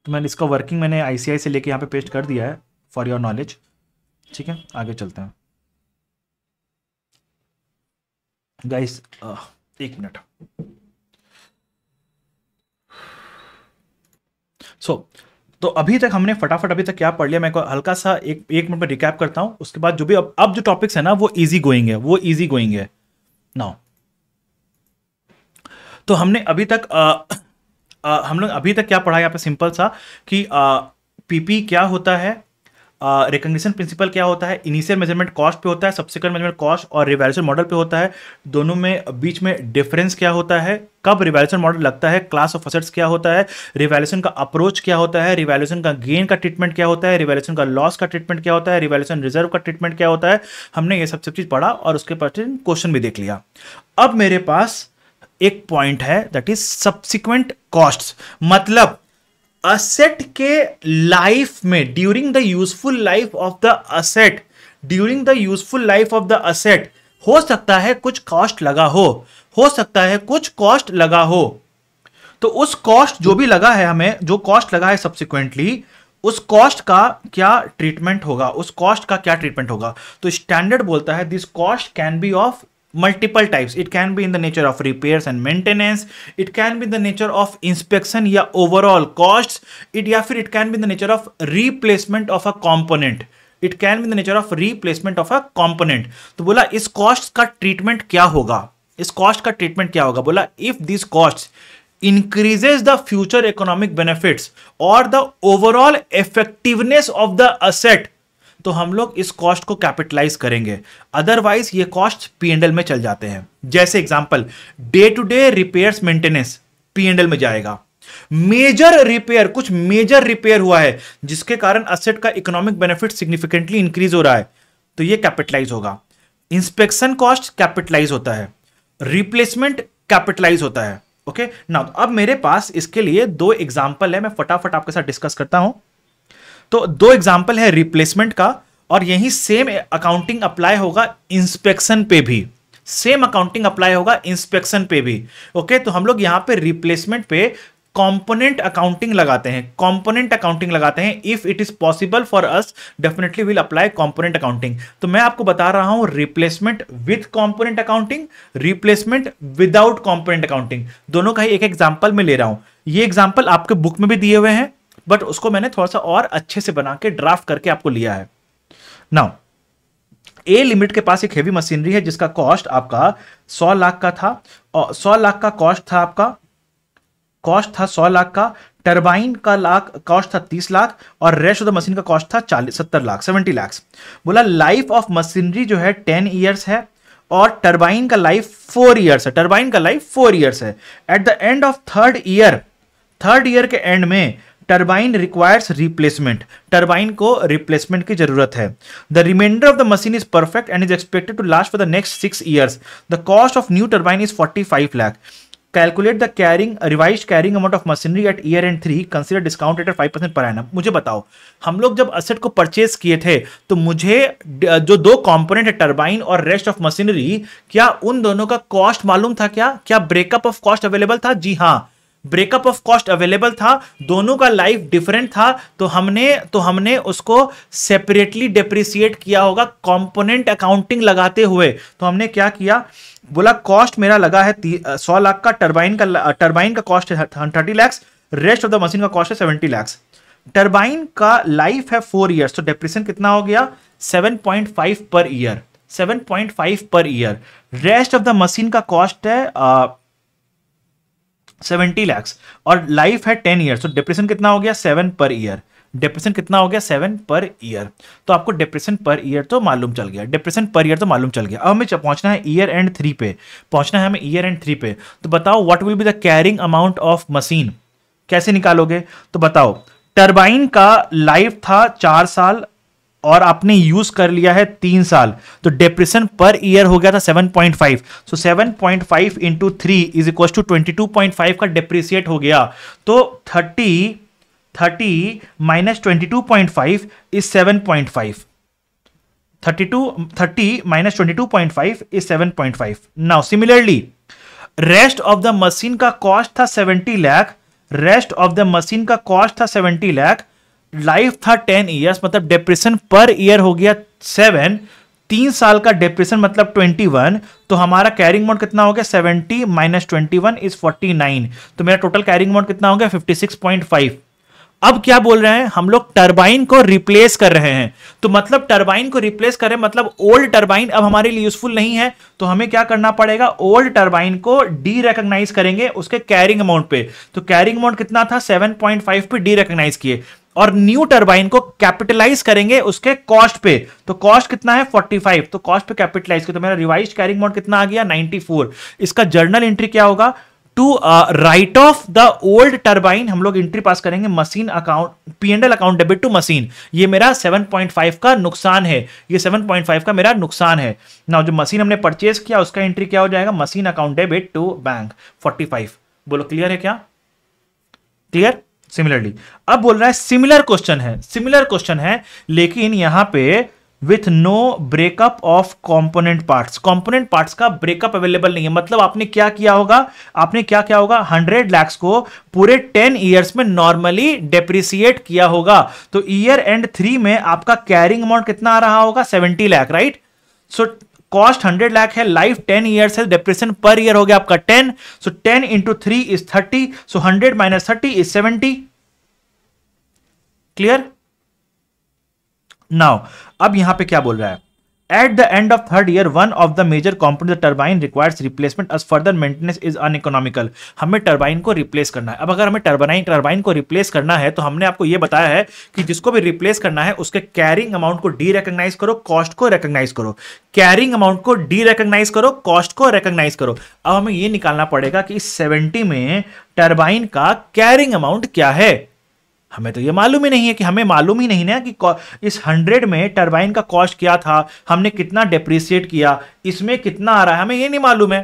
तो मैंने इसका वर्किंग मैंने आईसीआई से लेके यहाँ पे पेस्ट कर दिया है फॉर योर नॉलेज ठीक है आगे चलते हैं गाइस uh, एक मिनट सो so, तो अभी तक हमने फटाफट अभी तक क्या पढ़ लिया मैं हल्का सा एक एक मिनट में रिकैप करता हूं उसके बाद जो भी अब अब जो टॉपिक्स है ना वो ईजी गोइंग है वो ईजी गोइंग है नाउ तो हमने अभी तक आ, आ, हम लोग अभी तक क्या पढ़ा यहाँ पे सिंपल सा कि पीपी -पी क्या होता है रिकग्निशन प्रिंसिपल क्या होता है इनिशियल मेजरमेंट कॉस्ट पे होता है सब्सिक्वेंट मेजरमेंट कॉस्ट और रिवैल्यूशन मॉडल पे होता है दोनों में बीच में डिफरेंस क्या होता है कब रिवैल्यूशन मॉडल लगता है क्लास ऑफ असेट्स क्या होता है रिवैल्यूशन का अप्रोच क्या होता है रिवैल्यूशन का गेन का ट्रीटमेंट क्या होता है रिवैल्यूशन का लॉस का ट्रीटमेंट क्या होता है रिवैल्यूशन रिजर्व का ट्रीटमेंट क्या होता है हमने ये सब सब चीज़ पढ़ा और उसके पास क्वेश्चन भी देख लिया अब मेरे पास एक पॉइंट है दैट इज सब्सिक्वेंट कॉस्ट मतलब असेट के लाइफ में during the useful life of the asset during the useful life of the asset हो सकता है कुछ कॉस्ट लगा हो हो सकता है कुछ कॉस्ट लगा हो तो उस कॉस्ट जो भी लगा है हमें जो कॉस्ट लगा है सब्सिक्वेंटली उस कॉस्ट का क्या ट्रीटमेंट होगा उस कॉस्ट का क्या ट्रीटमेंट होगा तो स्टैंडर्ड बोलता है this cost can be of multiple types it can be in the nature of repairs and maintenance it can be the nature of inspection Yeah, overall costs it yeah, it can be the nature of replacement of a component it can be the nature of replacement of a component तो बोला is cost का treatment क्या hoga is cost का treatment क्या hoga बोला if these costs increases the future economic benefits or the overall effectiveness of the asset तो हम लोग इस कॉस्ट को कैपिटलाइज करेंगे अदरवाइज ये कॉस्ट पी में चल जाते हैं जैसे example day to day repair maintenance P में जाएगा मेजर रिपेयर कुछ मेजर रिपेयर हुआ है जिसके कारण असेट का इकोनॉमिक बेनिफिट सिग्निफिकेंटली इंक्रीज हो रहा है तो ये कैपिटलाइज होगा इंस्पेक्शन कॉस्ट कैपिटलाइज होता है रिप्लेसमेंट कैपिटलाइज होता है ओके okay? ना अब मेरे पास इसके लिए दो एग्जाम्पल है मैं फटाफट आपके साथ डिस्कस करता हूं तो दो एग्जाम्पल है रिप्लेसमेंट का और यही सेम अकाउंटिंग अप्लाई होगा इंस्पेक्शन पे भी सेम अकाउंटिंग अप्लाई होगा इंस्पेक्शन पे भी ओके तो हम लोग यहां पे रिप्लेसमेंट पे कंपोनेंट अकाउंटिंग लगाते हैं कॉम्पोनेंट अकाउंटिंग लगाते हैं if it is possible for us definitely will apply component accounting तो मैं आपको बता रहा हूं replacement with component accounting replacement without component accounting दोनों का ही एक एग्जाम्पल में ले रहा हूं ये एग्जाम्पल आपके बुक में भी दिए हुए हैं बट उसको मैंने थोड़ा सा और अच्छे से बना के ड्राफ्ट करके आपको लिया है नाउ ए लिमिट के पास एक हेवी मशीनरी है जिसका कॉस्ट आपका सौ लाख का था और सौ लाख का कॉस्ट था आपका कॉस्ट था सौ लाख का टर्बाइन का लाख कॉस्ट था तीस लाख और रेस्ट ऑफ द मशीन का कॉस्ट था चालीस सत्तर लाख सेवेंटी लाख बोला लाइफ ऑफ मशीनरी जो है टेन इयर्स है और टर्बाइन का लाइफ फोर इयर्स है टर्बाइन का लाइफ फोर इयर्स है at the end of third year third year के एंड में टर्बाइन रिक्वायर्स रिप्लेसमेंट टर्बाइन को रिप्लेसमेंट की जरूरत है the reminder of the machine is perfect and is expected to last for the next six years the cost of new turbine is forty five lakh calculate the carrying revise carrying amount of machinery at year end three consider discount at five percent per annum मुझे बताओ हम लोग जब asset को purchase किए थे तो मुझे जो दो कॉम्पोनेंट है टर्बाइन और रेस्ट ऑफ मशीनरी क्या उन दोनों का कॉस्ट मालूम था क्या क्या ब्रेकअप ऑफ कॉस्ट अवेलेबल था जी हाँ ब्रेकअप ऑफ कॉस्ट अवेलेबल था दोनों का लाइफ डिफरेंट था तो हमने तो हमने उसको सेपरेटली डिप्रिसिएट किया होगा कंपोनेंट अकाउंटिंग लगाते हुए तो हमने क्या किया बोला कॉस्ट मेरा लगा है सौ लाख का टर्बाइन का टर्बाइन का कॉस्ट है thirty lakhs rest of the machine का कॉस्ट है सेवेंटी लैक्स टर्बाइन का लाइफ है फोर ईयर्स तो डेप्रिसन कितना हो गया seven point five per year seven point five per year rest of the machine का कॉस्ट है uh, सेवेंटी लैक्स और लाइफ है टेन ईयर तो डिप्रेशन कितना हो गया सेवन पर ईयर डिप्रेशन कितना हो गया सेवन पर ईयर तो आपको डिप्रेशन पर ईयर तो मालूम चल गया डिप्रेशन पर ईयर तो मालूम चल गया अब हमें पहुंचना है ईयर एंड थ्री पे पहुंचना है हमें ईयर एंड थ्री पे तो बताओ what will be the carrying amount of machine कैसे निकालोगे तो बताओ टर्बाइन का लाइफ था चार साल और आपने यूज कर लिया है तीन साल तो डिप्रेशन पर ईयर हो गया था 7.5 so so point five into three is equal to twenty का डिप्रिसिएट हो गया तो 30 30 minus twenty two point five is seven point five thirty two thirty minus twenty two point five is seven point five now similarly rest of the machine का cost था seventy lakh rest of the machine का cost था seventy lakh life था ten years मतलब depression पर year हो गया seven तीन साल का डिप्रेशन मतलब ट्वेंटी वन तो हमारा कैरिंग अमाउंट कितना हो गया seventy minus twenty one is forty nine तो मेरा टोटल कैरिंग अमाउंट कितना हो गया फिफ्टी सिक्स पॉइंट फाइव अब क्या बोल रहे हैं हम लोग टर्बाइन को रिप्लेस कर रहे हैं तो मतलब टर्बाइन को रिप्लेस करें मतलब ओल्ड टर्बाइन अब हमारे लिए यूजफुल नहीं है तो हमें क्या करना पड़ेगा ओल्ड टर्बाइन को डी रिकग्नाइज करेंगे उसके कैरिंग अमाउंट पे तो कैरिंग अमाउंट कितना था 7.5 पे डी रिकग्नाइज किए और न्यू टर्बाइन को कैपिटलाइज करेंगे उसके कॉस्ट पे तो कॉस्ट कितना है 45 तो कॉस्ट पे कैपिटलाइज तो मेरा रिवाइज कैरिंग मॉड कितना आ गया 94 इसका जर्नल एंट्री क्या होगा to write off the old turbine हम लोग एंट्री पास करेंगे machine account PNL account debit to machine ये मेरा 7.5 का नुकसान है ये 7.5 का मेरा नुकसान है ना जो मशीन हमने परचेज किया उसका एंट्री क्या हो जाएगा machine account debit to bank 45 बोलो क्लियर है क्या क्लियर सिमिलरली अब बोल रहा है सिमिलर क्वेश्चन है सिमिलर क्वेश्चन है लेकिन यहां पे with no breakup of component part component part का ब्रेकअप अवेलेबल नहीं है मतलब आपने क्या किया होगा आपने क्या क्या होगा हंड्रेड लैक्स को पूरे टेन ईयर्स में नॉर्मली डेप्रिसिएट किया होगा तो ईयर एंड थ्री में आपका कैरिंग अमाउंट कितना आ रहा होगा seventy lakh right so cost hundred lakh है लाइफ टेन ईयर है डिप्रेशन पर ईयर हो गया आपका ten so ten into three is thirty so hundred minus thirty is seventy clear now अब यहां पे क्या बोल रहा है at the end of third year one of the major components turbine requires replacement further maintenance is uneconomical हमें turbine को replace करना है अब अगर हमें टर्बाइन टर्बाइन को रिप्लेस करना है तो हमने आपको यह बताया है कि जिसको भी रिप्लेस करना है उसके कैरिंग अमाउंट को डी रिकग्नाइज करो कॉस्ट को रिकग्नाइज करो कैरिंग अमाउंट को डी रिकग्नाइज करो कॉस्ट को रिकग्नाइज करो अब हमें यह निकालना पड़ेगा कि इस सेवेंटी में टर्बाइन का कैरिंग अमाउंट क्या है हमें तो ये मालूम ही नहीं है कि हमें मालूम ही नहीं ना कि इस हंड्रेड में टरबाइन का कॉस्ट क्या था हमने कितना डिप्रिसिएट किया इसमें कितना आ रहा है हमें ये नहीं मालूम है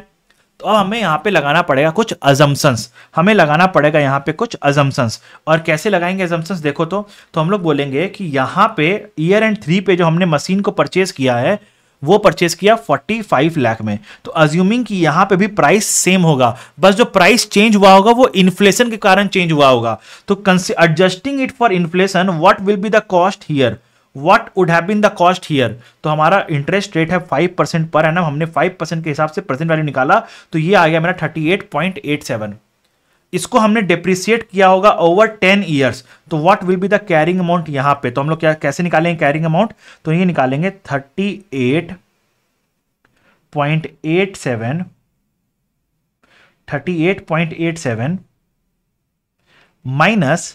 तो अब हमें यहाँ पे लगाना पड़ेगा कुछ अजम्सन्स हमें लगाना पड़ेगा यहाँ पे कुछ अजम्पन्स और कैसे लगाएंगे अजम्सन्स देखो तो तो हम लोग बोलेंगे कि यहाँ पे ईयर एंड थ्री पे जो हमने मशीन को परचेज किया है वो परचेस किया 45 लाख में तो अज्यूमिंग कि यहां पे भी प्राइस सेम होगा बस जो प्राइस चेंज हुआ होगा वो इन्फ्लेशन के कारण चेंज हुआ होगा तो adjusting it for inflation what will be the cost here what would have been the cost here तो हमारा इंटरेस्ट रेट है फाइव परसेंट पर है ना हमने फाइव परसेंट के हिसाब से प्रेजेंट वैल्यू निकाला तो ये आ गया मेरा thirty eight point eight seven इसको हमने डिप्रिसिएट किया होगा ओवर टेन ईयर्स तो what will be the carrying amount यहां पे तो हम लोग क्या कैसे निकालेंगे कैरिंग अमाउंट तो ये निकालेंगे thirty eight point eight seven thirty eight point eight seven minus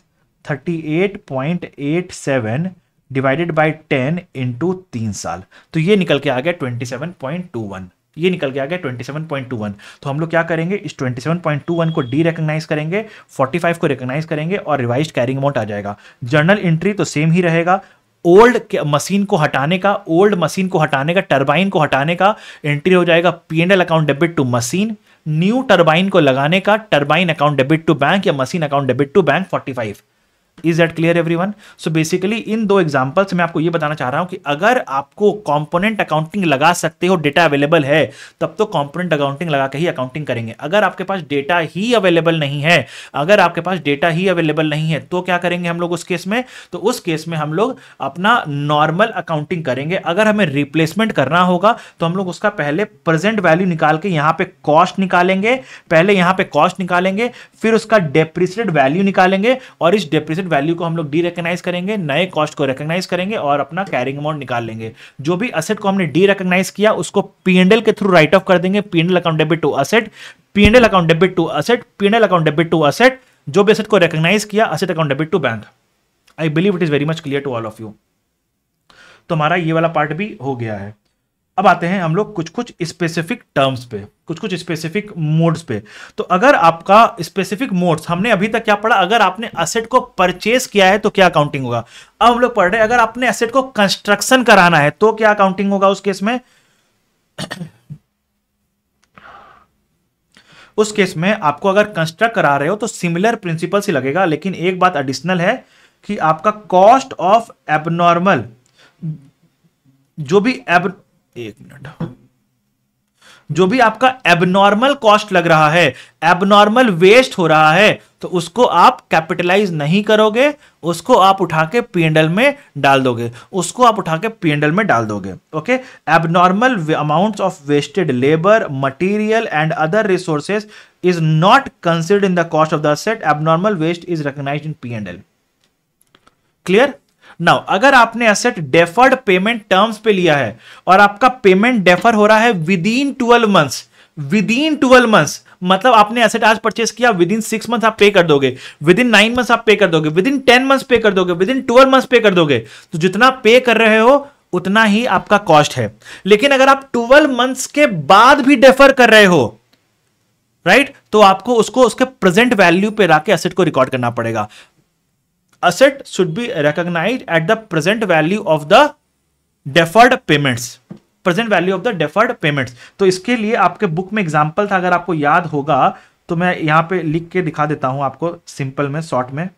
thirty eight point eight seven divided by ten into तीन साल तो ये निकल के आ गया twenty seven point two one ये निकल के आ गया 27.21 तो हम लोग क्या करेंगे इस 27.21 को डी रिकग्नाइज करेंगे 45 को रिकग्नाइज करेंगे और रिवाइज कैरिंग अमाउंट आ जाएगा जर्नल एंट्री तो सेम ही रहेगा ओल्ड मशीन को हटाने का ओल्ड मशीन को हटाने का टर्बाइन को हटाने का एंट्री हो जाएगा P and L account debit to machine new turbine को लगाने का turbine account debit to bank या machine account debit to bank 45 is that clear one so basically इन दो एग्जाम्पल्स मैं आपको ये बताना चाह रहा हूँ कि अगर आपको कॉम्पोनेंट अकाउंटिंग लगा सकते हो डेटा अवेलेबल है तब तो कॉम्पोनेंट अकाउंटिंग लगा के ही अकाउंटिंग करेंगे अगर आपके पास डेटा ही अवेलेबल नहीं है अगर आपके पास डेटा ही अवेलेबल नहीं है तो क्या करेंगे हम लोग उस केस में तो उस केस में हम लोग अपना नॉर्मल अकाउंटिंग करेंगे अगर हमें रिप्लेसमेंट करना होगा तो हम लोग उसका पहले प्रेजेंट वैल्यू निकाल के यहाँ पे कॉस्ट निकालेंगे पहले यहाँ पे कॉस्ट निकालेंगे फिर उसका डेप्रिसिएट वैल्यू निकालेंगे और इस डेप्रिसिएट वैल्यू को हम लोग डी रिकग्नाइज करेंगे नए कॉस्ट को रिकग्नाइज करेंगे और अपना कैरिंग अमाउंट निकाल लेंगे जो भी असेट को हमने डी रिकग्नाइज किया उसको पीएनएल के थ्रू राइट ऑफ कर देंगे PNL account debit to asset PNL account debit to asset PNL account debit to asset जो भी असेट को रिकग्नाइज किया asset account debit to bank I believe it is very much clear to all of you तो हमारा ये वाला part भी हो गया है अब आते हैं हम लोग कुछ कुछ स्पेसिफिक टर्म्स पे कुछ कुछ स्पेसिफिक मोड्स पे तो अगर आपका स्पेसिफिक मोड्स हमने अभी तक क्या पढ़ा अगर आपने असेट को परचेस किया है तो क्या अकाउंटिंग होगा अब हम लोग पढ़ रहे हैं अगर आपने असेट को कंस्ट्रक्शन कराना है तो क्या अकाउंटिंग होगा उस केस में उस केस में आपको अगर कंस्ट्रक्ट करा रहे हो तो सिमिलर प्रिंसिपल से लगेगा लेकिन एक बात एडिशनल है कि आपका कॉस्ट ऑफ एबनॉर्मल जो भी एब एक मिनट जो भी आपका एबनॉर्मल कॉस्ट लग रहा है एबनॉर्मल वेस्ट हो रहा है तो उसको आप कैपिटलाइज नहीं करोगे उसको आप उठा के पीएनडल में डाल दोगे उसको आप उठा के पीएनडल में डाल दोगे okay abnormal amount of wasted labour material and other resources is not considered in the cost of the set abnormal waste is recognise in P and L clear now अगर आपने एसेट डेफर्ड पेमेंट टर्म्स पे लिया है और आपका payment defer हो रहा है within twelve months within twelve months मतलब आपने एसेट आज परचेस किया विद इन सिक्स मंथ आप पे कर दोगे विद इन नाइन मंथ आप पे कर दोगे विद इन टेन मंथ पे कर दोगे विद इन ट्वेल्व मंथ पे कर दोगे तो जितना पे कर रहे हो उतना ही आपका कॉस्ट है लेकिन अगर आप ट्वेल्व मंथ्स के बाद भी डेफर कर रहे हो राइट right? तो आपको उसको उसके प्रेजेंट वैल्यू पे लाके एसेट को रिकॉर्ड करना पड़ेगा asset should be recognized at the present value of the deferred payments present value of the deferred payments तो इसके लिए आपके बुक में एग्जाम्पल था अगर आपको याद होगा तो मैं यहां पे लिख के दिखा देता हूं आपको सिंपल में शॉर्ट में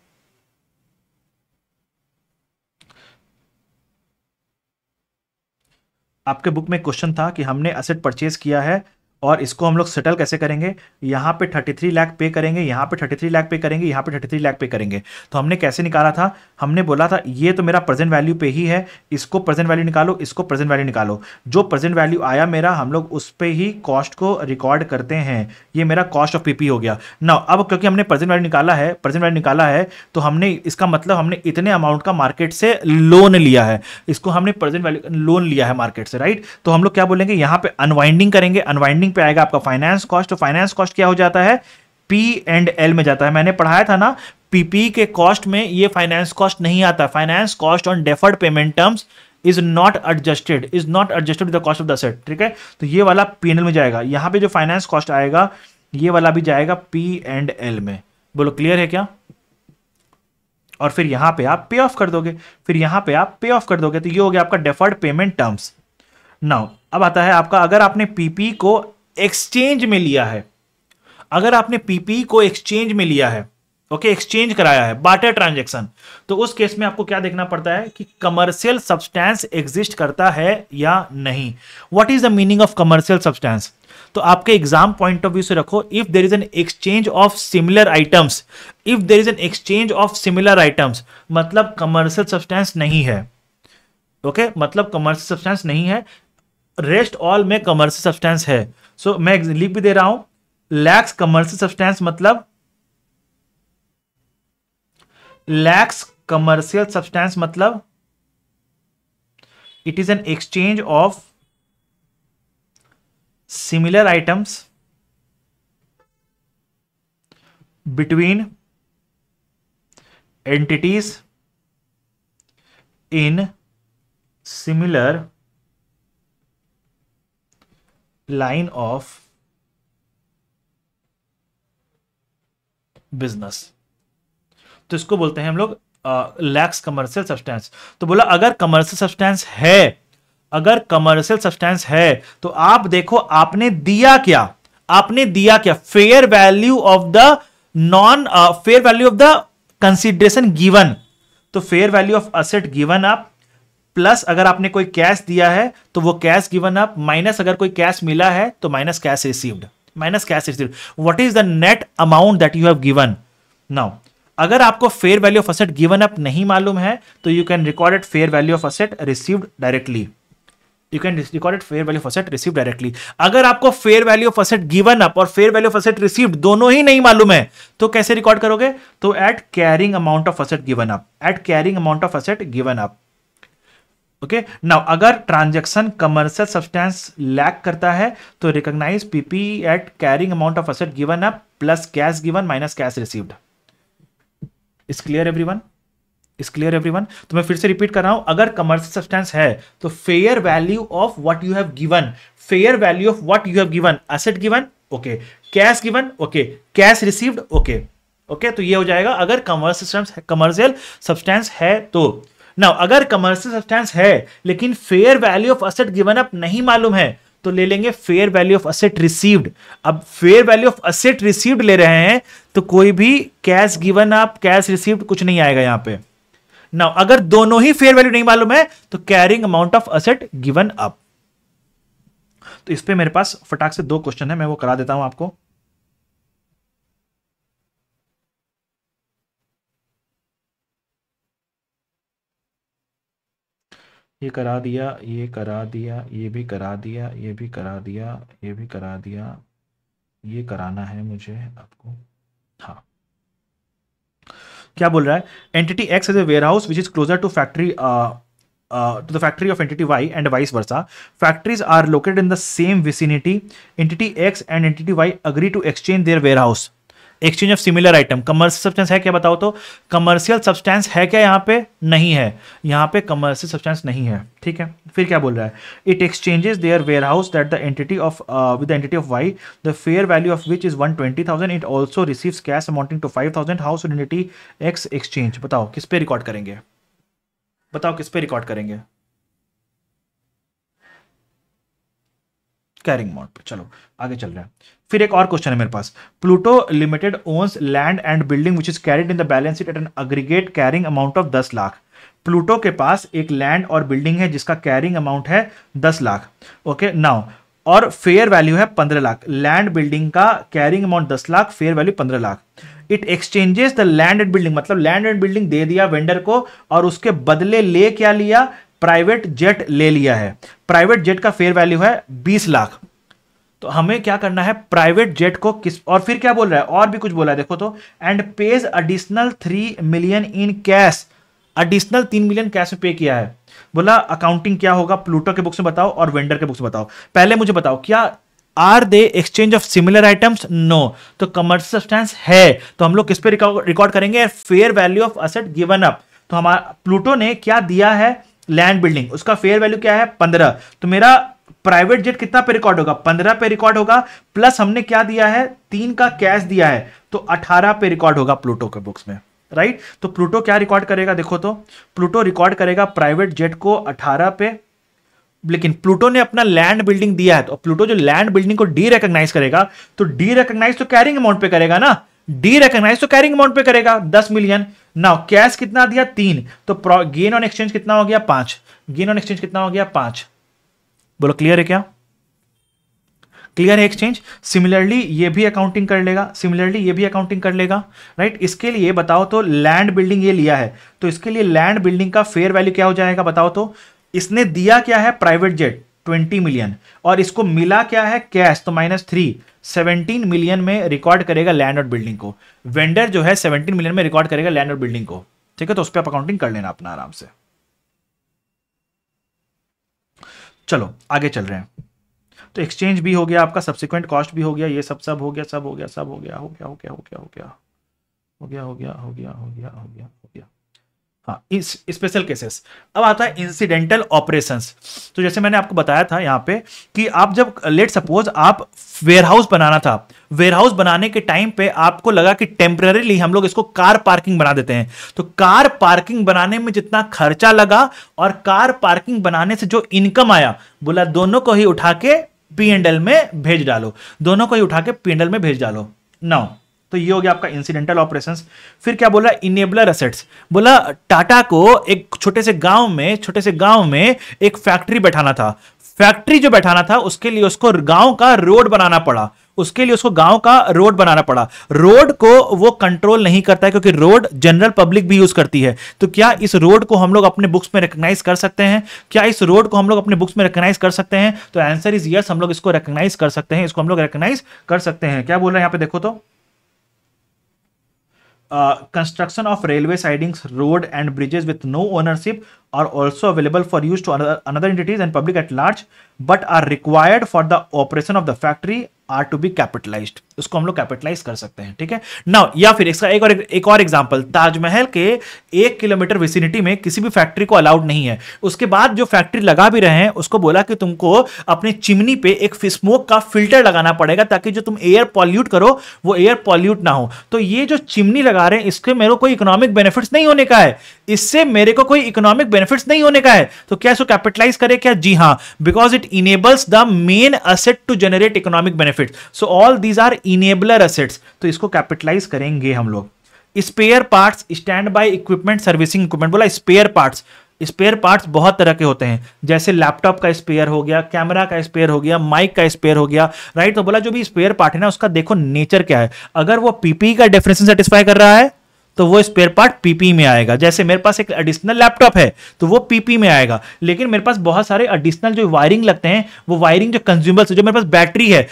आपके बुक में क्वेश्चन था कि हमने असेट परचेज किया है और इसको हम लोग सेटल कैसे करेंगे यहाँ पे 33 लाख पे करेंगे यहाँ पे 33 लाख पे करेंगे यहाँ पे 33 लाख पे करेंगे तो हमने कैसे निकाला था हमने बोला था ये तो मेरा प्रेजेंट वैल्यू पे ही है इसको प्रेजेंट वैल्यू निकालो इसको प्रेजेंट वैल्यू निकालो जो प्रेजेंट वैल्यू आया मेरा हम लोग उस पर ही कॉस्ट को रिकॉर्ड करते हैं ये मेरा कॉस्ट ऑफ पीपी हो गया ना अब क्योंकि हमने प्रेजेंट वैल्यू निकाला है प्रेजेंट वैल्यू निकाला है तो हमने इसका मतलब हमने इतने अमाउंट का मार्केट से लोन लिया है इसको हमने प्रेजेंट वैल्यू लोन लिया है मार्केट से राइट तो हम लोग क्या बोलेंगे यहाँ पर अनवाइंडिंग करेंगे अनवाइंडिंग पे आएगा आपका फाइनेंस कॉस्ट तो फाइनेंस कॉस्ट क्या हो जाता है पी एंड एल में जाता है मैंने पढ़ाया था ना पीपी के कॉस्ट में ये फाइनेंस कॉस्ट नहीं आता finance cost on deferred payment terms is not adjusted is not adjusted the cost of the set ठीक है तो ये वाला पी एंड एल में जाएगा यहाँ पे जो फाइनेंस कॉस्ट आएगा ये वाला भी जाएगा पी एंड एल में बोलो क्लियर है क्या और फिर यहां पे आप पे ऑफ कर दोगे फिर यहां पे आप पे ऑफ कर दोगे तो ये हो गया आपका डेफर्ड पेमेंट टर्म्स नाउ अब आता है आपका अगर आपने पीपी को एक्सचेंज में लिया है अगर आपने पीपी e को एक्सचेंज में लिया है ओके okay, एक्सचेंज कराया है बाटर ट्रांजेक्शन तो उस केस में आपको क्या देखना पड़ता है कि कमर्शियल सब्सटेंस एग्जिस्ट करता है या नहीं what is the meaning of commercial substance तो आपके एग्जाम पॉइंट ऑफ व्यू से रखो if there is an exchange of similar items if there is an exchange of similar items मतलब कमर्शियल सब्सटेंस नहीं है ओके okay? मतलब commercial substance नहीं है रेस्ट ऑल में कमर्शियल सब्सटेंस है सो so, मैं लिख भी दे रहा हूं लैक्स कमर्शियल सब्सटेंस मतलब लैक्स कमर्शियल सब्सटेंस मतलब it is an exchange of similar items between entities in similar line of business तो इसको बोलते हैं हम लोग लैक्स कमर्शियल सब्सटेंस तो बोला अगर कमर्शियल सब्सटेंस है अगर कमर्शियल सब्सटेंस है तो आप देखो आपने दिया क्या आपने दिया क्या fair value of the non fair value of the consideration given तो fair value of asset given आप प्लस अगर आपने कोई कैश दिया है तो वो कैश गिवन अप माइनस अगर कोई कैश मिला है तो minus cash received minus cash receive what is the net amount that you have given now अगर आपको fair value of asset given up नहीं मालूम है तो you can record it fair value of asset received directly you can record it fair value of asset receive directly अगर आपको fair value of asset given up और fair value of asset received दोनों ही नहीं मालूम है तो कैसे रिकॉर्ड करोगे तो at carrying amount of asset given up at carrying amount of asset given up okay now अगर ट्रांजैक्शन कमर्शियल सब्सटेंस लैक करता है तो recognise PP at carrying amount of asset given up plus cash given minus cash received is clear everyone is clear everyone तो मैं फिर से repeat कर रहा हूं अगर कमर्शियल सब्सटेंस है तो fair value of what you have given fair value of what you have given asset given okay cash given okay cash received okay okay तो ये हो जाएगा अगर कमर्शियल कमर्शियल सब्सटेंस है तो नाउ अगर कमर्शियल सब्सटेंस है लेकिन fair value of asset given up नहीं मालूम है तो ले लेंगे fair value of asset received अब fair value of asset received ले रहे हैं तो कोई भी cash given up cash received कुछ नहीं आएगा यहां पे नाउ अगर दोनों ही फेयर वैल्यू नहीं मालूम है तो carrying amount of asset given up तो इस पर मेरे पास फटाक से दो क्वेश्चन है मैं वो करा देता हूं आपको ये करा दिया ये करा दिया ये भी करा दिया ये भी करा दिया ये भी करा दिया ये कराना है मुझे आपको हाँ क्या बोल रहा है entity X is a warehouse which is closer to factory to the factory of entity Y and vice versa factories are located in the same vicinity entity X and entity Y agree to exchange their warehouse exchange of similar item commercial substance है क्या बताओ तो commercial substance है क्या यहाँ पे नहीं है यहाँ पे कमर्शियल सब्सटेंस नहीं है ठीक है फिर क्या बोल रहा है it exchanges their warehouse that the entity of with entity of Y the fair value of which is one twenty thousand it also receive cash amounting to five thousand house entity X exchange बताओ किस पे record करेंगे बताओ किस पे record करेंगे carrying amount पर चलो आगे चल रहे हैं फिर एक और क्वेश्चन है मेरे पास Pluto limited owns land and building which is carried in the balance sheet at an aggregate carrying amount of दस लाख प्लूटो के पास एक लैंड और बिल्डिंग है जिसका कैरिंग अमाउंट है दस लाख ओके नाउ और फेयर वैल्यू है पंद्रह लाख लैंड बिल्डिंग का कैरिंग अमाउंट दस लाख फेयर वैल्यू पंद्रह lakh it exchanges the land and building मतलब लैंड एंड बिल्डिंग दे दिया वेंडर को और उसके बदले ले क्या लिया प्राइवेट जेट ले लिया है प्राइवेट जेट का फेयर वैल्यू है बीस लाख तो हमें क्या करना है प्राइवेट जेट को किस और फिर क्या बोल रहा है और भी कुछ बोला है देखो तो and pays additional three million in cash additional तीन मिलियन कैश पे किया है बोला अकाउंटिंग क्या होगा प्लूटो के बुक्स में बताओ और वेंडर के बुक्स में बताओ पहले मुझे बताओ क्या are they exchange of similar items no तो कमर्शियल सब्सटेंस है तो हम लोग किस पे रिकॉर्ड करेंगे fair value of asset given up तो हमारा प्लूटो ने क्या दिया है लैंड बिल्डिंग उसका फेयर वैल्यू क्या है पंद्रह तो मेरा प्राइवेट जेट कितना पे रिकॉर्ड होगा पंद्रह पे रिकॉर्ड होगा प्लस हमने क्या दिया है तीन का कैश दिया है तो अठारह पे रिकॉर्ड होगा प्लूटो के बुक्स में राइट तो प्लूटो क्या रिकॉर्ड करेगा देखो तो प्लूटो रिकॉर्ड करेगा प्राइवेट जेट को अठारह पे लेकिन प्लूटो ने अपना लैंड बिल्डिंग दिया है तो प्लूटो जो लैंड बिल्डिंग को डी रिकग्नाइज करेगा तो डी रिकग्नाइज तो कैरिंग अमाउंट पे करेगा ना डी रिकग्नाइज तो कैरिंग अमाउंट पे करेगा दस मिलियन नाउ कैश कितना दिया तीन तो गेन ऑन एक्सचेंज कितना हो गया पांच गेन ऑन एक्सचेंज कितना हो गया पांच बोलो क्लियर है क्या क्लियर है एक्सचेंज सिमिलरली ये भी अकाउंटिंग कर लेगा सिमिलरली ये भी अकाउंटिंग कर लेगा राइट right? इसके लिए बताओ तो लैंड बिल्डिंग ये लिया है तो इसके लिए लैंड बिल्डिंग का फेयर वैल्यू क्या हो जाएगा बताओ तो इसने दिया क्या है प्राइवेट जेट ट्वेंटी मिलियन और इसको मिला क्या है कैश तो माइनस थ्री सेवनटीन मिलियन में रिकॉर्ड करेगा लैंड और बिल्डिंग को वेंडर जो है सेवनटीन मिलियन में रिकॉर्ड करेगा लैंड और बिल्डिंग को ठीक है तो उस पर आप अकाउंटिंग कर लेना अपना आराम से चलो आगे चल रहे हैं तो एक्सचेंज भी हो गया आपका सब्सिक्वेंट कॉस्ट भी हो गया ये सब सब हो गया सब हो गया सब हो गया हो गया हो गया हो गया हो गया हो गया हो गया हो गया हो गया हो गया हो गया हाँ स्पेशल केसेस अब आता है इंसिडेंटल ऑपरेशंस तो जैसे मैंने आपको बताया था यहाँ पे कि आप जब लेट सपोज आप वेयरहाउस बनाना था वेयरहाउस बनाने के टाइम पे आपको लगा कि टेम्परेली हम लोग इसको कार पार्किंग बना देते हैं तो कार पार्किंग बनाने में जितना खर्चा लगा और कार पार्किंग बनाने से जो इनकम आया बोला दोनों को ही उठा के पी में भेज डालो दोनों को ही उठा के पी में भेज डालो नाउ तो ये हो गया आपका इंसिडेंटल ऑपरेशंस फिर क्या बोला इनेबलर असेट्स बोला टाटा को एक छोटे से गांव में छोटे से गांव में एक फैक्ट्री बैठाना था फैक्ट्री जो बैठाना था उसके लिए उसको गांव का रोड बनाना पड़ा उसके लिए उसको गांव का रोड बनाना पड़ा रोड को वो कंट्रोल नहीं करता है क्योंकि रोड जनरल पब्लिक भी यूज करती है तो क्या इस रोड को हम लोग अपने बुक्स में रिकग्नाइज कर सकते हैं क्या इस रोड को हम लोग अपने बुक्स में रिकग्नाइज कर सकते हैं तो आंसर इज यस हम लोग इसको रिकग्नाइज कर सकते हैं इसको हम लोग रिकग्नाइज कर सकते हैं क्या बोल रहे हैं यहाँ पे देखो तो Uh, construction of railway sidings, road and bridges with no ownership are also available for use to other, another entities and public at large but are required for the operation of the factory are to be capitalise उसको हम लोग capitalise कर सकते हैं ठीक है now या फिर इसका एक और एक और एग्जाम्पल ताजमहल के एक किलोमीटर विसिनिटी में किसी भी फैक्ट्री को अलाउड नहीं है उसके बाद जो फैक्ट्री लगा भी रहे हैं उसको बोला कि तुमको अपने चिमनी पे एक स्मोक का फिल्टर लगाना पड़ेगा ताकि जो तुम एयर पॉल्यूट करो वो एयर पॉल्यूट ना हो तो ये जो चिमनी लगा रहे हैं इसके मेरे कोई इकोनॉमिक बेनिफिट्स नहीं होने का है इससे मेरे को कोई इकोनॉमिक बेनिफिट्स नहीं होने का है तो क्या इसको कैपिटलाइज करे क्या जी हाँ because it enables the main asset to generate economic benefit so all these are enabler assets तो इसको कैपिटलाइज करेंगे हम लोग spare parts standby equipment servicing equipment बोला स्पेयर पार्ट्स स्पेयर पार्ट्स बहुत तरह के होते हैं जैसे लैपटॉप का स्पेयर हो गया कैमरा का स्पेयर हो गया माइक का स्पेयर हो गया राइट तो बोला जो भी स्पेयर पार्ट है ना उसका देखो नेचर क्या है अगर वो पीपी e का डेफिनेशन सेटिस्फाई कर रहा है तो वो स्पेयर पार्ट पीपी में आएगा जैसे मेरे पास एक एडिशनल लैपटॉप है तो वो पीपी में आएगा लेकिन मेरे पास बहुत सारे एडिशनल जो वायरिंग लगते हैं वो वायरिंग जो कंज्यूमर्स जो मेरे पास बैटरी है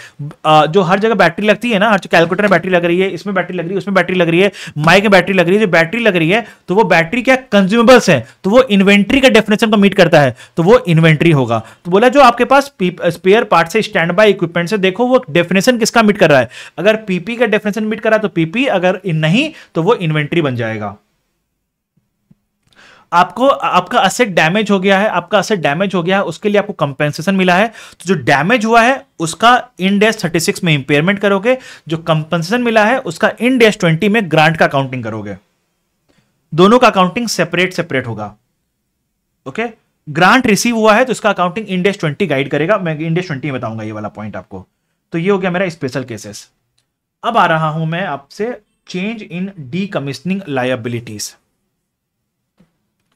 जो हर जगह बैटरी लगती है ना हर कैलकुलेटर में बैटरी लग रही है इसमें बैटरी लग रही है उसमें बैटरी लग रही है माइक में बैटरी लग रही है जो बैटरी लग रही है तो वो बैटरी क्या कंज्यूमेबल्स है तो वो इन्वेंट्री का डेफिनेशन को मीट करता है तो वो इन्वेंट्री होगा तो बोला जो आपके पास स्पेयर पार्ट से स्टैंड बाय इक्विपमेंट से देखो वो डेफिनेशन किसका मीट कर रहा है अगर पीपी का डेफिनेशन मीट कर रहा है तो पीपी अगर नहीं तो वो इन्वेंट्री मिलिट्री बन जाएगा आपको आपका असेट डैमेज हो गया है आपका असेट डैमेज हो गया है उसके लिए आपको कंपेंसेशन मिला है तो जो डैमेज हुआ है उसका इन डेस थर्टी सिक्स में इंपेयरमेंट करोगे जो कंपेंसेशन मिला है उसका इन डेस ट्वेंटी में ग्रांट का अकाउंटिंग करोगे दोनों का अकाउंटिंग सेपरेट सेपरेट होगा ओके ग्रांट रिसीव हुआ है तो इसका accounting in Ind AS twenty guide करेगा मैं इन इंडेस ट्वेंटी बताऊंगा ये वाला पॉइंट आपको तो ये हो गया मेरा स्पेशल केसेस अब आ रहा हूं मैं आपसे change in decommissioning liabilities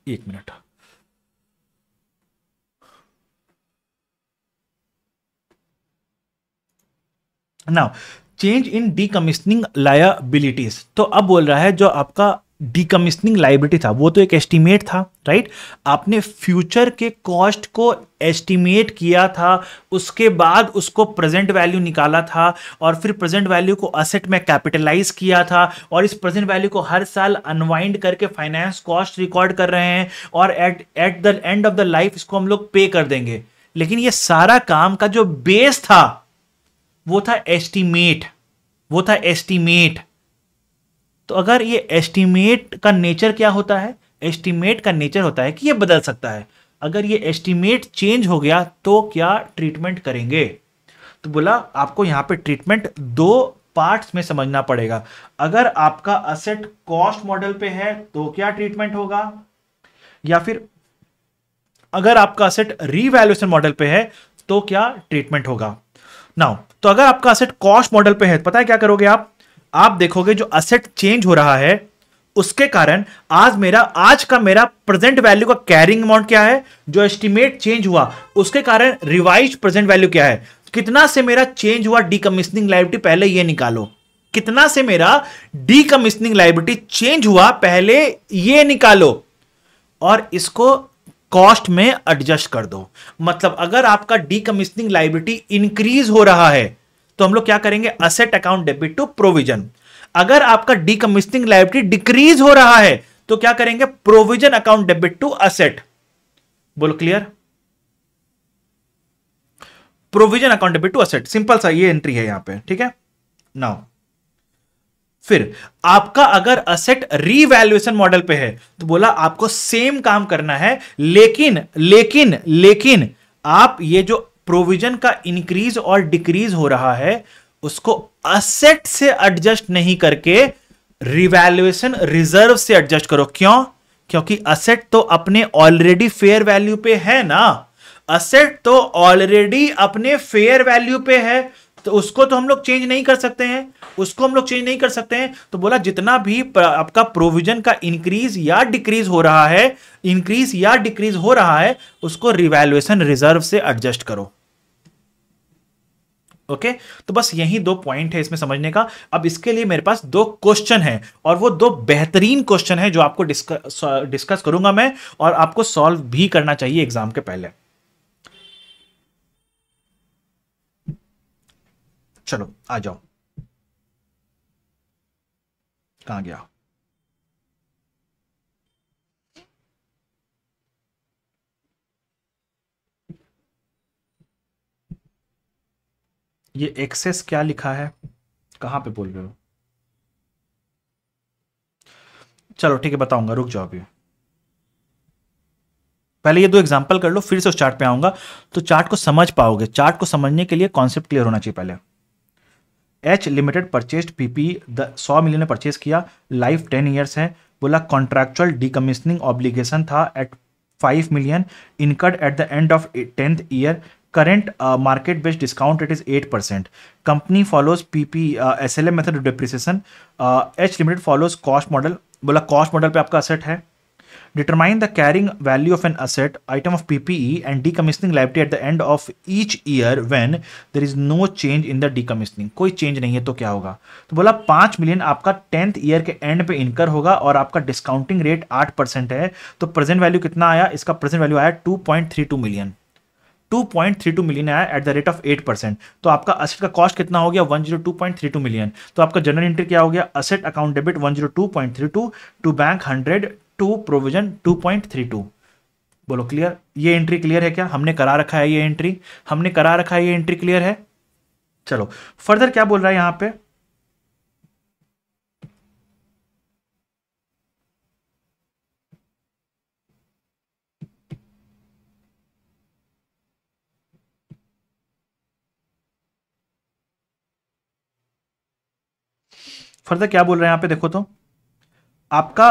एक minute now change in decommissioning liabilities तो अब बोल रहा है जो आपका डीकमिशनिंग लाइब्रिटी था वो तो एक एस्टीमेट था राइट आपने फ्यूचर के कॉस्ट को एस्टीमेट किया था उसके बाद उसको प्रेजेंट वैल्यू निकाला था और फिर प्रेजेंट वैल्यू को असेट में कैपिटलाइज किया था और इस प्रेजेंट वैल्यू को हर साल अनवाइंड करके फाइनेंस कॉस्ट रिकॉर्ड कर रहे हैं और at at the end of the life इसको हम लोग पे कर देंगे लेकिन ये सारा काम का जो बेस था वो था एस्टीमेट वो था एस्टीमेट तो अगर ये एस्टिमेट का नेचर क्या होता है एस्टिमेट का नेचर होता है कि ये बदल सकता है अगर ये एस्टिमेट चेंज हो गया तो क्या ट्रीटमेंट करेंगे तो बोला आपको यहाँ पे ट्रीटमेंट दो पार्ट्स में समझना पड़ेगा अगर आपका असेट कॉस्ट मॉडल पे है तो क्या ट्रीटमेंट होगा या फिर अगर आपका असेट रीवैल्यूएशन मॉडल पे है तो क्या ट्रीटमेंट होगा नाउ तो अगर आपका असेट कॉस्ट मॉडल पे है तो पता है क्या करोगे आप आप देखोगे जो असेट चेंज हो रहा है उसके कारण आज मेरा आज का मेरा प्रेजेंट वैल्यू का कैरिंग अमाउंट क्या है जो एस्टिमेट चेंज हुआ उसके कारण रिवाइज प्रेजेंट वैल्यू क्या है कितना से मेरा चेंज हुआ डीकमिशनिंग लाइबिलिटी पहले ये निकालो कितना से मेरा डीकमिशनिंग लाइबिलिटी चेंज हुआ पहले ये निकालो और इसको कॉस्ट में एडजस्ट कर दो मतलब अगर आपका डीकमिशनिंग लाइबिलिटी इंक्रीज हो रहा है तो हम लोग क्या करेंगे asset account debit to provision अगर आपका डीकमिशनिंग लाइब्रेटी डिक्रीज हो रहा है तो क्या करेंगे provision account debit to asset बोलो clear provision account debit to asset simple सा ये एंट्री है यहां पे ठीक है नाउ फिर आपका अगर असेट रीवैल्यूएशन मॉडल पे है तो बोला आपको सेम काम करना है लेकिन लेकिन लेकिन आप ये जो प्रोविजन का इंक्रीज और डिक्रीज हो रहा है उसको असेट से एडजस्ट नहीं करके रिवैल्युएशन रिजर्व से एडजस्ट करो क्यों क्योंकि असेट तो अपने ऑलरेडी फेयर वैल्यू पे है ना असेट तो ऑलरेडी अपने फेयर वैल्यू पे है तो उसको तो हम लोग चेंज नहीं कर सकते हैं उसको हम लोग चेंज नहीं कर सकते हैं तो बोला जितना भी आपका प्रोविजन का इंक्रीज या डिक्रीज हो रहा है इंक्रीज या डिक्रीज हो रहा है उसको रिवैल्युएशन रिजर्व से एडजस्ट करो ओके तो बस यही दो पॉइंट है इसमें समझने का अब इसके लिए मेरे पास दो क्वेश्चन है और वो दो बेहतरीन क्वेश्चन है जो आपको डिस्कस डिस्कस करूंगा मैं और आपको सॉल्व भी करना चाहिए एग्जाम के पहले चलो आ जाओ कहा गया ये एक्सेस क्या लिखा है कहां पे बोल रहे हो चलो ठीक है बताऊंगा रुक जाओ अभी पहले ये दो एग्जांपल कर लो फिर से उस चार्ट पे आऊंगा तो चार्ट को समझ पाओगे चार्ट को समझने के लिए कॉन्सेप्ट क्लियर होना चाहिए पहले H limited purchased PP the सौ मिलियन ने परचेज किया लाइफ टेन ईयर्स है बोला कॉन्ट्रेक्चुअल डीकमिशनिंग ऑब्लिगेशन था at five million incurred at the end of tenth year current market based discount rate is eight percent company follows PP S L M method depreciation H limited follows cost model बोला cost model पर आपका asset है determine the carrying value of an asset item of PPE and decommissioning liability at the end of each year when there is no change in the decommissioning कोई change नहीं है तो क्या होगा तो बोला पांच मिलियन आपका टेंथ ईयर के एंड पे इनकर होगा और आपका डिस्काउंटिंग रेट आठ परसेंट है तो प्रेजेंट वैल्यू कितना आया इसका प्रेजेंट वैल्यू आया two point three two million 2.32 million आया at the rate of 8 percent तो आपका असेट का कॉस्ट कितना हो गया 102.32 मिलियन तो आपका जनरल एंट्री क्या हो गया asset account debit 102.32 to bank 100 to provision 2.32 बोलो क्लियर ये एंट्री क्लियर है क्या हमने करा रखा है ये एंट्री हमने करा रखा है ये एंट्री क्लियर है चलो फर्दर क्या बोल रहा है यहाँ पे फर्दर क्या बोल रहे हैं यहां पे देखो तो आपका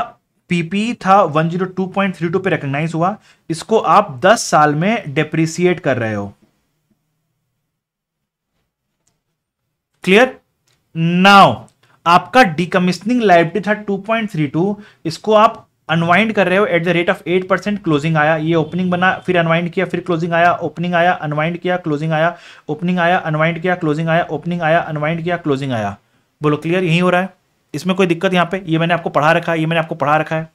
पीपी था 102.32 पे रिकग्नाइज हुआ इसको आप 10 साल में डेप्रिसिएट कर रहे हो क्लियर नाउ आपका डिकमिशनिंग लाइबिलिटी था 2.32 इसको आप अनवाइंड कर रहे हो at the rate of 8 percent closing आया ये ओपनिंग बना फिर अनवाइंड किया फिर क्लोजिंग आया ओपनिंग आया अनवाइंड किया क्लोजिंग आया ओपनिंग आया अनवाइंड किया क्लोजिंग आया ओपनिंग आया अनवाइंड किया क्लोजिंग आया बोलो क्लियर यही हो रहा है इसमें कोई दिक्कत यहां पे ये मैंने आपको पढ़ा रखा है ये मैंने आपको पढ़ा रखा है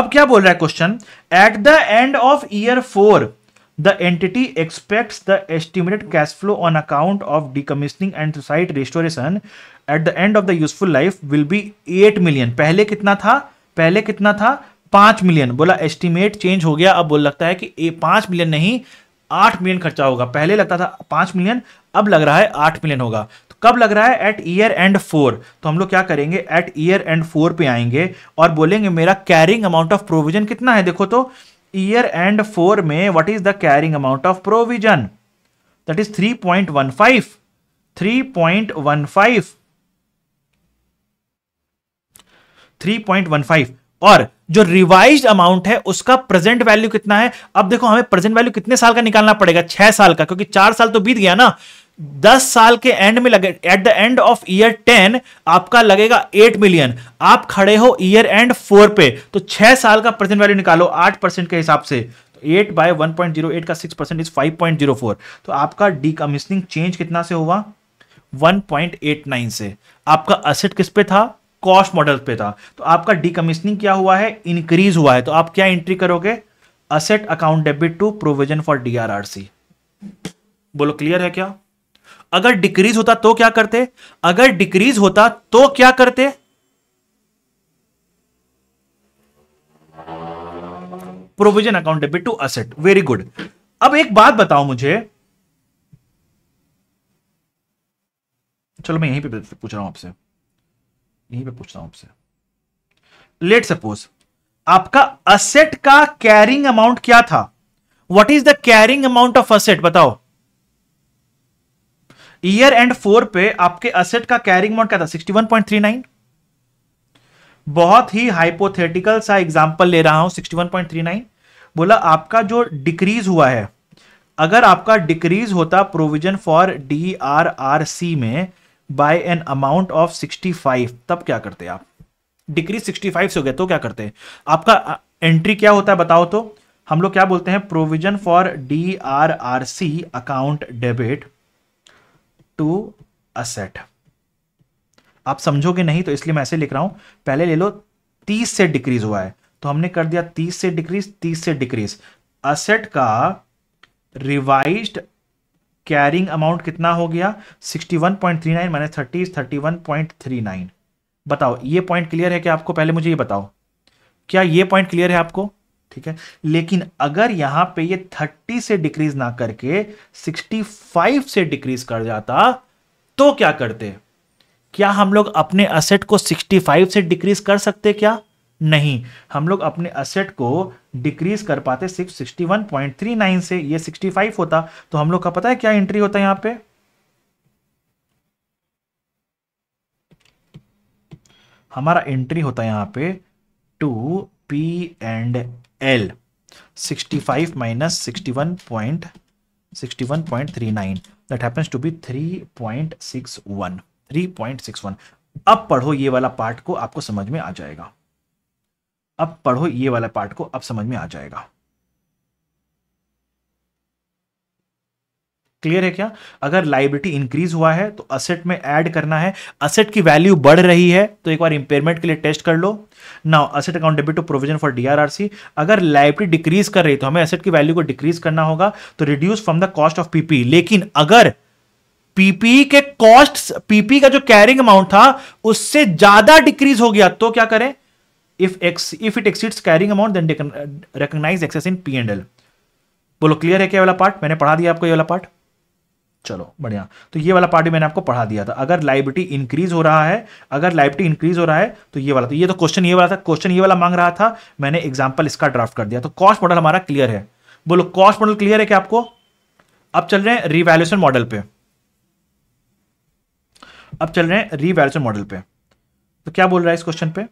अब क्या बोल रहा है question at the end of year four the entity expects the estimated cash flow on account of decommissioning and site restoration at the end of the useful life will be eight million पहले कितना था पहले कितना था पांच million बोला estimate change हो गया अब बोल लगता है कि पांच मिलियन नहीं आठ मिलियन खर्चा होगा पहले लगता था पांच मिलियन अब लग रहा है आठ मिलियन होगा कब लग रहा है एट ईयर एंड फोर तो हम लोग क्या करेंगे एट ईयर एंड फोर पे आएंगे और बोलेंगे मेरा कैरिंग अमाउंट ऑफ प्रोविजन कितना है देखो तो ईयर एंड फोर में what is the carrying amount of provision that is three point one five three point one five three point one five और जो रिवाइज अमाउंट है उसका प्रेजेंट वैल्यू कितना है अब देखो हमें प्रेजेंट वैल्यू कितने साल का निकालना पड़ेगा छह साल का क्योंकि चार साल तो बीत गया ना दस साल के एंड में लगे at the end of year ten आपका लगेगा एट मिलियन आप खड़े हो ईयर एंड फोर पे तो छह साल का प्रेजेंट वैल्यू निकालो आठ परसेंट के हिसाब से eight by one point zero eight का six percent is five point zero four तो आपका डीकमिशनिंग चेंज कितना से हुआ वन पॉइंट एट नाइन से आपका असेट किस पे था कॉस्ट मॉडल पे था तो आपका डीकमिशनिंग क्या हुआ है इंक्रीज हुआ है तो आप क्या एंट्री करोगे asset account debit to provision for C बोलो क्लियर है क्या अगर डिक्रीज होता तो क्या करते अगर डिक्रीज होता तो क्या करते provision account debit to asset very good अब एक बात बताओ मुझे चलो मैं यहीं पे पूछ रहा हूं आपसे यहीं पे पूछ रहा हूं आपसे लेट सपोज आपका असेट का कैरिंग अमाउंट क्या था what is the carrying amount of asset बताओ ईयर एंड फोर पे आपके असेट का कैरिंग मोड क्या था 61.39 बहुत ही हाइपोथेटिकल सा एग्जांपल ले रहा हूं 61.39 बोला आपका जो डिक्रीज हुआ है अगर आपका डिक्रीज होता provision for D R R C में बाय एन अमाउंट ऑफ 65 तब क्या करते आप डिक्रीज 65 से हो गया तो क्या करते हैं आपका एंट्री क्या होता है बताओ तो हम लोग क्या बोलते हैं provision for D R R C account debit to asset आप समझोगे नहीं तो इसलिए मैं ऐसे लिख रहा हूं पहले ले लो तीस से डिक्रीज हुआ है तो हमने कर दिया तीस से डिक्रीज तीस से डिक्रीज असेट का रिवाइज कैरिंग अमाउंट कितना हो गया 61.39 माइनस थ्री नाइन बताओ ये पॉइंट क्लियर है कि आपको पहले मुझे ये बताओ क्या ये पॉइंट क्लियर है आपको ठीक है लेकिन अगर यहां पे ये 30 से डिक्रीज ना करके 65 से डिक्रीज कर जाता तो क्या करते क्या हम लोग अपने असेट को 65 से डिक्रीज कर सकते क्या नहीं हम लोग अपने असेट को डिक्रीज कर पाते सिर्फ 61.39 से ये 65 होता तो हम लोग का पता है क्या एंट्री होता है यहां पे हमारा एंट्री होता है यहां पे to P and L sixty five minus sixty one point sixty one point three nine that happens to be three point six one three point six one अब पढ़ो ये वाला पार्ट को आपको समझ में आ जाएगा अब पढ़ो ये वाला पार्ट को अब समझ में आ जाएगा क्लियर है क्या अगर लाइबिलिटी इंक्रीज हुआ है तो असेट में ऐड करना है असेट की वैल्यू बढ़ रही है तो एक बार इंपेयरमेंट के लिए टेस्ट कर लो now asset account debit to provision for DRRC अगर लाइबिलिटी डिक्रीज कर रही तो हमें असेट की वैल्यू को डिक्रीज करना होगा तो reduce from the cost of PP लेकिन अगर पीपी के कॉस्ट पीपी का जो कैरिंग अमाउंट था उससे ज्यादा डिक्रीज हो गया तो क्या करें if ex if it exceeds carrying amount then recognise excess in P and L बोलो क्लियर है क्या वाला पार्ट मैंने पढ़ा दिया आपको ये वाला पार्ट चलो बढ़िया तो ये वाला पार्ट मैंने आपको पढ़ा दिया था अगर लाइबिलिटी इंक्रीज हो रहा है अगर लाइबिलिटी इंक्रीज हो रहा है तो ये वाला तो ये तो क्वेश्चन ये वाला था क्वेश्चन ये वाला मांग रहा था मैंने एग्जाम्पल इसका ड्राफ्ट कर दिया तो कॉस्ट मॉडल हमारा क्लियर है बोलो कॉस्ट मॉडल क्लियर है क्या आपको अब चल रहे हैं रिवैल्यूशन मॉडल पे अब चल रहे हैं रिवैल्यूशन मॉडल पे तो क्या बोल रहा है इस क्वेश्चन पे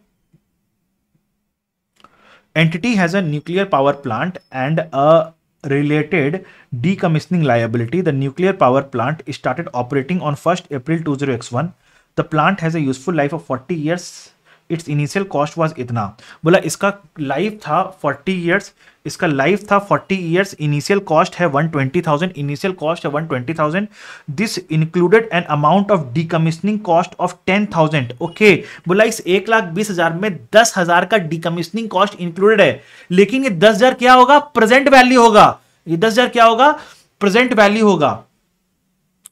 entity has a nuclear power plant and a related decommissioning liability, the nuclear power plant started operating on 1st April 2001. The plant has a useful life of 40 years it's initial cost was इतना बोला इसका life था forty years इसका life था forty years initial cost है one twenty thousand initial cost है one twenty thousand this included an amount of decommissioning cost of ten thousand okay बोला इस एक लाख बीस हजार में दस हजार का डीकमिशनिंग कॉस्ट इंक्लूडेड है लेकिन ये दस हजार क्या होगा प्रेजेंट वैल्यू होगा ये दस हजार क्या होगा प्रेजेंट वैल्यू होगा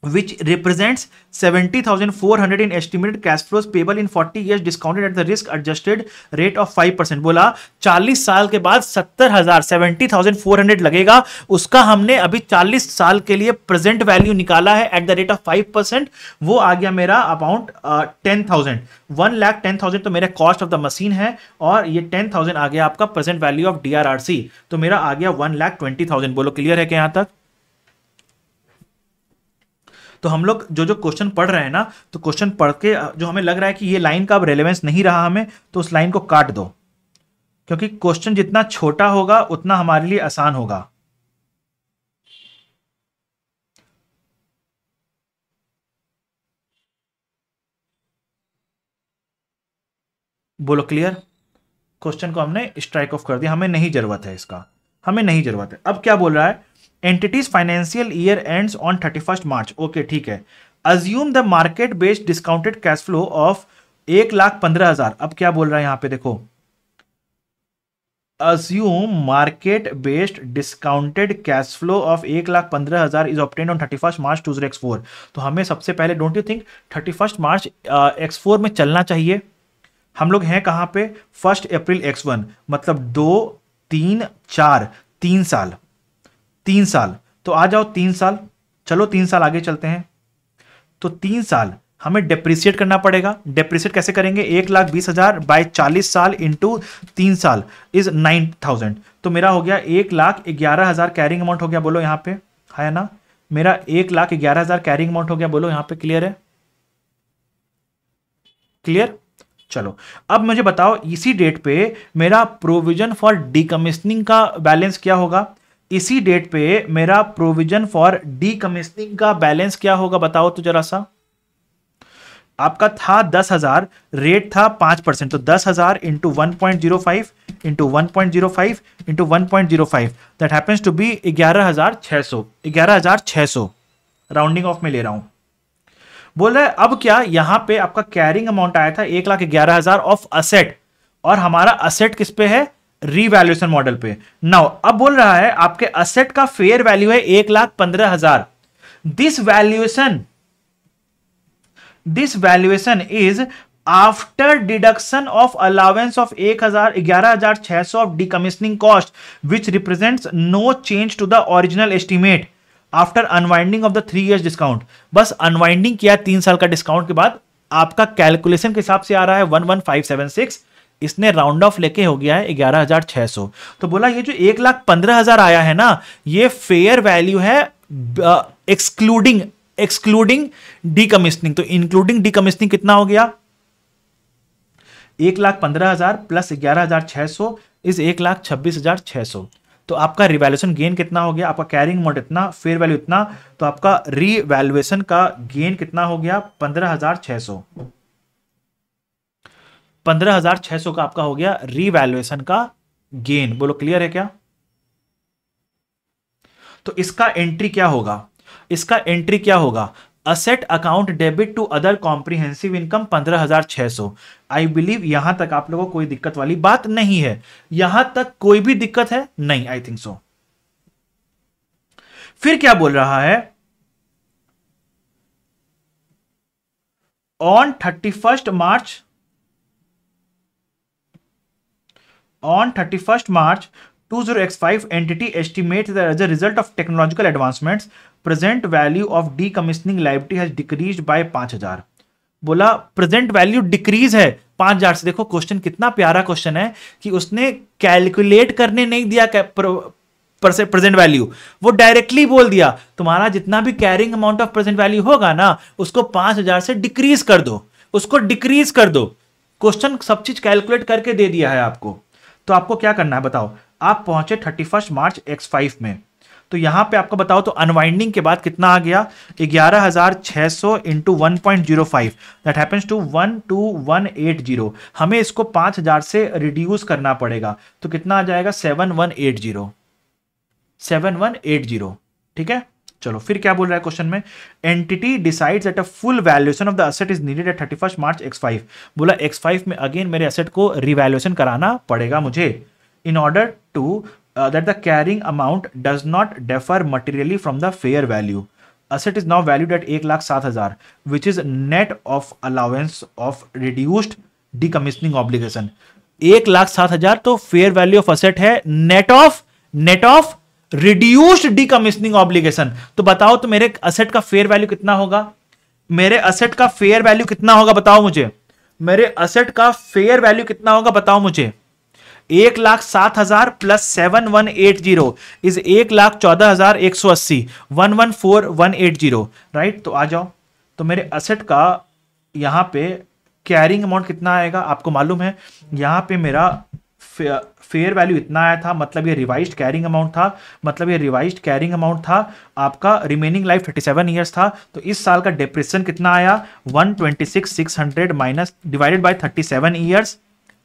which represents 70,400 in estimated cash flows payable in 40 years discounted at the risk adjusted rate of 5% बोला 40 साल के बाद 70,000 70,400 लगेगा उसका हमने अभी 40 साल के लिए प्रेजेंट वैल्यू निकाला है एट द रेट ऑफ 5% वो आ गया मेरा amount ten thousand one lakh ten thousand तो मेरा कॉस्ट ऑफ द मशीन है और ये टेन थाउजेंड आ गया आपका प्रेजेंट वैल्यू ऑफ डी तो मेरा आ गया वन लाख ट्वेंटी थाउजेंड बोलो क्लियर है क्या यहाँ तक तो हम लोग जो जो क्वेश्चन पढ़ रहे हैं ना तो क्वेश्चन पढ़ के जो हमें लग रहा है कि ये लाइन का अब रेलेवेंस नहीं रहा हमें तो उस लाइन को काट दो क्योंकि क्वेश्चन जितना छोटा होगा उतना हमारे लिए आसान होगा बोलो क्लियर क्वेश्चन को हमने स्ट्राइक ऑफ कर दिया हमें नहीं जरूरत है इसका हमें नहीं जरूरत है अब क्या बोल रहा है entity's financial year ends on thirty first March okay ठीक है assume the market based discounted cash flow of एक लाख पंद्रह हजार अब क्या बोल रहा है यहां पे देखो assume market based discounted cash flow of एक लाख पंद्रह हजार is obtained on thirty first March two X four तो हमें सबसे पहले don't you think thirty first March X four में चलना चाहिए हम लोग हैं कहां पे फर्स्ट अप्रैल एक्स वन मतलब दो तीन चार तीन साल तीन साल तो आ जाओ तीन साल चलो तीन साल आगे चलते हैं तो तीन साल हमें डेप्रिसिएट करना पड़ेगा डेप्रिसिएट कैसे करेंगे एक लाख बीस हज़ार बाय चालीस साल इंटू तीन साल इज नाइन थाउजेंड तो मेरा हो गया एक लाख ग्यारह हज़ार कैरिंग अमाउंट हो गया बोलो यहाँ पे है ना मेरा एक लाख ग्यारह हज़ार कैरिंग अमाउंट हो गया बोलो यहाँ पे क्लियर है क्लियर चलो अब मुझे बताओ इसी डेट पे मेरा प्रोविजन फॉर डिकमिशनिंग का बैलेंस क्या होगा इसी डेट पे मेरा प्रोविजन फॉर डी कमिश्निंग का बैलेंस क्या होगा बताओ तो जरा सा आपका था दस हजार रेट था पांच परसेंट तो दस हजार into one point zero five into one point zero five into one point zero five that happens to be ग्यारह हजार छह सौ ग्यारह हजार छह सौ राउंडिंग ऑफ में ले रहा हूं बोल रहे अब क्या यहां पे आपका कैरिंग अमाउंट आया था एक लाख ग्यारह हजार ऑफ असेट और हमारा असेट किस पे है रीवैल्यूएशन मॉडल पे नाउ अब बोल रहा है आपके असेट का फेयर वैल्यू है एक लाख पंद्रह हजार this valuation this valuation is after deduction of allowance of एक हजार ग्यारह हजार छह सौ of decommissioning cost which represent no change to the original estimate after unwinding of the three years discount बस अनवाइंडिंग किया तीन साल का डिस्काउंट के बाद आपका कैलकुलेशन के हिसाब से आ रहा है one one five seven six इसने राउंड ऑफ लेके हो गया है ग्यारह हजार सौ तो बोला ये जो एक लाख पंद्रह हजार आया है ना ये फेयर वैल्यू है एक्सक्लूडिंग एक्सक्लूडिंग डीकमिशनिंग तो इंक्लूडिंग डीकमिशनिंग कितना हो गया एक लाख पंद्रह हजार प्लस ग्यारह हजार छह सौ इस एक लाख छब्बीस हजार छह सौ तो आपका रिवैल्यूशन गेन कितना हो गया आपका कैरिंग अमाउंट इतना फेयर वैल्यू इतना तो आपका रिवैल्युएशन का गेन कितना हो गया पंद्रह हजार छह सौ पंद्रह हजार छह सौ का आपका हो गया रीवैल्युएशन का गेन बोलो क्लियर है क्या तो इसका एंट्री क्या होगा इसका एंट्री क्या होगा asset account debit to other comprehensive income पंद्रह हजार छह सौ आई बिलीव यहां तक आप लोगों को कोई दिक्कत वाली बात नहीं है यहां तक कोई भी दिक्कत है नहीं आई थिंक सो फिर क्या बोल रहा है on thirty first March On 31st March 20X5, entity estimates that as a result of technological advancements, present value of decommissioning liability has decreased by 5000. बोला प्रेजेंट वैल्यू डिक्रीज है पांच हजार से देखो क्वेश्चन कितना प्यारा क्वेश्चन है कि उसने कैलकुलेट करने नहीं दिया प्रेजेंट वैल्यू वो डायरेक्टली बोल दिया तुम्हारा जितना भी carrying amount of present value होगा ना उसको पांच हजार से डिक्रीज कर दो उसको डिक्रीज कर दो क्वेश्चन सब चीज कैलकुलेट करके दे दिया है आपको तो आपको क्या करना है बताओ आप पहुंचे thirty first March X five में तो यहां पे आपको बताओ तो अनवाइंडिंग के बाद कितना आ गया ग्यारह हजार छह सौ into one point zero five that happens to one two one eight zero हमें इसको पांच हजार से रिड्यूस करना पड़ेगा तो कितना आ जाएगा seven one eight zero seven one eight zero ठीक है चलो फिर क्या बोल रहा है क्वेश्चन में entity decides at a full valuation of the asset is needed at 31 March X five बोला एक्स फाइव में अगेन मेरे असेट को रिवैल्यूएशन कराना पड़ेगा मुझे in order to that the carrying amount does not differ materially from the fair value asset is now valued at एक लाख सात हजार which is net of allowance of reduced decommissioning obligation एक लाख सात हजार तो फेयर वैल्यू ऑफ असेट है net of net of reduced decommissioning obligation तो बताओ तो मेरे असेट का फेयर वैल्यू कितना होगा मेरे असेट का फेयर वैल्यू कितना होगा बताओ मुझे मेरे असेट का फेयर वैल्यू कितना होगा बताओ मुझे एक लाख सात हजार plus seven one eight zero is एक लाख चौदह हजार एक सौ अस्सी one one four one eight zero right तो आ जाओ तो मेरे असेट का यहां पे कैरिंग अमाउंट कितना आएगा आपको मालूम है यहां पे मेरा फेयर वैल्यू इतना आया था मतलब ये रिवाइज कैरिंग अमाउंट था मतलब ये रिवाइज कैरिंग अमाउंट था आपका रिमेनिंग लाइफ थर्टी सेवन था तो इस साल का डिप्रेशन कितना आया one twenty six six hundred minus divided by thirty seven years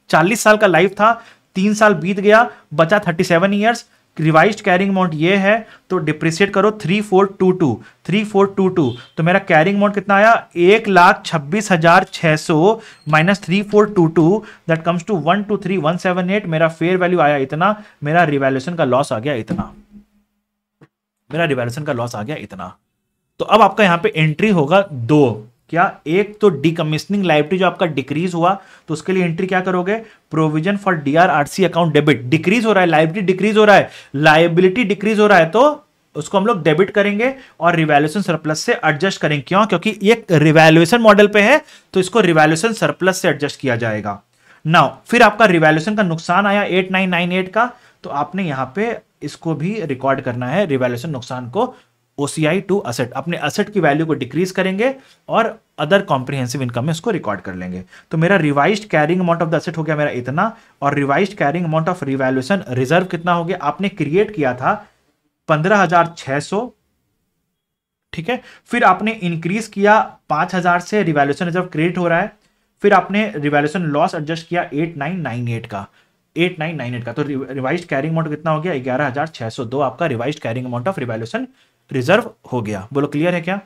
चालीस साल का लाइफ था तीन साल बीत गया बचा thirty seven years revise carrying amount ये है तो डिप्रिसिएट करो three four two two three four two two तो मेरा कैरिंग अमाउंट कितना आया एक लाख छब्बीस हजार छः सौ minus three four two two that comes to one two three one seven eight मेरा फेयर वैल्यू आया इतना मेरा रिवैल्यूशन का लॉस आ गया इतना मेरा रिवैल्यूशन का लॉस आ गया इतना तो अब आपका यहाँ पे एंट्री होगा दो क्या एक तो डिकमिशनिंग लाइबिलिटी जो आपका डिक्रीज हुआ तो उसके लिए एंट्री क्या करोगे provision for DRRC account debit decrease हो रहा है लाइबिलिटी डिक्रीज हो रहा है लाइबिलिटी डिक्रीज हो रहा है तो उसको हम लोग डेबिट करेंगे और रिवैल्यूएशन सरप्लस से एडजस्ट करेंगे क्यों क्योंकि ये रिवैल्यूएशन मॉडल पे है तो इसको रिवैल्यूएशन सरप्लस से एडजस्ट किया जाएगा नाउ फिर आपका रिवैल्यूएशन का नुकसान आया 8998 का तो आपने यहां पे इसको भी रिकॉर्ड करना है रिवैल्यूएशन नुकसान को ओसीआई टू असेट अपने असेट की वैल्यू को डिक्रीज करेंगे और अदर कॉम्प्रिहेंसिव इनकम में उसको रिकॉर्ड कर लेंगे तो मेरा revise carrying amount of the asset हो गया मेरा इतना और revise carrying amount of revaluation reserve कितना हो गया आपने क्रिएट किया था पंद्रह हजार छह सौ ठीक है फिर आपने इंक्रीज किया पांच हजार से रिवैल्यूशन रिजर्व क्रिएट हो रहा है फिर आपने रिवैल्यूशन लॉस एडजस्ट किया एट नाइन नाइन एट का 8998 का तो रिवाइज्ड कैरिंग अमाउंट कितना हो गया ग्यारह हजार छह सौ दो आपका revised carrying amount of revaluation reserve हो गया बोलो क्लियर है क्या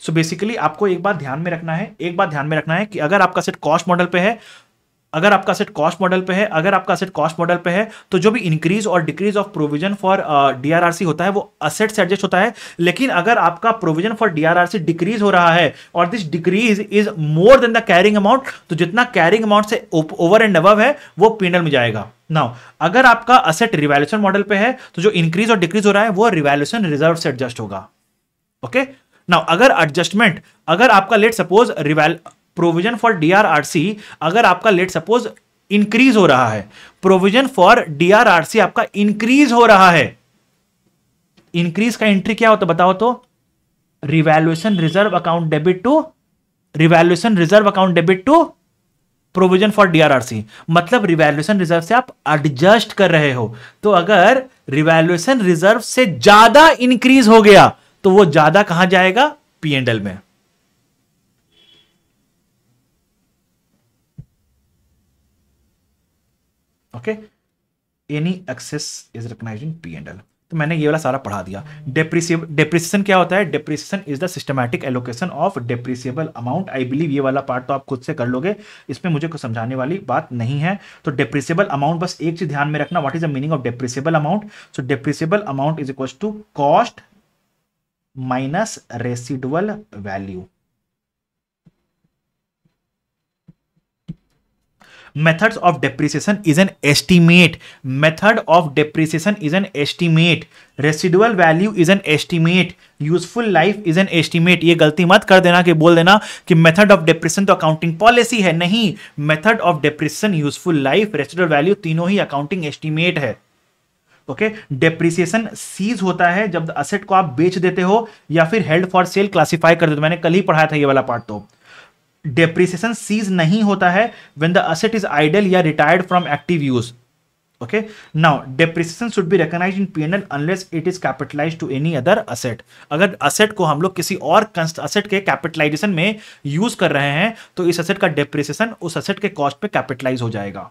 सो so बेसिकली आपको एक बार ध्यान में रखना है एक बार ध्यान में रखना है कि अगर आपका सेट कॉस्ट मॉडल पे है अगर आपका सेट कॉस्ट मॉडल पे है अगर आपका सेट कॉस्ट मॉडल पे है तो जो भी इंक्रीज और decrease of provision for DRRC होता है वो असेट से एडजस्ट होता है लेकिन अगर आपका प्रोविजन फॉर डीआरआरसी डिक्रीज हो रहा है और this decrease is more than the carrying amount तो जितना कैरिंग अमाउंट से ओवर एंड अब है वो पीनल में जाएगा नाउ अगर आपका असेट रिवैल्यूशन मॉडल पे है तो जो इंक्रीज और डिक्रीज हो रहा है वो रिवैल्यूशन रिजर्व से एडजस्ट होगा ओके नाउ अगर एडजस्टमेंट अगर आपका लेट सपोज रिवैल प्रोविजन फॉर डीआरआरसी अगर आपका लेट सपोज इंक्रीज हो रहा है प्रोविजन फॉर डीआरआरसी आपका इंक्रीज हो रहा है इंक्रीज का एंट्री क्या होता बताओ तो revaluation reserve account debit to revaluation reserve account debit to provision for DRRC मतलब रिवैल्यूएशन रिजर्व से आप एडजस्ट कर रहे हो तो अगर रिवैल्यूएशन रिजर्व से ज्यादा इंक्रीज हो गया तो वो ज्यादा कहां जाएगा पीएनएल में okay any excess is recognise in PNL तो मैंने ये वाला सारा पढ़ा दिया डेप्रिसिएशन क्या होता है depreciation is the systematic allocation of depreciable amount I believe ये वाला पार्ट तो आप खुद से कर लोगे इसमें मुझे कुछ समझाने वाली बात नहीं है तो डेप्रिसिएबल अमाउंट बस एक चीज ध्यान में रखना what is the meaning of depreciable amount so depreciable amount is equal to cost minus residual value methods of depreciation is an estimate method of depreciation is an estimate residual value is an estimate useful life is an estimate ये गलती मत कर देना कि बोल देना कि method of depression तो अकाउंटिंग पॉलिसी है नहीं method of depression useful life residual value तीनों ही अकाउंटिंग एस्टिमेट है ओके डेप्रिसिएशन सीज होता है जब असेट को आप बेच देते हो या फिर हेल्ड फॉर सेल क्लासिफाई कर देते हो मैंने कल ही पढ़ाया था ये वाला पार्ट तो डेप्रिसिएशन सीज नहीं होता है when the asset is idle या retired from active use okay now depreciation should be recognise in PNL unless it is capitalise to any other asset अगर असेट को हम लोग किसी और असेट के कैपिटलाइजेशन में यूज कर रहे हैं तो इस असेट का डेप्रिसिएशन उस असेट के कॉस्ट पे कैपिटलाइज हो जाएगा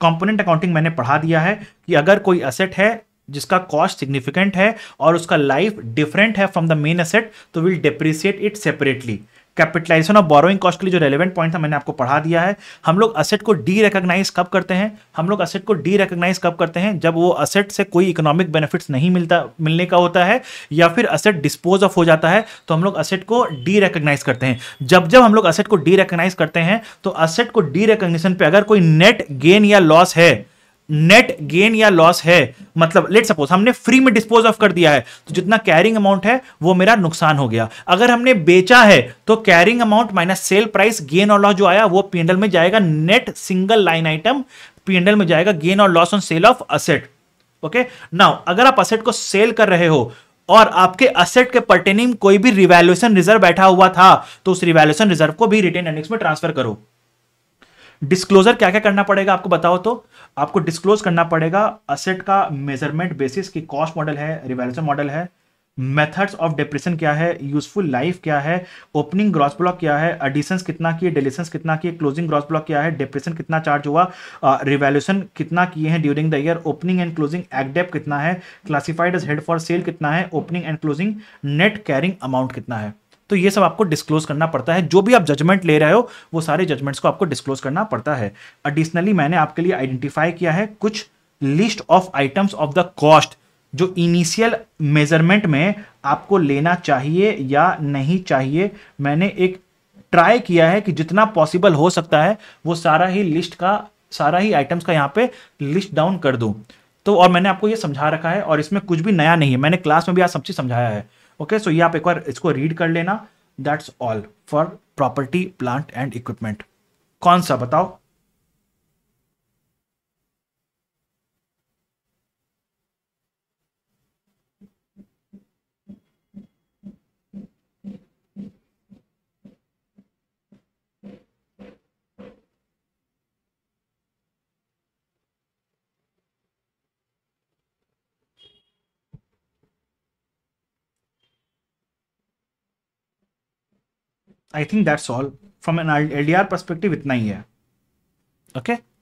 कंपोनेंट अकाउंटिंग मैंने पढ़ा दिया है कि अगर कोई असेट है जिसका कॉस्ट सिग्निफिकेंट है और उसका लाइफ डिफरेंट है फ्रॉम द मेन असेट तो will depreciate it separately capitalisation of borrowing cost के लिए जो रेलिवेंट पॉइंट था मैंने आपको पढ़ा दिया है हम लोग असेट को डी रिकोगनाइज कब करते हैं हम लोग असेट को डी रिकोगनाइज कब करते हैं जब वो असेट से कोई इकोनॉमिक बेनिफिट्स नहीं मिलता मिलने का होता है या फिर असेट डिस्पोज ऑफ हो जाता है तो हम लोग असेट को डी रिकोगनाइज करते हैं जब जब हम लोग असेट को डी रिकोगनाइज करते हैं तो असेट को डी रिकग्निशन पर अगर कोई नेट गेन या लॉस है नेट गेन या लॉस है मतलब लेट सपोज हमने फ्री में डिस्पोज ऑफ कर दिया है तो जितना कैरिंग अमाउंट है वो मेरा नुकसान हो गया अगर हमने बेचा है तो carrying amount minus sale price gain और लॉस जो आया वो पीएनएल में जाएगा net single line item PNL में जाएगा गेन और loss on sale of asset okay now अगर आप असेट को सेल कर रहे हो और आपके असेट के पर्टेनिंग कोई भी रिवेल्यूशन रिजर्व बैठा हुआ था तो उस रिवेल्यूशन रिजर्व को भी रिटेन अर्निंग्स में ट्रांसफर करो डिस्क्लोजर क्या क्या करना पड़ेगा आपको बताओ तो आपको डिस्क्लोज करना पड़ेगा असेट का मेजरमेंट बेसिस की कॉस्ट मॉडल है रिवेल्यूशन मॉडल है मेथड्स ऑफ डिप्रेशन क्या है यूजफुल लाइफ क्या है ओपनिंग ग्रॉस ब्लॉक क्या है एडिशंस कितना किए डिलीशंस कितना किए क्लोजिंग ग्रॉस ब्लॉक क्या है डिप्रेशन कितना चार्ज हुआ रिवेल्यूशन uh, कितना किए हैं during the year opening and closing एक्डेप कितना है classified as held for sale कितना है opening and closing net carrying amount कितना है तो ये सब आपको डिस्क्लोज करना पड़ता है जो भी आप जजमेंट ले रहे हो वो सारे जजमेंट्स को आपको डिस्क्लोज करना पड़ता है एडिशनली मैंने आपके लिए आइडेंटिफाई किया है कुछ list of items of the cost जो इनिशियल मेजरमेंट में आपको लेना चाहिए या नहीं चाहिए मैंने एक ट्राई किया है कि जितना पॉसिबल हो सकता है वो सारा ही लिस्ट का सारा ही आइटम्स का यहाँ पे लिस्ट डाउन कर दूँ तो और मैंने आपको ये समझा रखा है और इसमें कुछ भी नया नहीं है मैंने क्लास में भी आज सब चीज़ समझाया है ओके सो ये आप एक बार इसको रीड कर लेना that's all for property plant and equipment कौन सा बताओ I think that's all from N L D R perspective इतना ही है ओके okay?